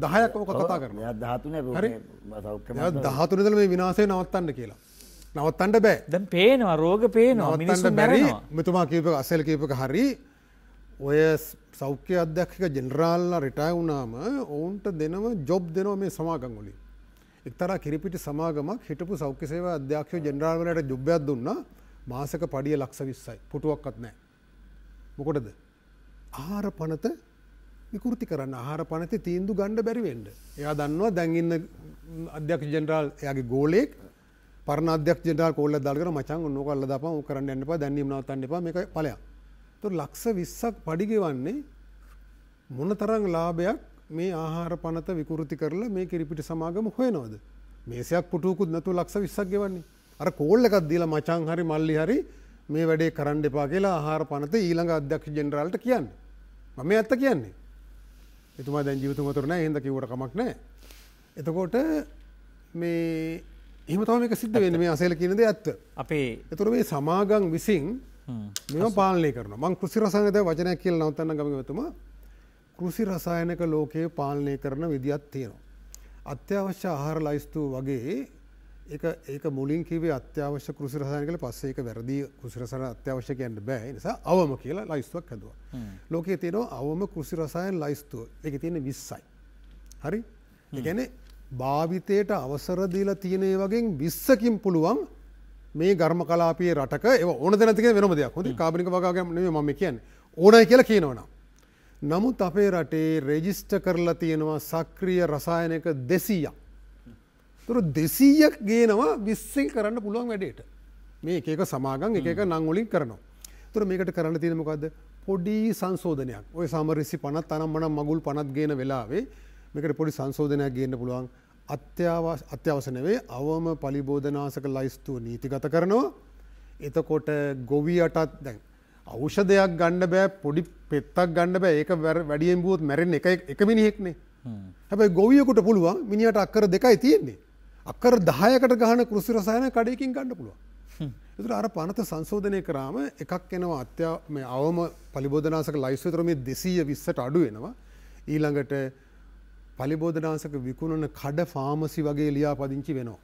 S1: දහයක් ඕක කතා කරන
S3: ධාතුන
S1: ධාතුනදල මේ විනාසේ නවත්තන්න කියලා. නවත්තන්ට බෑ ද පේනවා රෝග පේනවත්තට බැරි මෙතුමා කීප අසල් කීපක හරි ඔය සෞඛ්‍ය අධ්‍යක්ෂික ජෙනරාල්ලා රිටය වුණාම ඔවුන්ට දෙනව ජොබ් දෙනව මේ සමාගංගොලින්. එක්තර කිරිපිටි සමාගමක් හිටපු සෞඛ්‍ය සේව අධ්‍යක්ෂ ජෙනරාල්වලට ජොබ්යක් දුන්නා මාසක පඩිය ලක්ෂ විස්සයි පුටුවක්කත් නෑ. මොකොටද. ආහාර පනත විකෘති කරන්න ආහාර පනත තීන්දු ගණ්ඩ බැරිවෙන්ඩ. එයා දන්නවා දැන්ඉන්න අධ්‍යක්ෂ ජෙනරාල් එයාගේ ගෝලෙක් පරනධ්‍යක ජෙනරාල් කොල්ල දල්ගර මචන් නොක අල්ල දපම කරන්න එන්නප දැන්නීම නවතන්න එපා මේක පලයක්. තුර ලක්ෂ විස්සක් පඩිගෙවන්නේ මොන තරං ලාභයක් මේ ආහාර පනත විකෘති කරලා මේ කිරිපිටි සමාගම හොයනවද. මේසයක් පුටුවකුත් නැතු ලක්ෂ විස්සක් ගෙවන්නේ. අර කෝල් එකක් දීලා මචං හරි මල්ලි හරි මේ වැඩේ කරන්න එපා කියලා ආහාර පනත ඊළඟ අධ්‍යක්ෂ ජෙනරාල්ට කියන්න. මම ඇත්ත කියන්නේ. එතුමා දැන් ජීවිතමතුර නෑ හින්දා කිව්වට කමක් නෑ. එතකොට මේ එහෙම තමයි මේක සිද්ධ වෙන්නේ මේ අසේල කියන දේ ඇත්ත. අපේ එතකොට මේ සමාගම් විසින් මෙව පාලනය කරනවා. මං කෘෂි රසායනද වචනයක් කියලා නවත්තන්න ගමකතුමා කෘෂි රසායනික ලෝකයේ පාලනය කරන විදියක් තියෙනවා. අත්‍යවශ්‍ය ආහාර ලයිස්තු වගේ ඒක මුලින් කිවේ අත්‍යවශ්‍ය කෘසිරසායකල පස්සේ එක වැරදිී කුසිරසන අත්‍යවශ්‍ය කියන්න බෑ නිසා අවම කියලා ලයිස්තුවක් හැදවා. ලෝකයේ තියෙනවා අවම කෘසිරසායන් ලයිස්තුව එක තියෙන විස්සයි. හරි ගැන භාවිතයට අවසරදීලා තියනේ වගේ විස්සකින් පුළුවන් මේ ගර්ම කලාපයේ රටක ඒ ඕන දැනතික වෙනම දෙයක් හොඳ කාබික වගගමනේ මම කියන් ඕනයි කියලා කියනවනම්. නමුත් අපේ රටේ රෙජිස්ට කරලා තියෙනවා සක්‍රිය රසායනක දෙසීයක්. තුර දෙසීයක් ගේනවා විස්සෙන් කරන්න පුළුවන් වැඩේට මේ ඒක සමාගන් එක නංගොලින් කරනවා. තුර මේකට කරන්න තියෙනමකක්ද පොඩි සංශෝධනයක් ඔය සාමරිසි පනත් අනම් මනම් මගුල් පනත් ගේන වෙලාවේ මේකට පොඩි සංශෝධනයක් ගන්න පුළුවන් අත්‍යවසනවේ අවම පලිබෝධනාසක ලයිස්තුව නීතිගත කරනවා එතකොට ගොවී අටත් දැන්. අවෂ දෙයක් ගණ්ඩ බෑ පොඩි පෙත්තක් ගණඩ බෑ ඒක වැඩියෙන් බූත් මැරෙන් එක එක මිනිහෙක්නේ හැබයි ගොවියකුට පුළුවන් මිනිට අක්කර දෙකයි තියෙන්නේ අකර දහයකට ගහන කෘසි රසායන කඩයකින් ගණඩ පුළුව. තුර අර පනත සංශෝධනය කරාම එකක් එනවා අත්‍යා මේ අවම පලිබෝධනාසක ලයිස්වතරම දෙසීය විස්සට අඩු වෙනවා ඊළඟට පලිබෝධනාසක විකුණන කඩ ෆාමසි වගේ ලියා පදිංචි වෙනවා.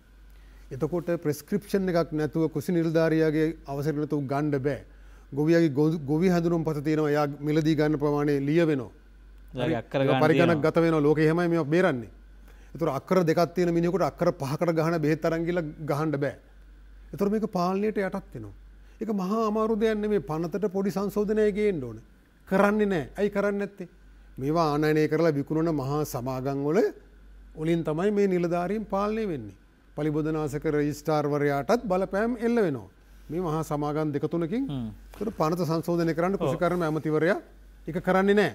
S1: එතකොට ප්‍රස්ක්‍රප්ෂන් එකක් නැතුව කුසි නිල්ධාරයාගේ අවසරනතු ගණ්ඩ බෑ ගොවියගේ ගොවි හඳුනුම් පත තියෙනවා යා මිලදී ගන්න ප්‍රමාණය ලිය
S4: වෙනවා පරිගණක්
S1: ගත වෙන ලෝක හෙමයි මේ බේරන්නේ එතුර අක්කර දෙකත් තියෙන මිනිකුට අක්කර පහකට ගහන බෙහෙත් අරංගිල ගහන්ඩ බෑ. එතුර මේක පාලනයට යටත් වෙනවා. එක මහා අමාරුදයන්න මේ පනතට පොඩි සංශෝධනයගේ ඕන කරන්නේ නෑ ඇයි කරන්න ඇත්තේ. මේවා ආනයනය කරලා විකුණන මහා සමාගංවල ඔලින් තමයි මේ නිලධාරීම් පාලනය වෙන්නේ. පලිබොධනාසක රජිස්ටාර්වරයාටත් බලපෑම් එල්ල වෙනවා. මේ මහා සමාගන් දෙකතුනකින් තුර පනත සංශෝධනය කරන්න කෘෂිකරම ඇමතිවරයා එක කරන්නේ නෑ.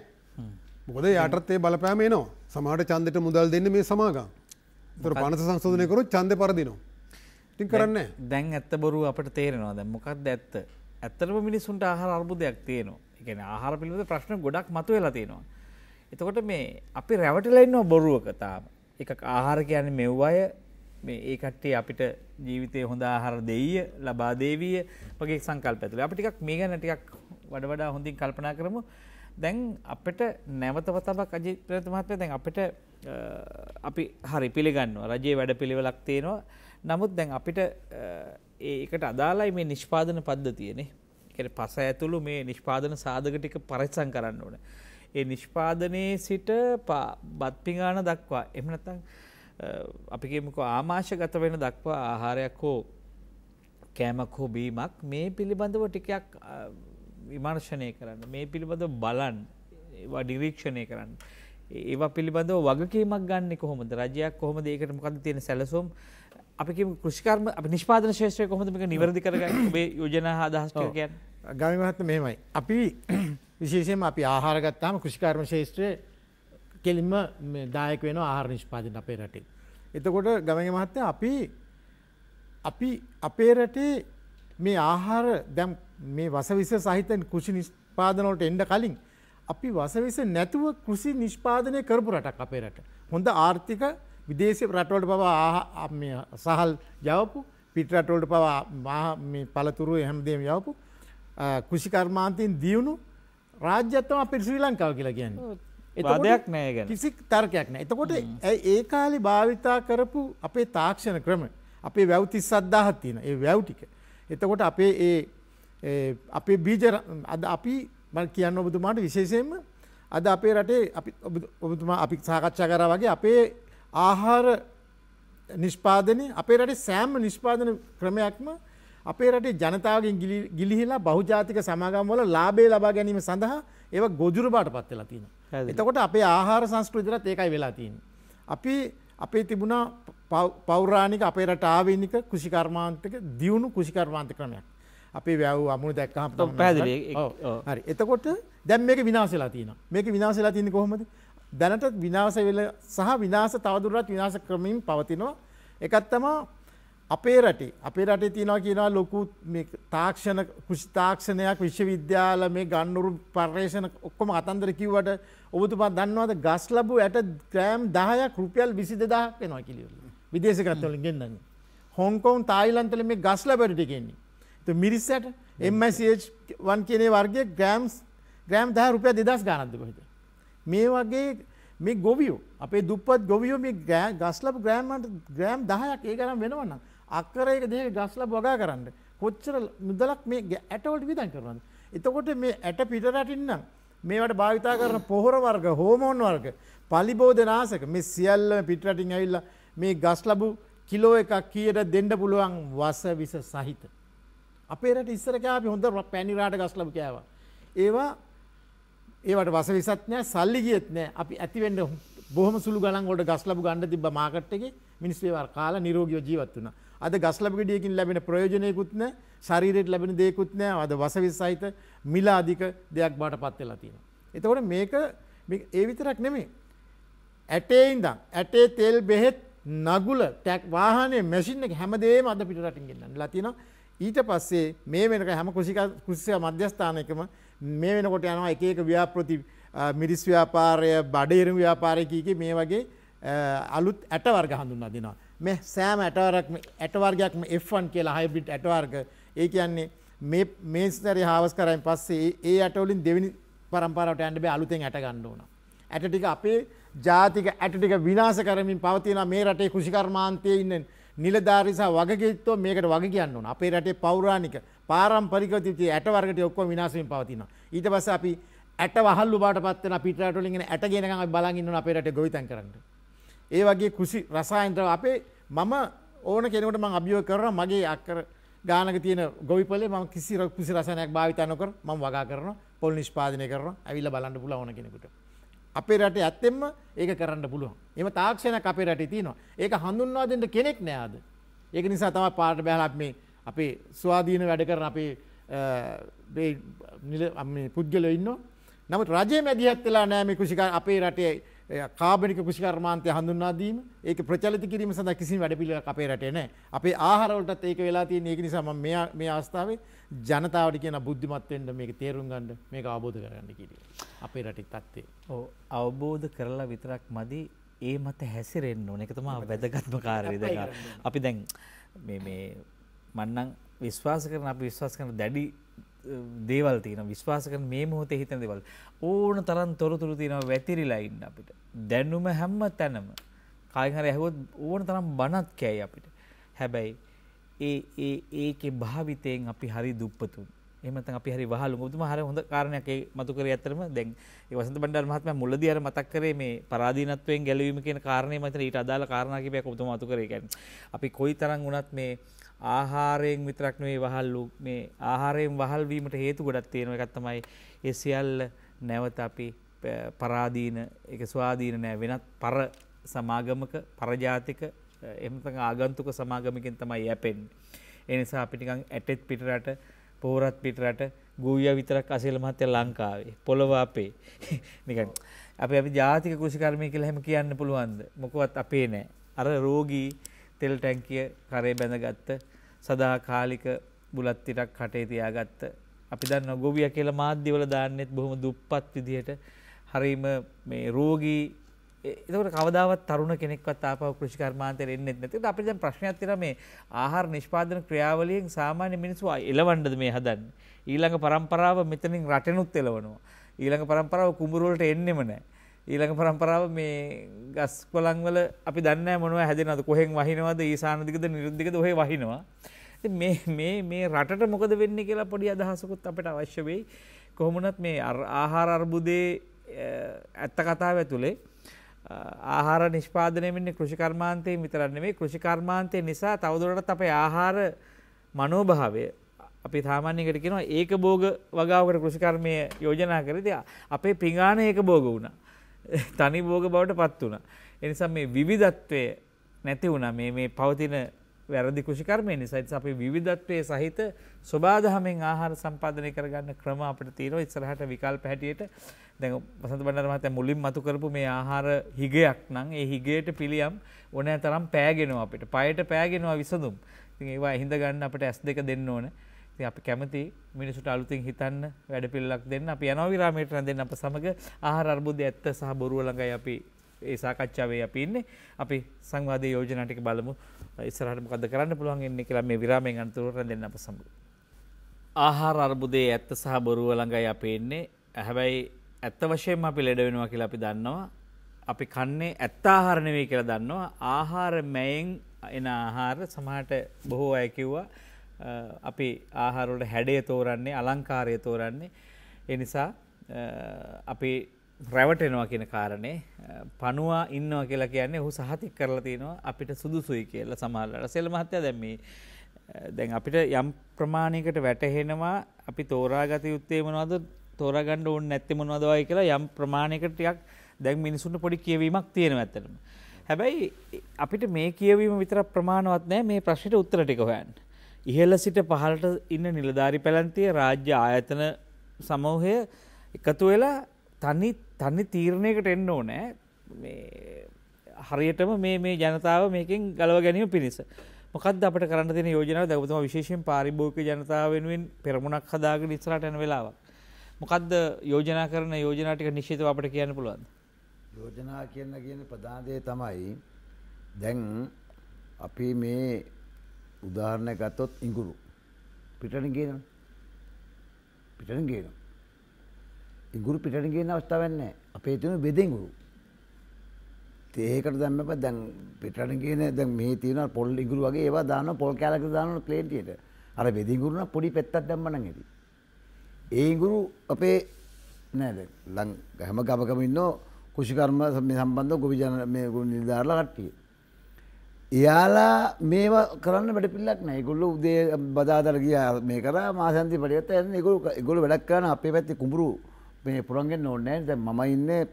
S1: මොකද යටත් ඒ බලපෑම නවා සමහට චන්දට මුදල් දෙන්න මේ සමාගම් තර පනස සංශෝධනයකරු චන්ද පරදිනවා.
S4: ඉතින් කරන්න දැන් ඇත්ත බොරු අපට තේරෙනවා දැ මොකක්ද ඇත්ත ඇත්තරම මිනිස්සුන්ට ආහාර අර්බුදයක් තියනවා එකන ආහාර පිළිබඳ ප්‍රශ්න ගොඩක් මතු වෙලා තියෙනවා. එතකොට මේ අපි රැවටලයින්නවා බොරුවක තාම එක ආහාර කියන මෙව්වාය ඒ කට්ටේ අපිට ජීවිතය හොඳ ආහාර දෙය ලබා දේවිය වගේ සංකල් පැතුල අපිටිකක් මේ ගැන ටිකක් වඩ වඩා හොඳින් කල්පනා කරමු දැන් අපට නැවතවතබක් අජිප්‍රත මහත්මය දැන් අපට අපි හරි පිළිගන්නවා රජයේ වැඩ පිළිවෙලක් තියෙනවා නමුත් දැන් අපිට ඒකට අදාලයි මේ නිෂ්පාදන පද්ධතියනේ කෙන පස ඇතුළු මේ නිෂ්පාදන සාධක ටික පරිස්සම් කරන්න ඕන. ඒ නිෂ්පාදනයේ සිට බත් පිඟාන දක්වා එහෙම නැත්නම් අපි කියමුකෝ ආමාශගත වෙන දක්වා ආහාරයක් හෝ කෑමක් හෝ බීමක් මේ පිළිබඳව ටිකක් විමර්ශනය කරන්න මේ පිළිබඳ බලන් ඩිරීක්ෂණය කරන්න. ඒවා පිළිබඳව වගකීමක් ගන්න කොහොමද රජයක් කොහොමද ඒකට මොකද තියෙන සැලසුම් අපි කෘෂිකර්ම අපි නිෂ්පාදන ශේෂත්‍රය කොහොමද මේක නිවැරදි කරගන්නේ ඔබේ යෝජනා අදහස් ටික කියන්නේ ගාමි මහත්ම මෙහෙමයි අපි විශේෂයෙන්ම අපි ආහාර ගත්තාම කෘෂිකර්ම ශේෂත්‍රයේ
S2: කෙලින්ම දායක වෙන ආහාර නිෂ්පාදන අපේ රටේ එතකොට ගමගේ මහත්මයා අපි අපි අපේ රටේ මේ ආහාර දැන් මේ වසවිස සහිත කෘෂි නිෂ්පාදන වලට එන්න කලින් අපි වසවිස නැතුව කෘෂි නිෂ්පාදනය කරපු රටක් අපේ රට. හොඳ ආර්ථික විදේශ රටවලට පවා මේ සහල් යවපු පිට රටවලට පවා මේ පළතුරු හැමදේම යවපු කෘෂි කර්මාන්තයෙන් දියුණු රාජ්‍යයක් තමයි අපේ ශ්‍රී ලංකාව කියලා කියන්නේ. වාදයක් නෑ ගැන. කිසි තර්කයක් නෑ. එතකොට ඒ කාලේ භාවිතා කරපු අපේ තාක්ෂණ ක්‍රම අපේ වැව් 37000ක් තියෙනවා. ඒ වැව් ටික. එතකොට අපේ ඒ අපේ බීජ අද අපි මල් කියන්න ඔබතුමාට විශේෂයෙන්ම අද අපේ රටේ ඔබතුමා අපි සාකච්ඡා කරා වගේ අපේ ආහාර නිෂ්පාදනය අපේ රටේ සෑම නිෂ්පාදන ක්‍රමයක්ම අපේ රටේ ජනතාවගෙන් ගිලිහිලා බහුජාතික සමාගම් වල ලාභේ ලබා ගැනීම සඳහා ඒව ගොදුරු බාට පත් වෙලා තියෙනවා. එතකොට අපේ ආහාර සංස්කෘතියලත් ඒකයි වෙලා තියෙන්නේ. අපි අපේ තිබුණා පෞරාණික අපේ රට ආවේනික කෘෂිකර්මාන්තක දියුණු කෘෂිකර්මාන්ත ක්‍රමයක්. අපේ වැැව් අමුණ දැක්කහම පැදරේ හරි එතකොට දැම් මේක විනාසලා තියෙන මේක විනාසලා තියන්න කොහොමද දැනට විනාස වෙල සහ විනාස තවදුරත් විනාස ක්‍රමින් පවතිනවා එකත් තමා අපේ රටේ අපේ රටේ තියෙනවා කියනවා ලොකු තාක්ෂණ කෘෂි තාක්ෂණයක් විශ්වවිද්‍යාල මේ ගන්නුරු පර්යේෂණ ඔක්කොම අතන්දර කිව්වට ඔබතුමා දන්නවද ගස් ලැබු ඇට ග්‍රෑම් 10ක් රුපියල් 22000ක් වෙනවා කියලා. විදේශගත වලින් ගෙන්නන්නේ. හොංකොං තායිලන්තවල මේ ගස් ලැබරට ගෙන්නේ. මිරිස්සට එමවන් කියනේ වර්ගය ග්‍රෑම්ස් ග්‍රෑම් දහ රුපය දෙදස් ගානත්දකොහිද. මේ වගේ මේ ගොවියෝ අපේ දුපත් ගොවියෝ මේ ගෑ ගස්ලබ ග්‍රෑම්මට ග්‍රෑම් දහයක් ඒ කරම් වෙනවන්න අක්කරයක දේ ගස්ලබ වගා කරන්න කොච්චර මුදලක් මේ ඇටවලට විදන් කරන්න. එතකොට මේ ඇට පිටරටින්නම් මේවට භාවිතා කරන පොහොර වර්ග හෝමෝන් වර්ග පලිබෝධ නාසක මේ සියල්ල පිටරටින් ඇවිල්ල මේ ගස්ලබු කිලෝ එකක් කියට දෙන්න පුළුවන් වස විස සහිත. අපේරට ඉස්සරකෑ හොඳ පැණිරාට ගස්ලම කෑව. ඒවා ඒවට වස විසත්නෑ සල්ලි ගියත් නෑ අපි ඇතිවෙන්ඩ බොහම සුළු ගලන් ගොඩ ගස්ලබ ගන්න තිබ මාකට්ටගේ මිනිස්ේවර කාලා නිරෝගියෝ ජීවත් වන. අද ගස්ලබ ගෙඩියකින් ලැබෙන ප්‍රයෝජනයකුත්න ශරීරයට ලැබෙන දෙකුත්නෑ අද වසවිස් සහිත මිලා අධික දෙයක් බාට පත්වෙලා තියෙන. එතකොට මේක ඒ විතරක් නෙමේ. ඇටේයින්දම් ඇටේ තෙල් බෙහෙත් නගුල ටැක් වාහනේ මැසින් එක හැමදේම අද පිටරටින් ගන්න ලතිනවා ඊට පස්සේ මේ වෙනක හැම කෘෂික කෘෂික මධ්‍යස්ථානයකම මේ වෙනකොට යනවා එක එක ව්‍යාපෘති මිරිස් ව්‍යාපාරය බඩේරු ව්‍යාපාරය කීකේ මේ වගේ අලුත් ඇට වර්ග හඳුන්වා දෙනවා. මේ සෑම ඇට වර්ගයක්ම ඇට වර්ගයක්ම F1 කියලා හයිබ්‍රිඩ් ඇට වර්ග. ඒ කියන්නේ මේ මේ ස්තරේ හාවස් කරායින් පස්සේ ඒ ඇට වලින් දෙවෙනි පරම්පරාවට යන්න බෑ අලුතෙන් ඇට ගන්න ඕන. ඇට ටික අපේ ජාතික ඇට ටික විනාශ කරමින් පවතින මේ රටේ කෘෂිකර්මාන්තයේ ඉන්න නිලධාරිසා වගකීත්ව මේකට වග කියන්න ඕන අපේ රටේ පෞරාණික පාරම්පරිකව තිබිච්ච ඇට වර්ගටි ඔක්කොම විනාශ වෙමින් පවතිනවා. ඊට පස්සේ අපි ඇට වහල්ලු බාට පත් වෙන අපිට රටවලින් එන ඇට ගෙනකම් අපි බලන් ඉන්නවා අපේ රටේ ගොවිතැන් කරන්න. ඒ වගේ කෘෂි රසායන ද්‍රව්‍ය අපේ මම ඕන කෙනෙකුට මම අභියෝග කරනවා මගේ අක්කර ගානක තියෙන ගොවිපලේ මම කිසි කුසි රසායනයක් භාවිත නොකර මම වගා කරනවා පොල් නිෂ්පාදනය කරනවා ඇවිල්ලා බලන්න පුළුවන් ඕන කෙනෙකුට. අපේ රට ඇත්තෙම ඒක කරන්න පුළුවන්. එම තාක්ෂණයක් අපේ රටේ තියෙනවා. ඒක හඳුන්වා දෙන්න කෙනෙක් නෑ ආද. ඒක නිසා තමයි පාට බැලලා මේ අපේ ස්වාධීන වැඩ කරන අපේ මේ පුද්ගලයෝ ඉන්නවා. නමුත් රජයේ මැදිහත් වෙලා නෑ මේ කුෂිකා අපේ රටේ කාබනික කෘෂිකර්මාන්තය හඳුන්නාදීම ඒක ප්‍රචලිත කිරීම සඳ කිසි වැඩපිළිවෙලක් අපේ රටේ නැහැ. අපේ ආහාරවලටත් ඒක වෙලා තියෙන ඒක නිසා මම මේ මේ අවස්ථාවේ ජනතාවට කියන බුද්ධිමත් වෙන්න මේක තේරුම් ගන්න මේක අවබෝධ කරගන්න කියලා. අපේ රටේ තත්ත්වය. ඔව්
S4: අවබෝධ කරලා විතරක් මදි ඒ මත හැසිරෙන්න ඕන. ඒක තමයි වැදගත්ම කාර්යය දැන්. අපි දැන් මේ මේ මන්නම් විශ්වාස කරන අපි විශ්වාස කරන දැඩි දේවල් තියෙන විශ්වාසකන මේ මොහොත හිතන දෙවල් ඕන තරන් තොරතුරු තියෙනව වැතිරිලා ඉන්න අපිට දැනුම හැම්ම තැනම කායිහර ඇහුවොත් ඕන තරම් බනත් කෑයි අපිට හැබැයි ඒ ඒ ඒකේ භාවිතයෙන් අපි හරි දුප්පතුන් එමත අපි හරි වහලු මුතුම හර හොඳ කාරණයක් මතු කර ඇතරම දැන් ඒ වසන්ත බණ්ඩාර මහත්මයා මුලදී අර මතක් කරේ මේ පරාදීනත්වයෙන් ගැලවීම කියන කාරණේ මතන ඊට අදාළ කාරණා කිහිපයක් ඔබතුමා මතු කරේ කියන්නේ අපි කොයි තරම් වුණත් මේ ආහාරයෙන් විතරක් නෙවෙයි වහල් වූ මේ ආහාරයෙන් වහල් වීමට හේතු ගොඩක් තියෙනවා. එකක් තමයි ඒ සියල්ල නැවත අපි පරාදීන ඒක ස්වාධීන නෑ වෙනත් පර සමාගමක පරජාතික එහෙම නැත්නම් ආගන්තුක සමාගමකින් තමයි යැපෙන්නේ. ඒ නිසා අපි නිකන් ඇටෙත් පිටරට පෝරත් පිටරට ගෝවියා විතරක් අසීල මහත්තයා ලංකාවේ පොළව අපේ නිකන් අපි අපි ජාතික කෘෂිකර්මය කියලා හැම කියන්න පුළුවන්ද? මොකවත් අපේ නෑ. අර රෝගී තෙල් ටැංකිය කරේ බැඳගත්ත සදා කාලික බුලත්තිටක් කටේ තියාගත්ත අපි දන්න ගොවිය කියලා මාධ්‍යවල දාන්නෙත් බොහොම දුප්පත් විදිහට හරීම මේ රෝගී එතකට කවදාවත් තරුණ කෙනෙක්වත් ආපව කෘෂිකර්මාන්තයට එන්නෙත් නැති. ඒත් අපිට දැන් ප්‍රශ්නයක් තියෙනවා මේ ආහාර නිෂ්පාදන ක්‍රියාවලියෙන් සාමාන්‍ය මිනිස්සු එලවන්නද මේ හදන්නේ. ඊළඟ પરම්පරාව මෙතනින් රටෙනුත් එලවනවා. ඊළඟ પરම්පරාව කුඹුර වලට එන්නෙම නැහැ. ඊළඟ පරම්පරාව මේ ගස් කොළන් වල අපි දන්නේ මොනවා හැදෙනවද කොහෙන් වහිනවද ඊසාන දිගද නිරුද්ධිකද ඔහේ වහිනවා. ඉතින් මේ මේ මේ රටට මොකද වෙන්නේ කියලා පොඩි අදහසකුත් අපිට අවශ්‍ය වෙයි. කොහොම වුණත් මේ ආහාර අර්බුදයේ ඇත්ත කතාව ඇතුලේ ආහාර නිෂ්පාදනය වෙන්නේ කෘෂිකර්මාන්තයෙන් විතරක් නෙමෙයි කෘෂිකර්මාන්තය නිසා තවදුරටත් අපේ ආහාර මනෝභාවය අපි සාමාන්‍යයෙන් කියනවා ඒක භෝග වගාවකට කෘෂිකර්මය යෝජනා කරද්දී අපේ පිඟාන ඒක භෝග වුණා. තනි භෝග බවට පත් වුණා. එනිසා මේ විවිධත්වය නැති වුණා මේ මේ පවතින වැරදි කෘෂිකර්මය නිසා ඉතින් අපි විවිධත්වයේ සහිත සබාධහමෙන් ආහාර සම්පාදනය කරගන්න ක්‍රම අපිට තියෙනවා ඉස්සරහට විකල්ප හැටියට දැන් වසන්ත බණ්ඩාර මහත්තයා මුලින් මතු කරපු මේ ආහාර හිගයක් නම් ඒ හිගයට පිළියම් ඕනෑ තරම් පෑගෙනවා අපිට. පයට පෑගෙනවා විසඳුම්. ඉතින් ඒවා හිඳ ගන්න අපිට S2 දෙන්න ඕනේ. ති අපි කැමති මිනිසුට අලුතින් හිතන්න වැඩ පිල්ලක් දෙන්න අප යනවිරාමයට රැඳෙන් අප සමඟ ආහාර අර්බුද්ධ ඇත්ත සහ බොරුවලඟයි අපි ඒ සාකච්ඡාවේ අපි ඉන්නේ අපි සංවාධය යෝජනටික බලමු ඉස්සරහටම කද කරන්න පුළුවන් එන්නේ කියලා මේ විරාමෙන් අන්තුරට දෙන්න අප සමඟ. ආහාර අර්බුදේ ඇත්ත සහ බොරුව ළඟයි අප එන්නේ හැබැයි ඇත්ත වශයෙන් අපි ලෙඩ වෙනවා කියලා අපි දන්නවා. අපි කන්නේ ඇත්ත ආහාර නෙවෙයි කියලා දන්නවා. ආහාර මයෙන් එන ආහාර සමහරට බොහෝ අය කිව්වා අපි ආහාරවලට හැඩය තෝරන්නේ අලංකාරය තෝරන්නේ ඒ නිසා අපි රැවටෙනවා කියන කාරණේ පණුවා ඉන්නවා කියලා කියන්නේ ඔහු සහතික කරලා තිනවා අපිට සුදුසුයි කියලා සමහරවිට සෙල් මහත්තයා දැන් මේ දැන් අපිට යම් ප්‍රමාණයකට වැටහෙනවා අපි තෝරාගත යුත්තේ මොනවද තෝරාගන්න ඕනේ නැත්තේ මොනවද වගේ කියලා යම් ප්‍රමාණයකට ටිකක් දැන් මිනිසුන්ට පොඩි කියවීමක් තියෙනවා ඇත්තටම. හැබැයි අපිට මේ කියවීම විතර ප්‍රමාණවත් නැහැ මේ ප්‍රශ්නෙට උත්තර ටික හොයන්න. ඉහළ සිට පහළට ඉන්න නිලධාරි පැලන්තිය රාජ්‍ය ආයතන සමූහය එකතු වෙලා තනි තනි තීරණයකට එන්න ඕනෑ හරියටම මේ මේ ජනතාව මේකින් ගලව ගැනීම පිණිස. මොකද අපට කරන්න දෙන යෝජනාව දැවතුම විශේෂයෙන් පාරිභෝගික ජනතාව වෙනුවෙන් පෙරමුණක් හදාගෙන ඉස්සරහට යන වෙලාවක්. මොකද්ද යෝජනා කරන යෝජනා ටික නිශ්චිතව අපිට කියන්න පුළුවන්ද?
S3: යෝජනා කියන කියන ප්‍රධාන දේ තමයි දැන් අපි මේ උදාහරණය ගත්තොත් ඉඟුරු පිටන ගේන පිටන ගේන ඉගුරු පිටන ගේන අවස්ථාවන්න අපේ තින බෙදෙගුරු ඒකට දැම්ම දැන් පිටන කියන දැ මේ තින පොල් ඉගුරු වගේ ඒවා දාන පොල් කෑලක දාන ලේටියට අර වෙදිගුරුණ පොඩි පෙත්තත් දැම්මන ඇති ඒගුරු අපේ නෑද ලං හැම ගමකමින්න කුෂිකර්ම සම්බන්ධ ගොවිජන මේ ගුණ නිධාරලා කට්ටියේ එයාලා මේ කරන්න වැඩ පිල්ලක් නෑ ගොල්ලු උදේ බදාදර ගිය මේ කර මාසන්ති පටිගත්ත ඇ ගොල ගොල වැඩක් කරන අපේ පැත්ති කුඹරු මේ පුරන්ගෙන් ඕන්නෑ ද ම ඉන්න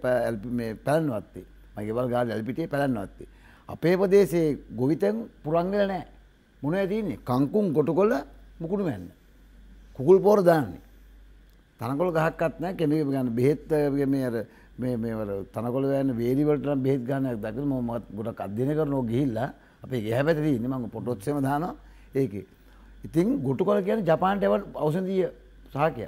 S3: පැල්නවත්තේ මගේවල් ගාඩ ඇල්පිටේ පැලන්නවත්තේ. අපේ පදේසේ ගොවිතැන් පුරංගල නෑ මොන ඇතින්නේ කංකුම් ගොටු කොල්ල මුකුණු වැන්න. කුකුල් පෝර දාන්නේ. තනකොල ගහක්ත්න කෙනෙ ගන්න බෙත් තනකොල වෑන වේරිවලට බෙත් ගන්නයක් දකින මොමත් ගොඩක් අධ්‍යන කරනෝ ගිහිල්ලා අප ඒහැපැත දන්න මං පොටොත්සම දාන ඒක ඉතින් ගොටු කොල කියන ජපාන්ට එවල් අවසන්දිය සාකය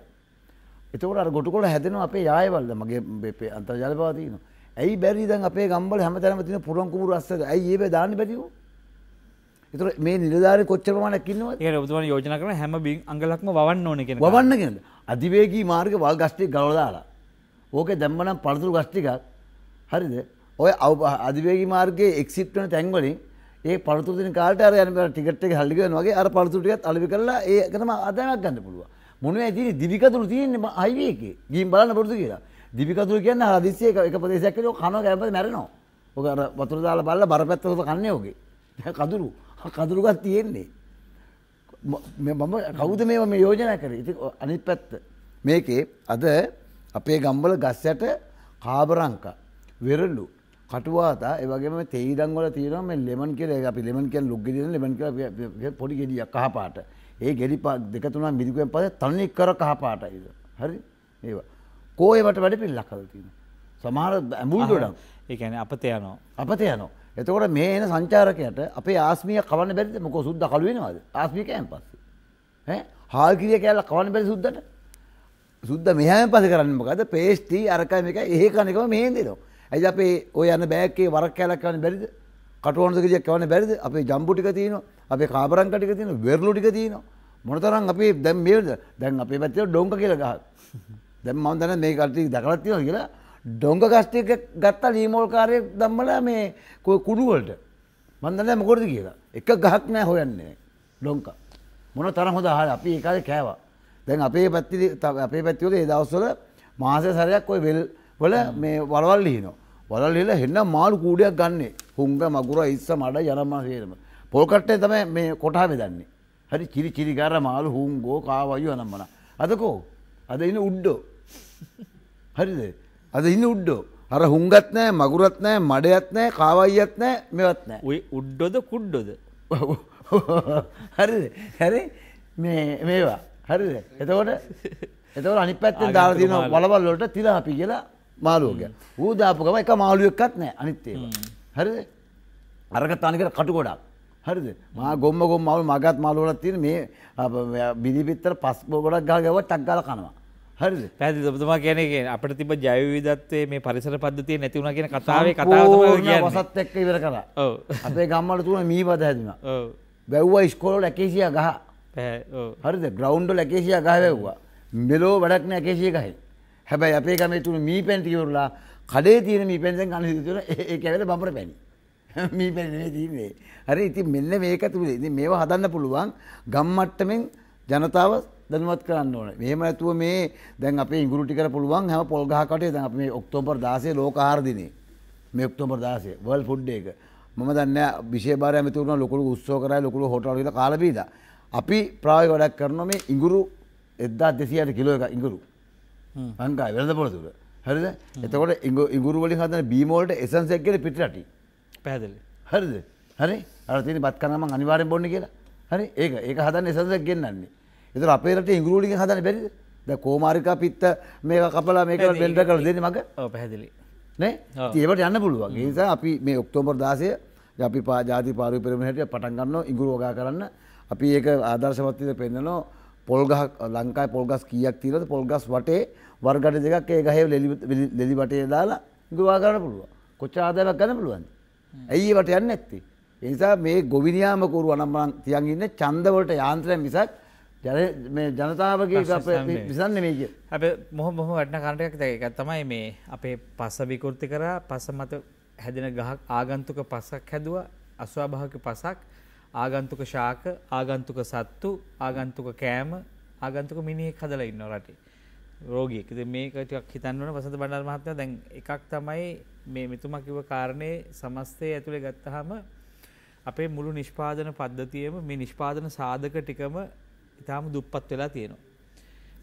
S3: එතකට ගොටු කොල හැදෙන අපේ යායවල්ද මගේ බෙපේ අන්තර්ජල පවතින ඇයි බැරිදන් අපේ ගම්බල හැම තැම තින පුරන්කුපුර අස්සද ඇයි ඒ දාන්න පැතිවූ එතුර මේ නිලධාර කොච්චරමන කින්නව
S4: ඒ බතුම යෝජන කරන හැම බින් අඟලක්ම වන්න ඕනක වන්න කියෙන
S3: අධිවේගී මාර්ග වල් ගස්ටි ගලදාලා ඕක දැම්මනම් පළතුරු ගස්ටිකක් හරිද ඔය අව් අධිවේගී මාර්ගයේ එක්සිට්වන තැන්වලින් ඒ පළතුරතින කාට අර යන ටිකට එක හල්ලිගෙන වගේ අර පළතුරටිකත් අලි කරලා ඒකනම අදමක් ගන්න පුළුව මොනව ඇති දිිකතුරු තියෙන්නේ අයිවක ගීම් බලන්න පුරතු කියලා දිිකතුර කියන්න හදිසේ එක ප්‍රදේශයක් කන ගැප මැරනවා ඔක වතුර දාලා බල්ල බරපැත්තවත කන්නේ ඕගේ කදුරු කදුරුගත් තියෙන්නේ මම කෞද මේ මේ යෝජනා කර ඉති අනිත් පැත්ත මේකේ අද අපේ ගම්බල ගස්සයට කාබරංක වෙරල්ලු කටවාතා ඒවගේම තේරං වල තියෙනවා මේ ලෙමන් කියලා ඒක අපි ලෙමන් කියන්නේ ලුක් ගෙඩිය ලෙමන් කියලා පොඩි ගෙඩියක් කහ පාට. ඒ ගෙඩි දෙක තුනක් මිදිකුවෙන් පස්සේ තනි කර කහ පාටයි. හරි? ඒවා. කෝයවට වැඩ පිළිලක් හදලා තියෙනවා. සමහර ඇඹුල් ගොඩක්.
S4: ඒ කියන්නේ අපත යනවා.
S3: අපත යනවා. එතකොට මේ එන සංචාරකයට අපේ ආස්මිය කවන්න බැරිද මොකෝ සුද්ද කළු වෙනවද ආස්මිය කෑම පස්සේ ඈ හාල් කිරිය කෑල්ල කවන්න බැරි සුද්දට සුද්ද මෙහෙම පස්සේ කරන්නේ මොකද පේස්ටි අරක මේක එහෙ කන එකම මෙහෙන් දෙනවා ඇයි අපේ ඔය යන බෑකේ වරක් කැලක් කවන්න බැරිද කටුවනද ගෙඩියක් කවන්න බැරිද අපේ ජම්බු ටික තියෙනවා අපේ කාබරංක ටික තියෙනවා වෙරළු ටික තියෙනවා මොනතරම් අපේ දැන් මේද දැන් අපේ පැත්තේ ඩොංක කියලා ගහක් දැන් මම දන්න මේ කට්ටිය දැකලා තියෙනවා කියලා ඩොංක කස්ටියක ගත්තා ලීමෝල්කාරයෙක් දම්මලා මේ කුඩු වලට මන් දන්නේ මොකටද කියලා එක ගහක් නෑ හොයන්නේ ඩොංක මොන තරම් හොඳ ආහාර අපි ඒ කාලේ කෑවා දැන් අපේ පැත්තේ අපේ පැත්තේ ඒ දවස්වල මාසෙ සැරයක් ওই වෙල් වල මේ වරවල් හීනෝ. වලල් හිල හෙන්න මාළු කූඩයක් ගන්නේ හුංග මගුර ඉස්ස මඩ යනමා හේරම. පොල්කට්ටේ තම මේ කොටා වෙදන්නේ. හරි කිරි චිරිකාර මාළු හුංගෝ කාවයු අනම්මන. අදකෝ අද ඉන්න උඩ්ඩෝ. හරිද අද ඉන්න උඩ්ඩෝ. අර හුංගත් නෑ මගුරත් නෑ මඩයත් නෑ කාවයිත් නෑ මෙවත් නෑ. ඔය උඩ්ඩොද කුඩ්ඩොද. හරිද හැරි මේවා හරිද එතකොට එතවට අනි පැත්තෙන් දාරදින වලවල්ලොට තිලාපි කියලා මාලුවක ඌදාපුකම එක මාලුවක්කත් නෑ අනිත්තේ හරිද අරග තනිකට කටුකොඩක් හරිද මා ගොම්ම ගොම්මවල් මගත් මාලුවලත් තියෙන මේ බිදිපිත්තර පස් ගොඩක් ගහ ගැව ටක් ගාලා
S4: කනවා හරිද පැහැදිලි ඔබතුමා කියන්නේ කියන්නේ අපිට තිබ්බ ජෛව විවිධත්වයේ මේ පරිසර පද්ධතිය නැති වුණා කියන කතාවේ කතාව තමයි කියන්නේ වසත්
S3: එක්ක ඉවර කරා ඔව් අපේ ගම්වල තුන මීපද හැදුනා ඔව් වැව්වා ඉස්කෝල වල 100 ගහ හරිද ග්‍රවුන්ඩ් වල 100 ගහ වැව්වා මෙලෝ වැඩක් නෑ 100 ගහේ හැබැයි අපේ ගමේ තුන මී පැන්ටිකවරලා කඩේ තියෙන මී පැන්සෙන් කන සිදුවන ඒ කැවල බඹර පැණි. මී පැණි නෙමෙයි තියන්නේ. හරි ඉතින් මෙන්න මේක තුලේ ඉතින් මේව හදන්න පුළුවන් ගම් මට්ටමින් ජනතාව දැනුවත් කරන්න ඕන. මෙහෙම නැතුව මේ දැන් අපේ ඉඟුරු ටිකට පුළුවන් හැම පොල් ගහ කටේ දැන් අපි මේ ඔක්තෝබර් 16 ලෝක ආහාර දිනේ. මේ ඔක්තෝබර් 16 වර්ල්ඩ් ෆුඩ් ඩේ එක. මම දන්නේ විශේෂ බාරය ඇමති වුණා ලොකුළු උත්සව කරා ලොකුළු හෝටල් වල කාලා බීලා. අපි ප්‍රායෝගික වැඩක් කරනවා මේ ඉඟුරු 1200 කිලෝ එක ඉඟුරු. ලංකා වෙළඳ පොළතුර හරිද එතකොට ඉඟ ඉගුරුවලින් හදන බීමෝලට එසන්සක්ගෙන පිටරටි පැදල හරිද හරි අරතින බත් කනම අනිවාරෙන් බොන්න කියලා හරි ඒ ඒක හදන්න එසසක් ගෙන්න්නන්නේ එතර අපේරට ඉංගුරුලින් හදන බැරිද ද කෝමාරිකා පිත්ත මේ කපලා මේක බෙල්ඩ කළ දෙන
S4: මඟ පැහැදිලි
S3: නෑ ඒවට යන්න පුළුවන් නිසා අපි මේ ඔක්තෝබර් දාසය අපි පා ජාති පාරු පෙරමහට පටන්ගන්න ඉගුරුෝගා කරන්න අපි ඒක ආදර්ශවත්තිද පෙන්න්නනෝ පොල්ගහ ලංකායි පොල්ගස් කියක් තිීරද පොල්ගස් වටේ වර්ගට දෙකක් ඒ ගහේ ලෙලි වටේ දාලා ගවා කරන්න පුළුව කොච්ච ආදාවක් ගන්න පුළුවන් ඇයි වට යන්න ඇත්ති එනිසා මේ ගොවිනියාම කරු අනම්මන් තියන්ගන්න චන්දවලට යාන්ත්‍රය මිසක් ජනතාවගේ විසන්න
S4: මේක අප මොහ මොහ වටන කාරටයක් දැක තමයි මේ අපේ පස්ස විකෘති කරා පස මත හැදෙන ගහක් ආගන්තුක පසක් හැදුව අස්වාභාවක පසක් ආගන්තුක ශාක ආගන්තුක සත්තු ආගන්තුක කෑම ආගන්තුක මිනිහෙක් හදලා ඉන්න රටේ රෝගියෙක්. ඉතින් මේක ටිකක් හිතන්න ඕන වසන්ත බණ්ඩාර මහත්මයා දැන් එකක් තමයි මේ මෙතුමා කිව්ව කාරණේ සමස්තය ඇතුලේ ගත්තාම අපේ මුළු නිෂ්පාදන පද්ධතියම මේ නිෂ්පාදන සාධක ටිකම ඉතාම දුප්පත් වෙලා තියෙනවා.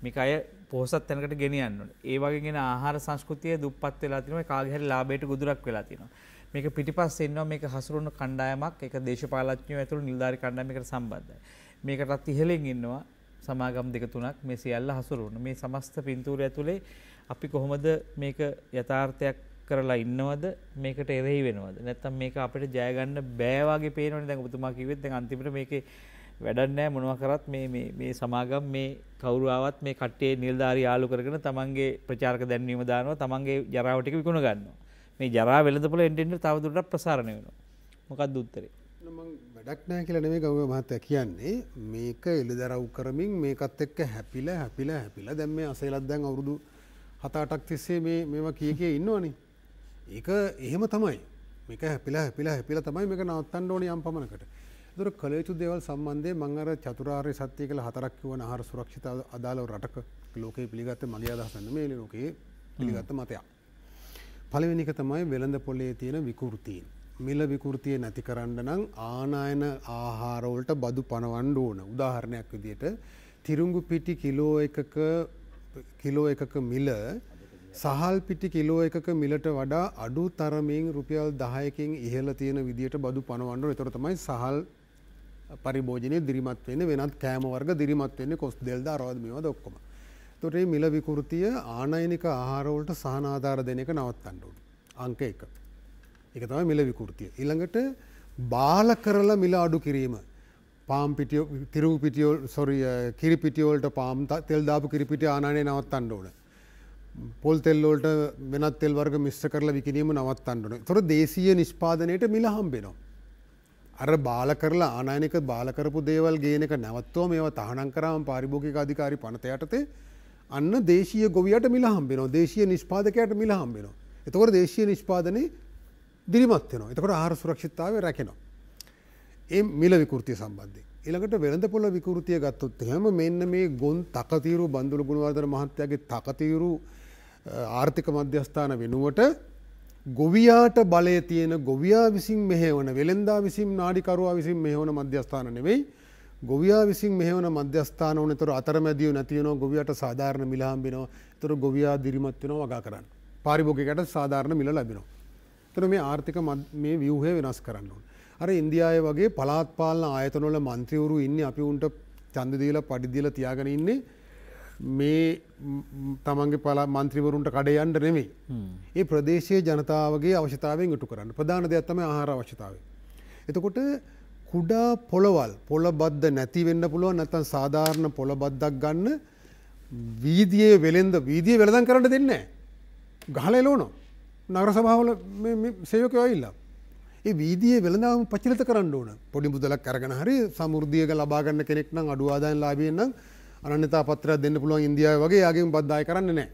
S4: මේක අය පොහොසත් තැනකට ගෙනියන්න ඕනේ. ඒ වගේ ගෙන ආහාර සංස්කෘතිය දුප්පත් වෙලා තියෙනවා. කාගේ හරි ලාභයට ගොදුරක් වෙලා තියෙනවා. මේක පිටිපස්සේ ඉන්නවා මේක හසුරුවන කණ්ඩායමක්, ඒක දේශපාලඥයෝ ඇතුළු නිලධාරී කණ්ඩායමකට සම්බන්ධයි. මේකටත් ඉහළින් ඉන්නවා සමාගම් දෙක තුනක් මේ සියල්ල හසුරුවන මේ සමස්ත පින්තූරය ඇතුලේ අපි කොහොමද මේක යථාර්ථයක් කරලා ඉන්නවද මේකට එරෙහි වෙනවද නැත්නම් මේක අපිට ජය ගන්න බෑ වගේ පේනවනේ දැන් ඔබතුමා කිව්වෙත් දැන් අන්තිමට මේකේ වැඩක් නැහැ මොනවා කරත් මේ මේ මේ සමාගම් මේ කවුරු ආවත් මේ කට්ටියේ නිලධාරී යාළු කරගෙන තමන්ගේ ප්‍රචාරක දැන්වීම දානවා තමන්ගේ ජරාව ටික විකුණ ගන්නවා මේ ජරා වෙළඳපොළ එන්ඩෙන්ට තවදුරටත් ප්‍රසාරණය වෙනවා මොකක්ද උත්තරේ
S1: මම වැඩක් නෑ කියල නෙමේ ගෞව මහත්තය කියන්නේ මේක එළි දරව් කරමින් මේකත් එක්ක හැපිල හැපිල හැපිල දැම් මේ අසේලත් දැන් අවුරුදු හතාටක් තිස්සේ මේවා කිය කිය ඉන්නවනි. ඒක එහෙම තමයි මේක හැපිලා හැපිලා හැපිල තමයි මේක නවත්තන් ඕන යම් පමණකට දුර කළයුතු දේවල් සම්බන්ධය මං අර චතුරාර්ය සත්‍යය කළ හතරක් වන හර සුරක්ෂිත අදාලව රටක ලෝකයේ පිළිගත්ත මගේ අදහසන්න මේ ලෝකයේ පිළිගත්ත මතයක්. පලවෙනික තමයි වෙළඳ පොලේ තියෙන විකෘතිීන්. මිල විකෘතිය නැති කරන්න නම් ආනායන ආහාරවලට බදු පනවන්න ඕන උදාහරණයක් විදියට තිරුංගු පිටි කිලෝ එකක කිලෝ එකක මිල සහල් පිටි කිලෝ එකක මිලට වඩා අඩු තරමින් රුපියල් දහයකින් ඉහල තියෙන විදිට බදු පනවන්ඩුව එතොර තමයි සහල් පරිභෝජනය දිරිමත් වෙන වෙනත් කෑමවර්ග දිරිමත් වෙන්නේ කොස් දෙල්ද අරවදමව දොක්කොම. තොටේ මිල විකෘතිය ආනයනික ආහාරවලට සහනාධාර දෙනක නවත්තන්නඩුන්. අංක එකක. එක තම මිල විකෘතිය. ඉළඟට බාල කරලා මිල අඩු කිරීම. පාම් තිරූ පිටියෝල් සොරිය කිරිපිටියෝල්ට පාම් තෙල්දාපු කිරිපිටි ආනේ නවත් අන්න ඕන. පොල් තෙල්ලෝට වෙනත් තෙල් වර්ග මිස්්‍ර කරලා විකිනීම නවත් අන්නන. තොර දේශීය නිෂ්පාදනයට මිල හම්බෙනවා. අර බාල කරලා ආනායනක බාලකරපු දේවල් ගේනක නැවත්වෝ මේවා තහනම් කරාම පාරිභෝගික අධිකාරි පනතයටතේ අන්න දේශීය ගොවියට මිල හම්බෙනවා දේශීය නිෂ්පාදකයට මිල හම්බෙනවා. එතකොට දේශීය නිෂ්පාදනයේ දිරිමත් වෙනවා. එතකොට ආහාර සුරක්ෂිතතාවය රැකෙනවා. ඒ මිල විකෘතිය සම්බන්ධයෙන්. ඊළඟට වෙළඳපොළ විකෘතිය ගත්තොත් එහෙම මෙන්න මේ ගොන් තකතිරු බන්දුල ගුණවර්ධන මහත්තයාගේ තකතිරු ආර්ථික මධ්‍යස්ථාන වෙනුවට ගොවියාට බලය තියෙන ගොවියා විසින් මෙහෙවන වෙළෙන්දා විසින් නාඩිකරුවා විසින් මෙහෙවන මධ්‍යස්ථාන නෙවෙයි ගොවියා විසින් මෙහෙවන මධ්‍යස්ථාන උනතර අතරමැදිය නැතිවෙනවා ගොවියට සාධාරණ මිලහම්බිනවා තොර ගොවියා දිරිමත් වෙනවා වගා කරන්න. පාරිභෝගිකයට සාධාරණ මිල ලැබෙනවා. තර මේ ආර්ථික මේ වියහය වෙනස් කරන්න ඕන. අර ඉන්දියාය වගේ පලාත්පාලන ආයතනොල මන්ත්‍රවරු ඉන්න අපි උන්ට චන්දදීල පඩිදිල තියාගෙන ඉන්නේ මේ තමන්ගේ පලා මන්ත්‍රවරුන්ට කඩයන්ට නෙමේ. ඒ ප්‍රදේශය ජනතාවගේ අවශ්‍යතාවෙන් ඉටු කරන්න ප්‍රධාන දෙයක්ත්තම ආහාර අවශ්‍යතාව. එතකොට කුඩා පොළවල් පොළබද්ද නැතිවෙන්න පුළුවන් නැතන් සාධාරණ පොළබද්දක් ගන්න වීදියේ වෙළෙන්ද වීදිය වෙළදන් කරට දෙන්න. ගහල එලෝනවා. නගර සභාවල සේවකය ඇඉල්ලා. ඒ වීදිය වෙළඳම් පචිලත කරන්න ඕන පොඩි මුදලක් කරගෙන හරි සමුෘදදියක ලබාගන්න කෙනෙක් නම් අඩුවාදායන් ලාබියෙන්න්නම් අනන්‍යතා පත්‍ර දෙන්න පුළුවන් ඉන්දියාව වගේ යාගේ බද්ධය කරන්න නෑ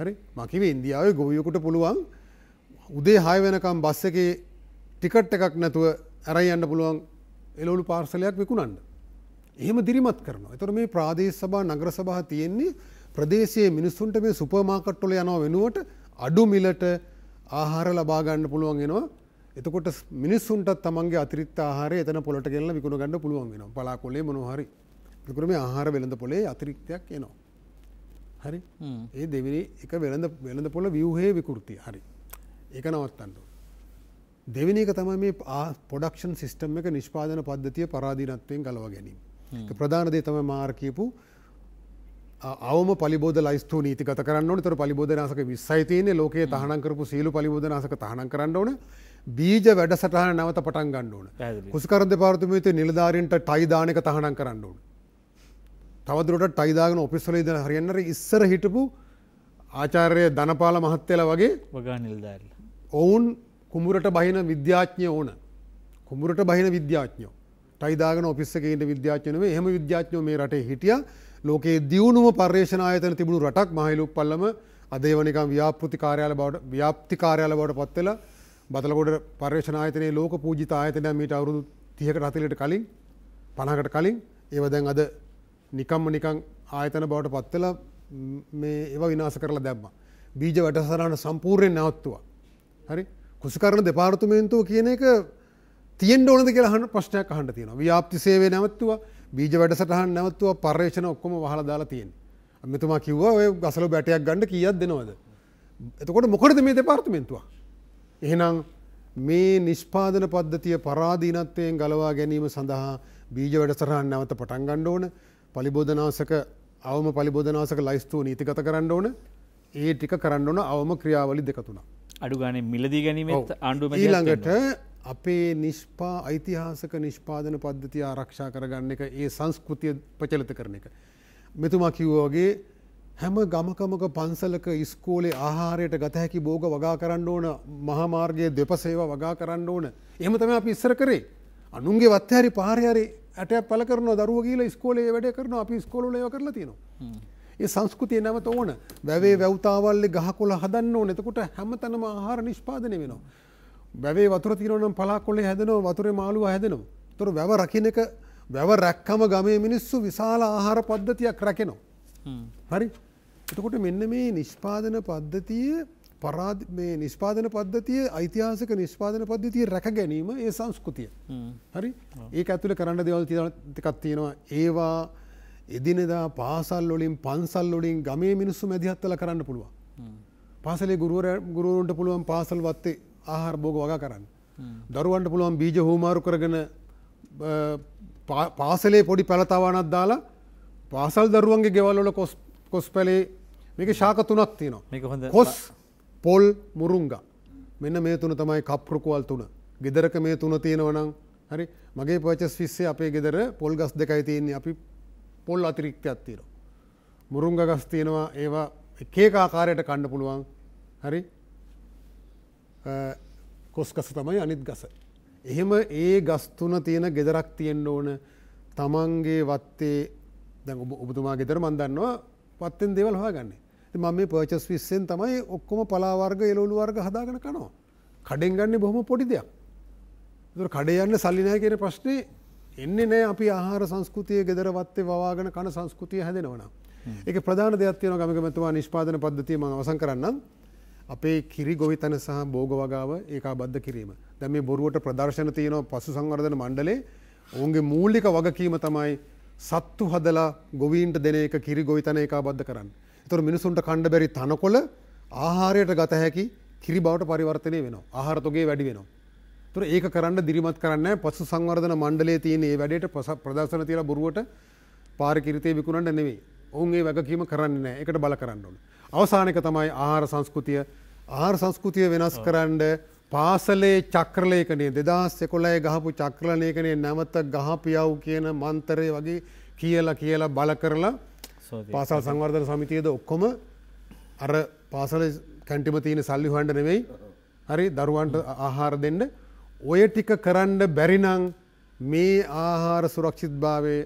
S1: හරි මකිව ඉන්දියාව ගොවියකුට පුළුවන් උදේ හය වෙනකම් බස්ස එක ටිකට් එකක් නැතුව ඇරයි යන්න පුළුවන් එලවලු පාර්සලයක් විකුණන්න. එහෙම දිරිමත් කරනවා. එතකොට මේ ප්‍රාදේශ සභා නගර සභා තියෙන්නේ ප්‍රදේශයේ මිනිස්සුන්ට මේ සුපර් මාකට් වල යනවා වෙනුවට අඩු මිලට ආහාර ලබා ගන්න පුළුවන් වෙනවා. එතකොට මිනිස්සුන්ට තමන්ගේ අතිරික්ත ආහාරය එතන පොළට ගෙනලා විකුණ ගන්න පුළුවන් වෙනවා. පලාකොළේ මොනවා හරි. එතකොට මේ ආහාර වෙළඳ පොළේ අතිරික්තයක් එනවා. හරි. ඒ දෙවෙනි එක වෙළඳ වෙළඳ පොළ ව්‍යුහයේ විකෘතිය. හරි. ඒක නවත්තන්න ඕනේ. දෙවෙනි එක තමයි මේ ප්‍රොඩක්ෂන් සිස්ටම් එක නිෂ්පාදන පද්ධතිය පරාදීනත්වයෙන් ගලවා ගැනීම. ඒක ප්‍රධාන දේ තමයි මාර් කියපු අවම පලිබෝද ලයිස්තු නීතිගත කරන්න තර පලිබෝධනාසක විස්සයිතියන ලෝක තහනකරපු සීලු පලිබෝධනාසක තහන කරන්න ඕන බීජ වැඩසටහන නැවත පටන් ගන්න ඕන කුස්කරද පාර්තුමයත නිලධාරන්ට ටයිධානක තහනම් කරන්න ඕන. තවදුරට ටයිදාගන ඔපිස්සලේද හරියන්නර
S6: ඉස්සර හිටපු
S1: ආචාර්ය ධනපාල මහත්තල වගේ
S4: වගා නිල්ධාර.
S1: ඔවුන් කුමරට බහින විද්‍යාඥය ඕන කුමරට බහින විද්‍යාඥෝ ටයිදාගන ඔපිස්සකේට විද්‍යාඥනව එහම විද්‍යාඥෝ මේ රටේ හිටියා ලෝකයේ දියුණුම පර්ේෂණයතන තිබුණු රටක් මහිලුක් පල්ලම අදේ වනිකම් ව්‍යාපෘති කාරයාල බවට ව්‍යාප්ති කාරයාල බවට පත්වෙල බතලකොට පර්ේෂණයතනයේ ලෝක පූජිත ආයතනය මීට අවුරුදු තියකට රතිලට කලින් පණකට කලින් ඒව දැන් අද නිකම්ම නිකං ආයතන බවට පත්වෙල මේ ඒව විනාස කරලා දැම්ම. බීජ වැටසරන්න සම්පූර්යෙන් නවත්තුවා. හරි කුසිකරණ දෙපාර්තුමේන්තුව කියන එක තියෙන් ඕනද කියලහන්න ප්‍රශ්නයක් අහන්ට තියෙන ව්‍යාප්ති සේවේ නැවත්තුවා බීජ වැඩසටහන් නැවත්තුව පර්යේෂණ ඔක්කොම වහල දාලා තියෙන් මෙතුමා කිව්ව ඔය ගසල බැටයක් ගණඩ කියත් දෙනවද. එතකොට මොකටද මේ දෙපාර්තමෙන්තුව. එහෙනම් මේ නිෂ්පාදන පද්ධතිය පරාධීනත්වයෙන් ගලවා ගැනීම සඳහා බීජ වැඩසටහන් නැවත පටන් ගණ්ඩ ඕන පලිබෝධනාසක අවම පලිබෝධනාසක ලයිස්තුව නීතිගත කරන්න ඕන ඒ ටික කරන්න ඕන අවම ක්‍රියාවලි දෙකතුනා.
S4: අඩු ගානේ මිලදී ගැනීම ආණ්ඩුව ඊළඟට
S1: අපේ නිෂ්පා ඓතිහාසක නිෂ්පාදන පද්ධතිය ආරක්ෂා කරගන්න එක ඒ සංස්කෘතිය ප්‍රචලිත කරන එක. මෙතුමා කිව්වාගේ හැම ගමකමක පන්සලක ඉස්කෝලේ ආහාරයට ගත හැකි බෝග වගා කරන්න ඕන මහමාර්ගයේ දෙපසේව වගා කරන්න ඕන. එහෙම තමයි අපි ඉස්සර කරේ. අනුන්ගේ වත්හැරි පාරේ ඇටයක් පළ කරනවා දරුවෝ කියලා ඉස්කෝලේ වැඩ කරනවා අපි ඉස්කෝලවල ඒවා කරලා තියෙනවා. ඒ සංස්කෘතිය නැවත ඕන. වැවේ වැව්තාවල්ලේ ගහකොළ හදන්න ඕන. එතකොට හැමතැනම ආහාර නිෂ්පාදනය වෙනවා. වැැවේ වතුර තිරනම් පලාකොල්ලේ හැදනවා වතුර මාළුව හැදනවා. තොර වැව රකින එක වැව රැක්කම ගමේ මිනිස්සු විශාල ආහාර පද්ධතියක් රැකෙනවා. හරි එතකොට මෙන්න මේ නිෂ්පාදන පද්ධතිය පරාද මේ නිස්්පාදන පද්ධතිය ඓතිහාසක නිස්්පාදන පද්ධතිය රැක ගැනීම ඒ සංස්කෘතිය. හරි ඒ ඇතුළ කරන්න දෙවල් තිකත් තියෙනවා ඒවා එදිනෙදා පාසල් වලින් පන්සල් වලින් ගමේ මිනිස්සු මැදිහත්වල කරන්න පුළුවන්. පාසලේ ගුරුවර ගුරුවරුන්ට පුළුවන් පාසල් වත්තේ ආහාර භෝග වගා කරන්න. දරුවන්ට පුළුවන් බීජ හෝමාරු කරගෙන පාසලේ පොඩි පැළතවානත් දාලා පාසල් දරුවන්ගේ ගෙවල්ලොල කොස් පැලේ මේක ශාක තුනක් තියෙනවා කොස් පොල් මුරුංග මෙන්න මේ තුන තමයි කප්රුකුවල් තුන ගෙදරක මේ තුන තියෙනවනම් හරි මගේ පචස් විස්සේ අපේ ගෙදර පොල් ගස් දෙකයි තියෙන්නේ අපි පොල් අතිරික්තයක් තියෙනවා මුරුංග ගස් තියෙනවා ඒවා එකේක ආකාරයට කණ්ඩ පුළුවන් හරි කොස්කස තමයි අනිත් ගස. එහෙම ඒ ගස්තුන තියෙන ගෙදරක් තියෙන්න්න ඕන තමන්ගේ වත්තේ දැ ඔබතුමා ගෙදර මන්දන්නවා පත්තෙන් දෙවල් හා ගන්න ම මේ පර්චස් විස්සෙන් තමයි ඔක්කොම පලාවර්ග එලොලු වර්ග හදාගෙන කනවා. කඩෙන් ගන්න බොහොම පොඩි දෙයක්. දුර කඩයන්න සල්ලිනය කියෙන ප්‍රශ්නේ එන්නේ නෑ අපි ආහාර සංස්කෘතිය ගෙදර වත්තේ වවාගෙන කන සංස්කෘතිය හැදෙනවන. එක ප්‍රධාන දෙයක් තියෙන ගමකමතුවා නිෂ්පාදන පද්ධතිය මවසන් කරන්න අපේ කිරි ගොවිතන සහ බෝග වගාව ඒකා බද්ධ කිරීම. දැ මේ බොරුවට ප්‍රදර්ශන තියනව පසු සංවර්ධන මණ්ඩලේ ඔවුන්ගේ මූල්ලික වගකීම තමයි සත්තු හදලා ගොවීන්ට දෙන එක කිරි ගොවිතන ඒකා බද්ධ කරන්න. තොර මිනිසුන්ට කණ්ඩ බැරි තනකොල ආහාරයට ගත හැකි කිරි බවට පරිවර්තනය වෙන ආහරතොගේ වැඩි වෙනවා. තුර ඒක කරන්න දිරිමත් කරන්න පසු සංවර්ධන මණ්ඩලේ තියන ඒ වැඩට පස ප්‍රදර්ශන තියලා බොරුවට පාරිකිරිතය විකුණට නෙවෙේ ඔවුන්ගේ වැගකීම කරන්න එකට බල කරන්න ඕන. අවසානක තමයි ආහාර සංස්කෘතිය ආර් සංස්කෘතිය වෙනස් කරන්න පාසලේ චක්‍රලේකනේ දෙදස් එකොලයි ගහපු චක්‍රලේකනේ නැමත ගහපියව් කියන මන්තරය වගේ කියලා කියලා බල කරලා පාසල් සංවර්ධන සමිතියද ඔක්කොම අර පාසල කැන්ටිම තියෙන සල්ලි හොන්ඩ නෙවෙයි හරි දරුවන්ට ආහාර දෙන්න ඔය ටික කරන්න බැරිනං මේ ආහාර සුරක්ෂිත් භාවේ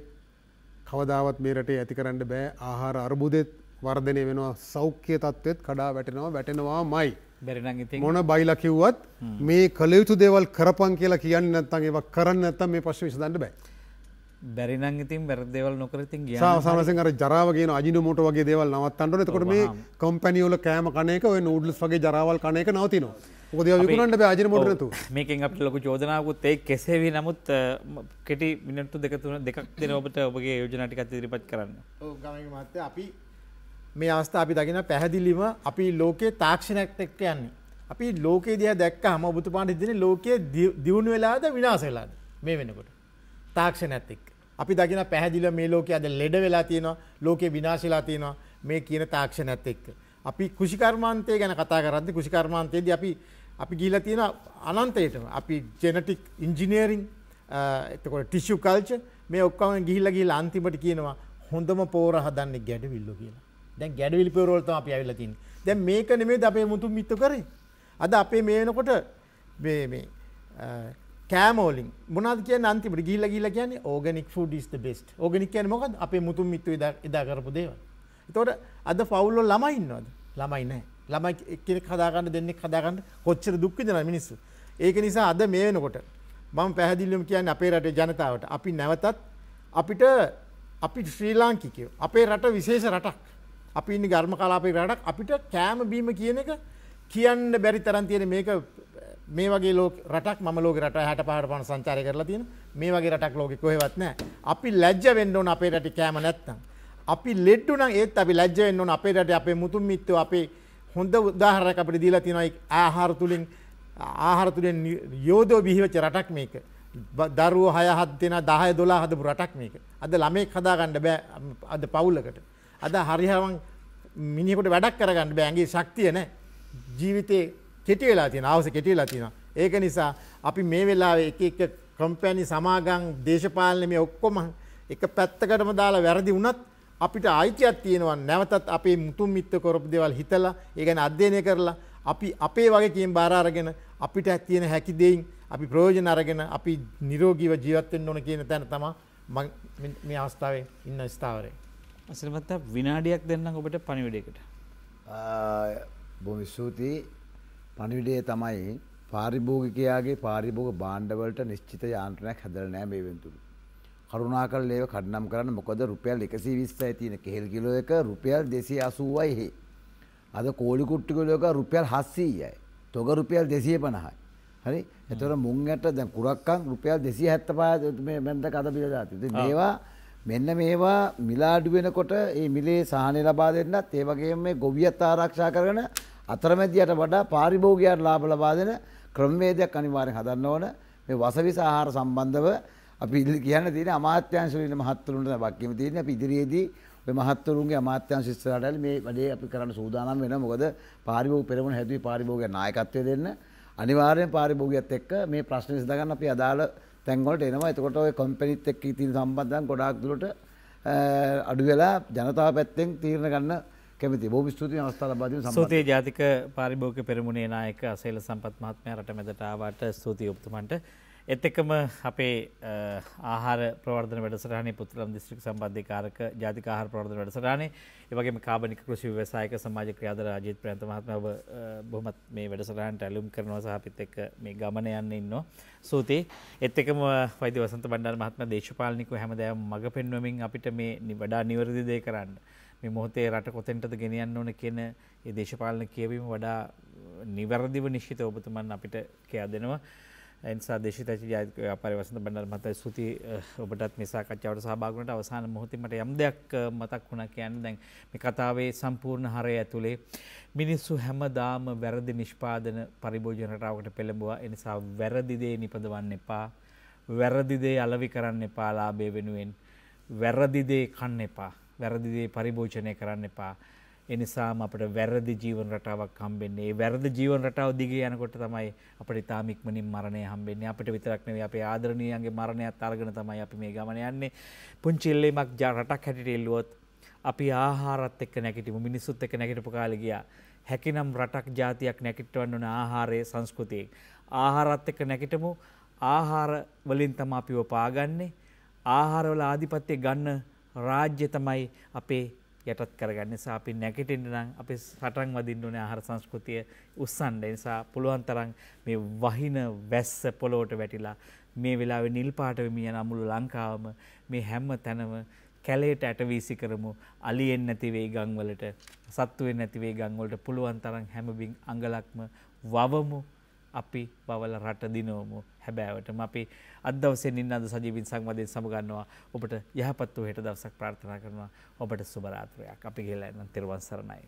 S1: කවදාවත් මේ රටේ ඇති කරන්න බෑ ආහාර අර්බුදෙත් වර්ධනය වෙනවා සෞඛ්‍ය තත්ත්වත් කඩා වැටෙනවා වැටෙනවා මයි. මොන බයිල කිව්වත් මේ කළයුතු දේවල් කරපන් කියලා කියන්න නැත්තන් ඒවක් කරන්න ඇත්තම් මේ පශ්ව විසඳන්න බෑ.
S4: බැරිනං ඉතින් බැරදේවල් නොකරතින් ගිය සාසනසන්
S1: අර ජරාවගේ අජිනු මොට වගේ දේවල් නවත්තන්ට එතකොට මේ කොම්පැනිියෝල කෑම කනයක ඔය නූඩ්ලස් වගේ ජරාවල් කනයක නවතිනවා. ගුණට ආජනමට
S4: මේකින් අප ලොක චෝදනාවත් ඒ කෙසේවී නමුත් කෙටි මිනට්ටු දෙකතුන දෙකක් දෙන ඔබට ඔබගේ යෝජනටිකත් ඉරිපත් කරන්න
S2: ගමත අපි මේ අවස්ථා අපි දකින පැහැදිලිම අපි ලෝකයේ තාක්ෂණයක් එක්ක යන්නේ. අපි ලෝකේ දිය දැක්ක හම බුතු පාට දින ලෝකයේ දියුණු වෙලාද විනාස වෙලාද මේ වෙනකොට. තාක්ෂණඇත් එක්. අපි දකින පැහැදිල මේ ලෝකයේ අද ලෙඩ වෙලා තියෙනවා ලෝකයේ විනාශලා තියෙනවා මේ කියන තාක්ෂණඇත් එක්ක. අපි කෘෂිකර්මාන්තය ගැන කතා කරද්දි කෘෂිකර්මාන්තයේදී අපි අපි ගිහිලා තියෙන අනන්තයටම අපි ජෙනටික් ඉන්ජිනියරින් එතකොට ටිෂු කල්චර් මේ ඔක්කොම ගිහිලා ගිහිලා අන්තිමට කියනවා හොඳම පෝර හදන්නේ ගැඩවිල්ලෝ කියලා. දැන් ගැඩවිලි පෝර වල තමයි අපි ආවිලා තින්නේ. දැන් මේක නෙමෙයිද අපේ මුතුන් මිත්තු කරේ? අද අපේ මේ වෙනකොට මේ මේ කෑම වලින් මොනවද කියන්නේ අන්තිමට ගිහිලා ගිහිලා කියන්නේ organic food is the best. Organic කියන්නේ මොකද්ද? අපේ මුතුන් මිත්තු එදා කරපු දේවල්. එතකොට අද පවුල් වල ළමයි ඉන්නවද? ළමයි නැහැ. ළමයි කෙනෙක් හදාගන්න දෙන්නෙක් හදාගන්න කොච්චර දුක් විඳනවද මිනිස්සු. ඒක නිසා අද මේ වෙනකොට මම පැහැදිලිවම කියන්නේ අපේ රටේ ජනතාවට අපි නැවතත් අපිට අපි ශ්‍රී ලාංකිකයෝ අපේ රට විශේෂ රටක් අපි ඉන්නේ ඝර්ම කලාපේ රටක් අපිට කෑම බීම කියන එක කියන්න බැරි තරම් තියෙන මේක මේ වගේ ලෝක රටක් මම ලෝකේ රට 65ට පණ සංචාරය කරලා තියෙන මේ වගේ රටක් ලෝකේ කොහෙවත් නැහැ අපි ලැජ්ජ වෙන්න ඕන අපේ රටේ කෑම නැත්තම් අපි ලෙඩ්ඩු නම් ඒත් අපි ලැජ්ජ වෙන්න ඕන අපේ රටේ අපේ මුතුන් මිත්තෝ අපේ හොඳ උදාහරණයක් අපිට දීලා තියෙනවා ආහාර තුලින් ආහාර තුලින් යෝධෝ බිහිවෙච්ච රටක් මේක. දරුවෝ 6 7 දෙනා 10 12 හදපු රටක් මේක. අද ළමෙක් හදාගන්න බෑ අද පවුලකට. අද හරියම මිනිහෙකුට වැඩක් කරගන්න බෑ. ඇඟේ ශක්තිය නැහැ. ජීවිතේ කෙටි වෙලා තියෙනවා. ආවස කෙටි වෙලා තියෙනවා. ඒක නිසා අපි මේ වෙලාවේ එක එක කම්පැනි සමාගම් දේශපාලන මේ ඔක්කොම එක පැත්තකටම දාලා වැරදි වුණත් අපිට අයිතියක් තියෙනවා නැවතත් අපේ මුතුන් මිත්‍ර කරපු දේවල් හිතලා ඒ ගැන අධ්‍යයනය කරලා අපි අපේ වගේ කියන බාර අරගෙන අපිට තියෙන හැකි දෙයින් අපි ප්‍රයෝජන අරගෙන අපි නිරෝගීව ජීවත් වෙන්න ඕන කියන තැන තමයි
S4: මම මේ අවස්ථාවේ ඉන්න ස්ථාවරේ. අසලමත් විනාඩියක් දෙන්නම් ඔබට පණිවිඩයකට.
S3: බොහොම ස්තුතියි. පණිවිඩය තමයි පාරිභෝගිකයාගේ පාරිභෝග භාණ්ඩවලට නිශ්චිත යාන්ත්‍රණයක් හැදලා නැහැ මේ වෙනතුරු. කරුණාකරල ඒව කඩනම් කරන්න මොකද රුපියල් එකසි විස්ස ඇතින කෙල් කිලෝ එක රුපියල් දෙසේ අසුවයි හේ. අද කෝලිකුට්ටිකලයක රුපියල් හස්සීයයි. තොග රුපියල් දෙසිය පණහයි. හරි එතොට මුංගට දැ කුරක්කං රුපියල් දෙසි හැත්ත පා මැන්ද කත පිලජාති. ඒවා මෙන්න මේවා මිලාඩි වෙනකොට ඒ මිලේ සහනය ලබා දෙන්නත් ඒවගේ මේ ගොවියත් ආරක්ෂා කරන අතරමැදියට වඩා පාරිභෝගයාට ලාබ ලබා දෙන ක්‍රම්වේදයක් අනිවාරෙන් හදන්න ඕන මේ වසවිස ආහාර සම්බන්ධව අපි කියන්න තියෙන අමාත්‍යංශවල මහත්තුරුන්ට වක්කීම තියෙන්නේ අපි ඉදිරියේදී ඔය මහත්තුරුන්ගේ අමාත්‍යංශ ඉස්සරහට ඇවිල්ලා මේ වැඩේ අපි කරන්න සූදානම් වෙනවා මොකද පාරිභෝග පෙරමුණ හැදුවේ පාරිභෝගික නායකත්වය දෙන්න අනිවාර්යෙන් පාරිභෝගිකයත් එක්ක මේ ප්‍රශ්න විසඳගන්න අපි අදාළ තැන් වලට එනවා එතකොට ඔය කම්පැනිත් එක්ක තියෙන සම්බන්ධයන් ගොඩාක් දුරට අඩු වෙලා ජනතාව පැත්තෙන් තීරණ ගන්න කැමති බොහොම ස්තුතියි අවස්ථාව ලබා දීම සම්බන්ධ. සෝතේ
S4: ජාතික පාරිභෝගික පෙරමුණේ නායක අසේල සම්පත් මහත්මයා රටමැදට ආවට ස්තුතියි ඔබතුමන්ට. එත් එකම අපේ ආහාර ප්‍රවර්ධන වැඩසටහනේ පුතුලම් දිස්ත්‍රික් සම්බන්ධී කාරක ජාතික ආහාර ප්‍රවර්ධන වැඩසටහනේ ඒ වගේම කාබනික කෘෂි ව්‍යවසායක සමාජ ක්‍රියාධාර අජිත් ප්‍රයන්ත මහත්මයා ඔබ බොහොමත් මේ වැඩසටහනට ඇලුම් කරනවා සහ අපිත් එක්ක මේ ගමන යන්න ඉන්නවා සූති එත් එකම වෛද්‍ය වසන්ත බණ්ඩාර මහත්මයා දේශපාලනිකව හැමදාම මඟ පෙන්වමින් අපිට මේ වඩා නිවැරදි දේ කරන්න මේ මොහොතේ රට කොතෙන්ටද ගෙනියන්න ඕන කියන ඒ දේශපාලන කියවීම වඩා නිවැරදිව නිශ්චිත ඔබතුමන් අපිට කියා දෙනවා එනිසා දේශිතචි ව්‍යාපාරය වසන්ත බණ්ඩාර මහත්තයා ස්තුති ඔබටත් මේ සාකච්ඡාවට සහභාගී වුණාට අවසාන මොහොතේ මට යම් දෙයක් මතක් වුණා කියන්නේ දැන් මේ කතාවේ සම්පූර්ණ හරය ඇතුලේ මිනිස්සු හැමදාම වැරදි නිෂ්පාදන පරිභෝජන රටාවකට පෙළඹුවා. ඒ නිසා වැරදි දේ නිපදවන්න එපා. වැරදි දේ අලවි කරන්න එපා ලාභය වෙනුවෙන්. වැරදි දේ කන්න එපා. වැරදි දේ පරිභෝජනය කරන්න එපා. එනිසාම අපට වැරදි ජීවන රටාවක් හම්බෙන්නේ. ඒ වැරදි ජීවන රටාව දිගේ යනකොට තමයි අපිට ඊටාම ඉක්මනින් මරණය හම්බෙන්නේ. අපිට විතරක් නෙවෙයි අපේ ආදරණීයන්ගේ මරණයත් අරගෙන තමයි අපි මේ ගමන යන්නේ. පුංචි ඉල්ලීමක් රටක් හැටියට එල්ලුවොත් අපි ආහාරත් එක්ක නැගිටිමු. මිනිස්සුත් එක්ක නැගිටපු කාලේ ගියා. හැකිනම් රටක් ජාතියක් නැගිටවන්න ඕන ආහාරයේ සංස්කෘතියෙන්. ආහාරත් එක්ක නැගිටමු. ආහාර වලින් තමයි අපිව පාගන්නේ. ආහාරවල ආධිපත්‍ය ගන්න රාජ්‍ය තමයි අපේ යටත් කරගන්න නිසා අපි නැගිටින්න නම් අපි රටන් වදින්න ඕනේ ආහාර සංස්කෘතිය උස්සන්න. ඒ නිසා පුළුවන් තරම් මේ වහින වැස්ස පොළොවට වැටිලා මේ වෙලාවේ නිල් පාට වෙමින් යන අමුළු ලංකාවම මේ හැම තැනම කැලේට ඇටවීසි කරමු. අලියෙන්නේ නැති වෙයි ගම් වලට. සත්තු වෙන්නේ නැති වෙයි ගම් වලට පුළුවන් තරම් හැම අඟලක්ම වවමු. අපි බවල රට දිනවමු. හැබෑවටම අපි අදවසේ නින්නන්ද සජීවින් සංවදයෙන් සමගන්නවා ඔබට යහපත්ව හෙට දවසක් ප්‍රාර්ථනා කරනවා ඔබට සුබරාත්‍රයක් අපි ගෙල්ලා එන්න තෙරුවන් සරණයි